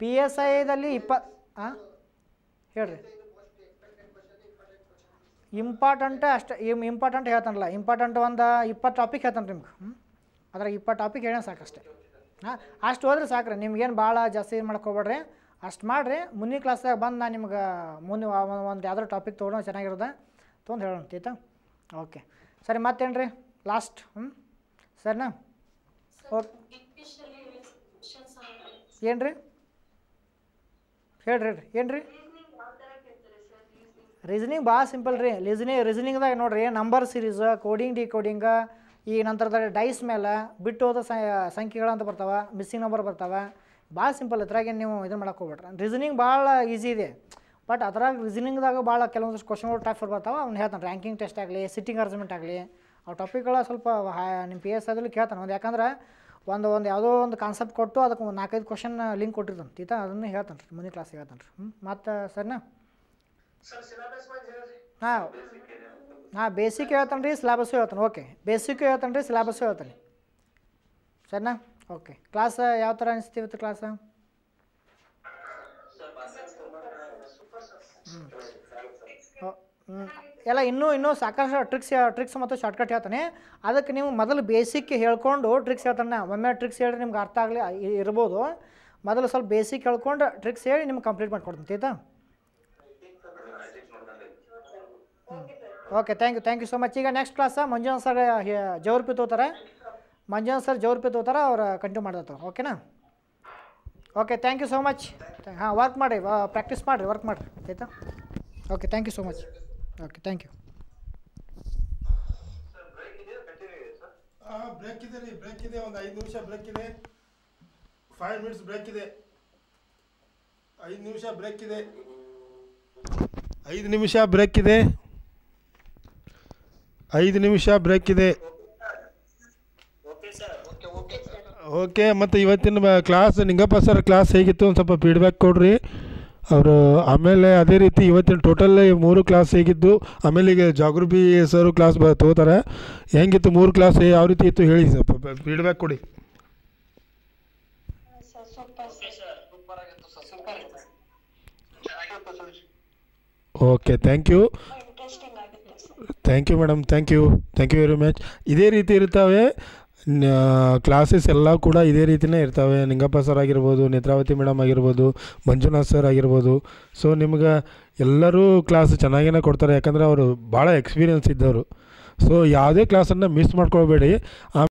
ಪಿ ಎಸ್ ಐದಲ್ಲಿ ಇಪ್ಪ ಹಾಂ ಹೇಳ್ರಿ ಇಂಪಾರ್ಟೆಂಟ್ ಅಷ್ಟೇ ಇಮ್ ಇಂಪಾರ್ಟೆಂಟ್ ಹೇಳ್ತಾನಲ್ಲ ಇಂಪಾರ್ಟೆಂಟ್ ಒಂದು ಇಪ್ಪತ್ತು ಟಾಪಿಕ್ ಹೇಳ್ತಾನೆ ನಿಮ್ಗೆ ಹ್ಞೂ ಅದ್ರಾಗ ಇಪ್ಪತ್ತು ಟಾಪಿಕ್ ಹೇಳೋ ಸಾಕಷ್ಟೇ ಹಾಂ ಅಷ್ಟು ಹೋದ್ರೆ ಸಾಕ್ರಿ ನಿಮ್ಗೇನು ಭಾಳ ಜಾಸ್ತಿ ಏನು ಮಾಡ್ಕೊಬೇಡ್ರಿ ಅಷ್ಟು ಮಾಡಿರಿ ಮುಂದಿನ ಕ್ಲಾಸ್ದಾಗ ಬಂದು ನಾನು ನಿಮ್ಗೆ ಮುಂದೆ ಒಂದು ಯಾವ್ದಾರು ಟಾಪಿಕ್ ತೊಗೊಂಡು ಚೆನ್ನಾಗಿರೋದ ತೊಗೊಂಡು ಹೇಳೋಣ ಓಕೆ ಸರಿ ಮತ್ತೇನು ರೀ ಲಾಸ್ಟ್ ಹ್ಞೂ ಸರಿನಾ ಓಕೆ ಏನು ರೀ ಹೇಳ್ರಿ ಹೇಳ್ರಿ ಏನು ರೀ ರೀಸನಿಂಗ್ ಭಾಳ ಸಿಂಪಲ್ ರೀ ರೀಸನಿಂಗ್ ರೀಸನಿಂಗ್ದಾಗ ನೋಡಿರಿ number series coding decoding ಈ ನಂತರದಾಗ ಡೈಸ್ ಮೇಲೆ ಬಿಟ್ಟು ಹೋದ ಸಂಖ್ಯೆಗಳು ಅಂತ ಬರ್ತಾವೆ ಮಿಸ್ಸಿಂಗ್ ನಂಬರ್ ಬರ್ತಾವೆ ಭಾಳ ಸಿಂಪಲ್ ಇದ್ರಾಗೆ ನೀವು ಇದನ್ನು ಮಾಡೋಕೆ ಹೋಗ್ಬೇಡ್ರಿ ರೀಸನಿಂಗ್ ಭಾಳ ಈಸಿ ಇದೆ ಬಟ್ ಅದ್ರಾಗ ರೀಸನಿಂಗ್ದಾಗ ಭಾಳ ಕೆಲವೊಂದಷ್ಟು ಕ್ವಶನ್ಗಳು ಟಫ್ ಬರ್ತಾವೆ ಅವ್ನು ಹೇಳ್ತಾನೆ ರ್ಯಾಂಕಿಂಗ್ ಟೆಸ್ಟ್ ಆಗಲಿ ಸಿಟ್ಟಿಂಗ್ ಅರೇಂಜ್ಮೆಂಟ್ ಆಗಲಿ ಆ ಟಾಪಿಕ್ಗಳ ಸ್ವಲ್ಪ ನಿಮ್ಮ ಪಿ ಎಸ್ ಆದಲ್ಲಿ ಕೇಳ್ತಾನೆ ಒಂದು ಯಾಕಂದ್ರೆ ಒಂದು ಒಂದು ಯಾವುದೋ ಒಂದು ಕಾನ್ಸೆಪ್ಟ್ ಕೊಟ್ಟು ಅದಕ್ಕೆ ಒಂದು ನಾಲ್ಕೈದು ಕ್ವಶನ್ ಲಿಂಕ್ ಕೊಟ್ಟಿರ್ತಾನೆ ತೀತ ಅದನ್ನು ಹೇಳ್ತಾನೆ ರೀ ಮುಂದಿನ ಕ್ಲಾಸಿಗೆ ಹೇಳ್ತಾನೆ ರೀ ಹ್ಞೂ ಮತ್ತು ಸರ್ನಾ ಹಾಂ ಹಾಂ ಬೇಸಿಕ್ ಹೇಳ್ತಾನೆ ರೀ ಸಿಲಾಬಸ್ಸು ಹೇಳ್ತಾನೆ ಓಕೆ ಬೇಸಿಕ್ ಹೇಳ್ತಾನೆ ರೀ ಸಿಲಾಬಸ್ಸು ಹೇಳ್ತಾನೆ ಸರಿನಾ ಓಕೆ ಕ್ಲಾಸ್ ಯಾವ ಥರ ಅನಿಸ್ತೀವಿ ಇವತ್ತು ಕ್ಲಾಸ ಹ್ಞೂ ಹ್ಞೂ ಎಲ್ಲ ಇನ್ನೂ ಇನ್ನೂ ಸಾಕಷ್ಟು ಟ್ರಿಕ್ಸ್ ಟ್ರಿಕ್ಸ್ ಮತ್ತು ಶಾರ್ಟ್ಕಟ್ ಹೇಳ್ತಾನೆ ಅದಕ್ಕೆ ನೀವು ಮೊದಲು ಬೇಸಿಕ್ ಹೇಳ್ಕೊಂಡು ಟ್ರಿಕ್ಸ್ ಹೇಳ್ತಾನೆ ಒಮ್ಮೆ ಟ್ರಿಕ್ಸ್ ಹೇಳಿದ್ರೆ ನಿಮ್ಗೆ ಅರ್ಥ ಆಗಲಿ ಇರ್ಬೋದು ಮೊದಲು ಸ್ವಲ್ಪ ಬೇಸಿಕ್ ಹೇಳ್ಕೊಂಡು ಟ್ರಿಕ್ಸ್ ಹೇಳಿ ನಿಮ್ಗೆ ಕಂಪ್ಲೀಟ್ ಮಾಡ್ಕೊಡ್ತೀನಿ ಆಯ್ತಾ okay thank you thank you so much ಈಗ ನೆಕ್ಸ್ಟ್ ಕ್ಲಾಸ್ ಮಂಜುನಾಥ್ ಸರ್ ಜೌರ್ಪಿ ತೋತಾರೆ ಮಂಜುನಾಥ್ ಸರ್ ಜೌರ್ಪಿ ತೋತಾರೆ ಅವ್ರು ಕಂಟಿನ್ಯೂ ಮಾಡ್ತಾರೆ ಓಕೆನಾ okay thank you so much ಹಾಂ ವರ್ಕ್ ಮಾಡಿ ಪ್ರಾಕ್ಟೀಸ್ ಮಾಡಿರಿ ವರ್ಕ್ ಮಾಡಿರಿ ಆಯಿತಾ okay thank you so much okay thank you break ಇದೆ ರೀ ಬ್ರೇಕ್ ಇದೆ ಒಂದು ಐದು ನಿಮಿಷ ಬ್ರೇಕ್ ಇದೆ ಫೈವ್ ಮಿನಿಟ್ಸ್ ಬ್ರೇಕ್ ಇದೆ ಐದು ನಿಮಿಷ ಬ್ರೇಕ್ ಇದೆ ಐದು ನಿಮಿಷ ಬ್ರೇಕ್ ಇದೆ ಐದು ನಿಮಿಷ ಬ್ರೇಕ್ ಇದೆ ಓಕೆ ಮತ್ತು ಇವತ್ತಿನ ಕ್ಲಾಸ್ ನಿಂಗಪ್ಪ ಸರ್ ಕ್ಲಾಸ್ ಹೇಗಿತ್ತು ಒಂದು ಸ್ವಲ್ಪ ಫೀಡ್ಬ್ಯಾಕ್ ಕೊಡ್ರಿ ಅವರು ಆಮೇಲೆ ಅದೇ ರೀತಿ ಇವತ್ತಿನ ಟೋಟಲ್ ಮೂರು ಕ್ಲಾಸ್ ಹೇಗಿದ್ದು ಆಮೇಲೆ ಈಗ ಜಾಗೃತಿ ಸರ್ ಕ್ಲಾಸ್ ಬ ತಗೋತಾರೆ ಹೆಂಗಿತ್ತು ಮೂರು ಕ್ಲಾಸ್ ಯಾವ ರೀತಿ ಇತ್ತು ಹೇಳಿ ಸ್ವಲ್ಪ ಫೀಡ್ಬ್ಯಾಕ್ ಕೊಡಿ okay thank you thank you madam thank you thank you very much ಇದೇ ರೀತಿ ಇರ್ತವೆ ಕ್ಲಾಸಸ್ ಎಲ್ಲ ಕೂಡ ಇದೇ ರೀತಿಯೇ ಇರ್ತವೆ ನಿಂಗಪ್ಪ ಸರ್ ಆಗಿರ್ಬೋದು ನೇತ್ರಾವತಿ ಮೇಡಮ್ ಆಗಿರ್ಬೋದು ಮಂಜುನಾಥ್ ಸರ್ ಆಗಿರ್ಬೋದು ಸೊ ನಿಮ್ಗೆ ಎಲ್ಲರೂ ಕ್ಲಾಸ್ ಚೆನ್ನಾಗೇ ಕೊಡ್ತಾರೆ ಯಾಕಂದರೆ ಅವರು ಭಾಳ ಎಕ್ಸ್ಪೀರಿಯನ್ಸ್ ಇದ್ದವರು ಸೊ ಯಾವುದೇ ಕ್ಲಾಸನ್ನು ಮಿಸ್ ಮಾಡ್ಕೊಳ್ಬೇಡಿ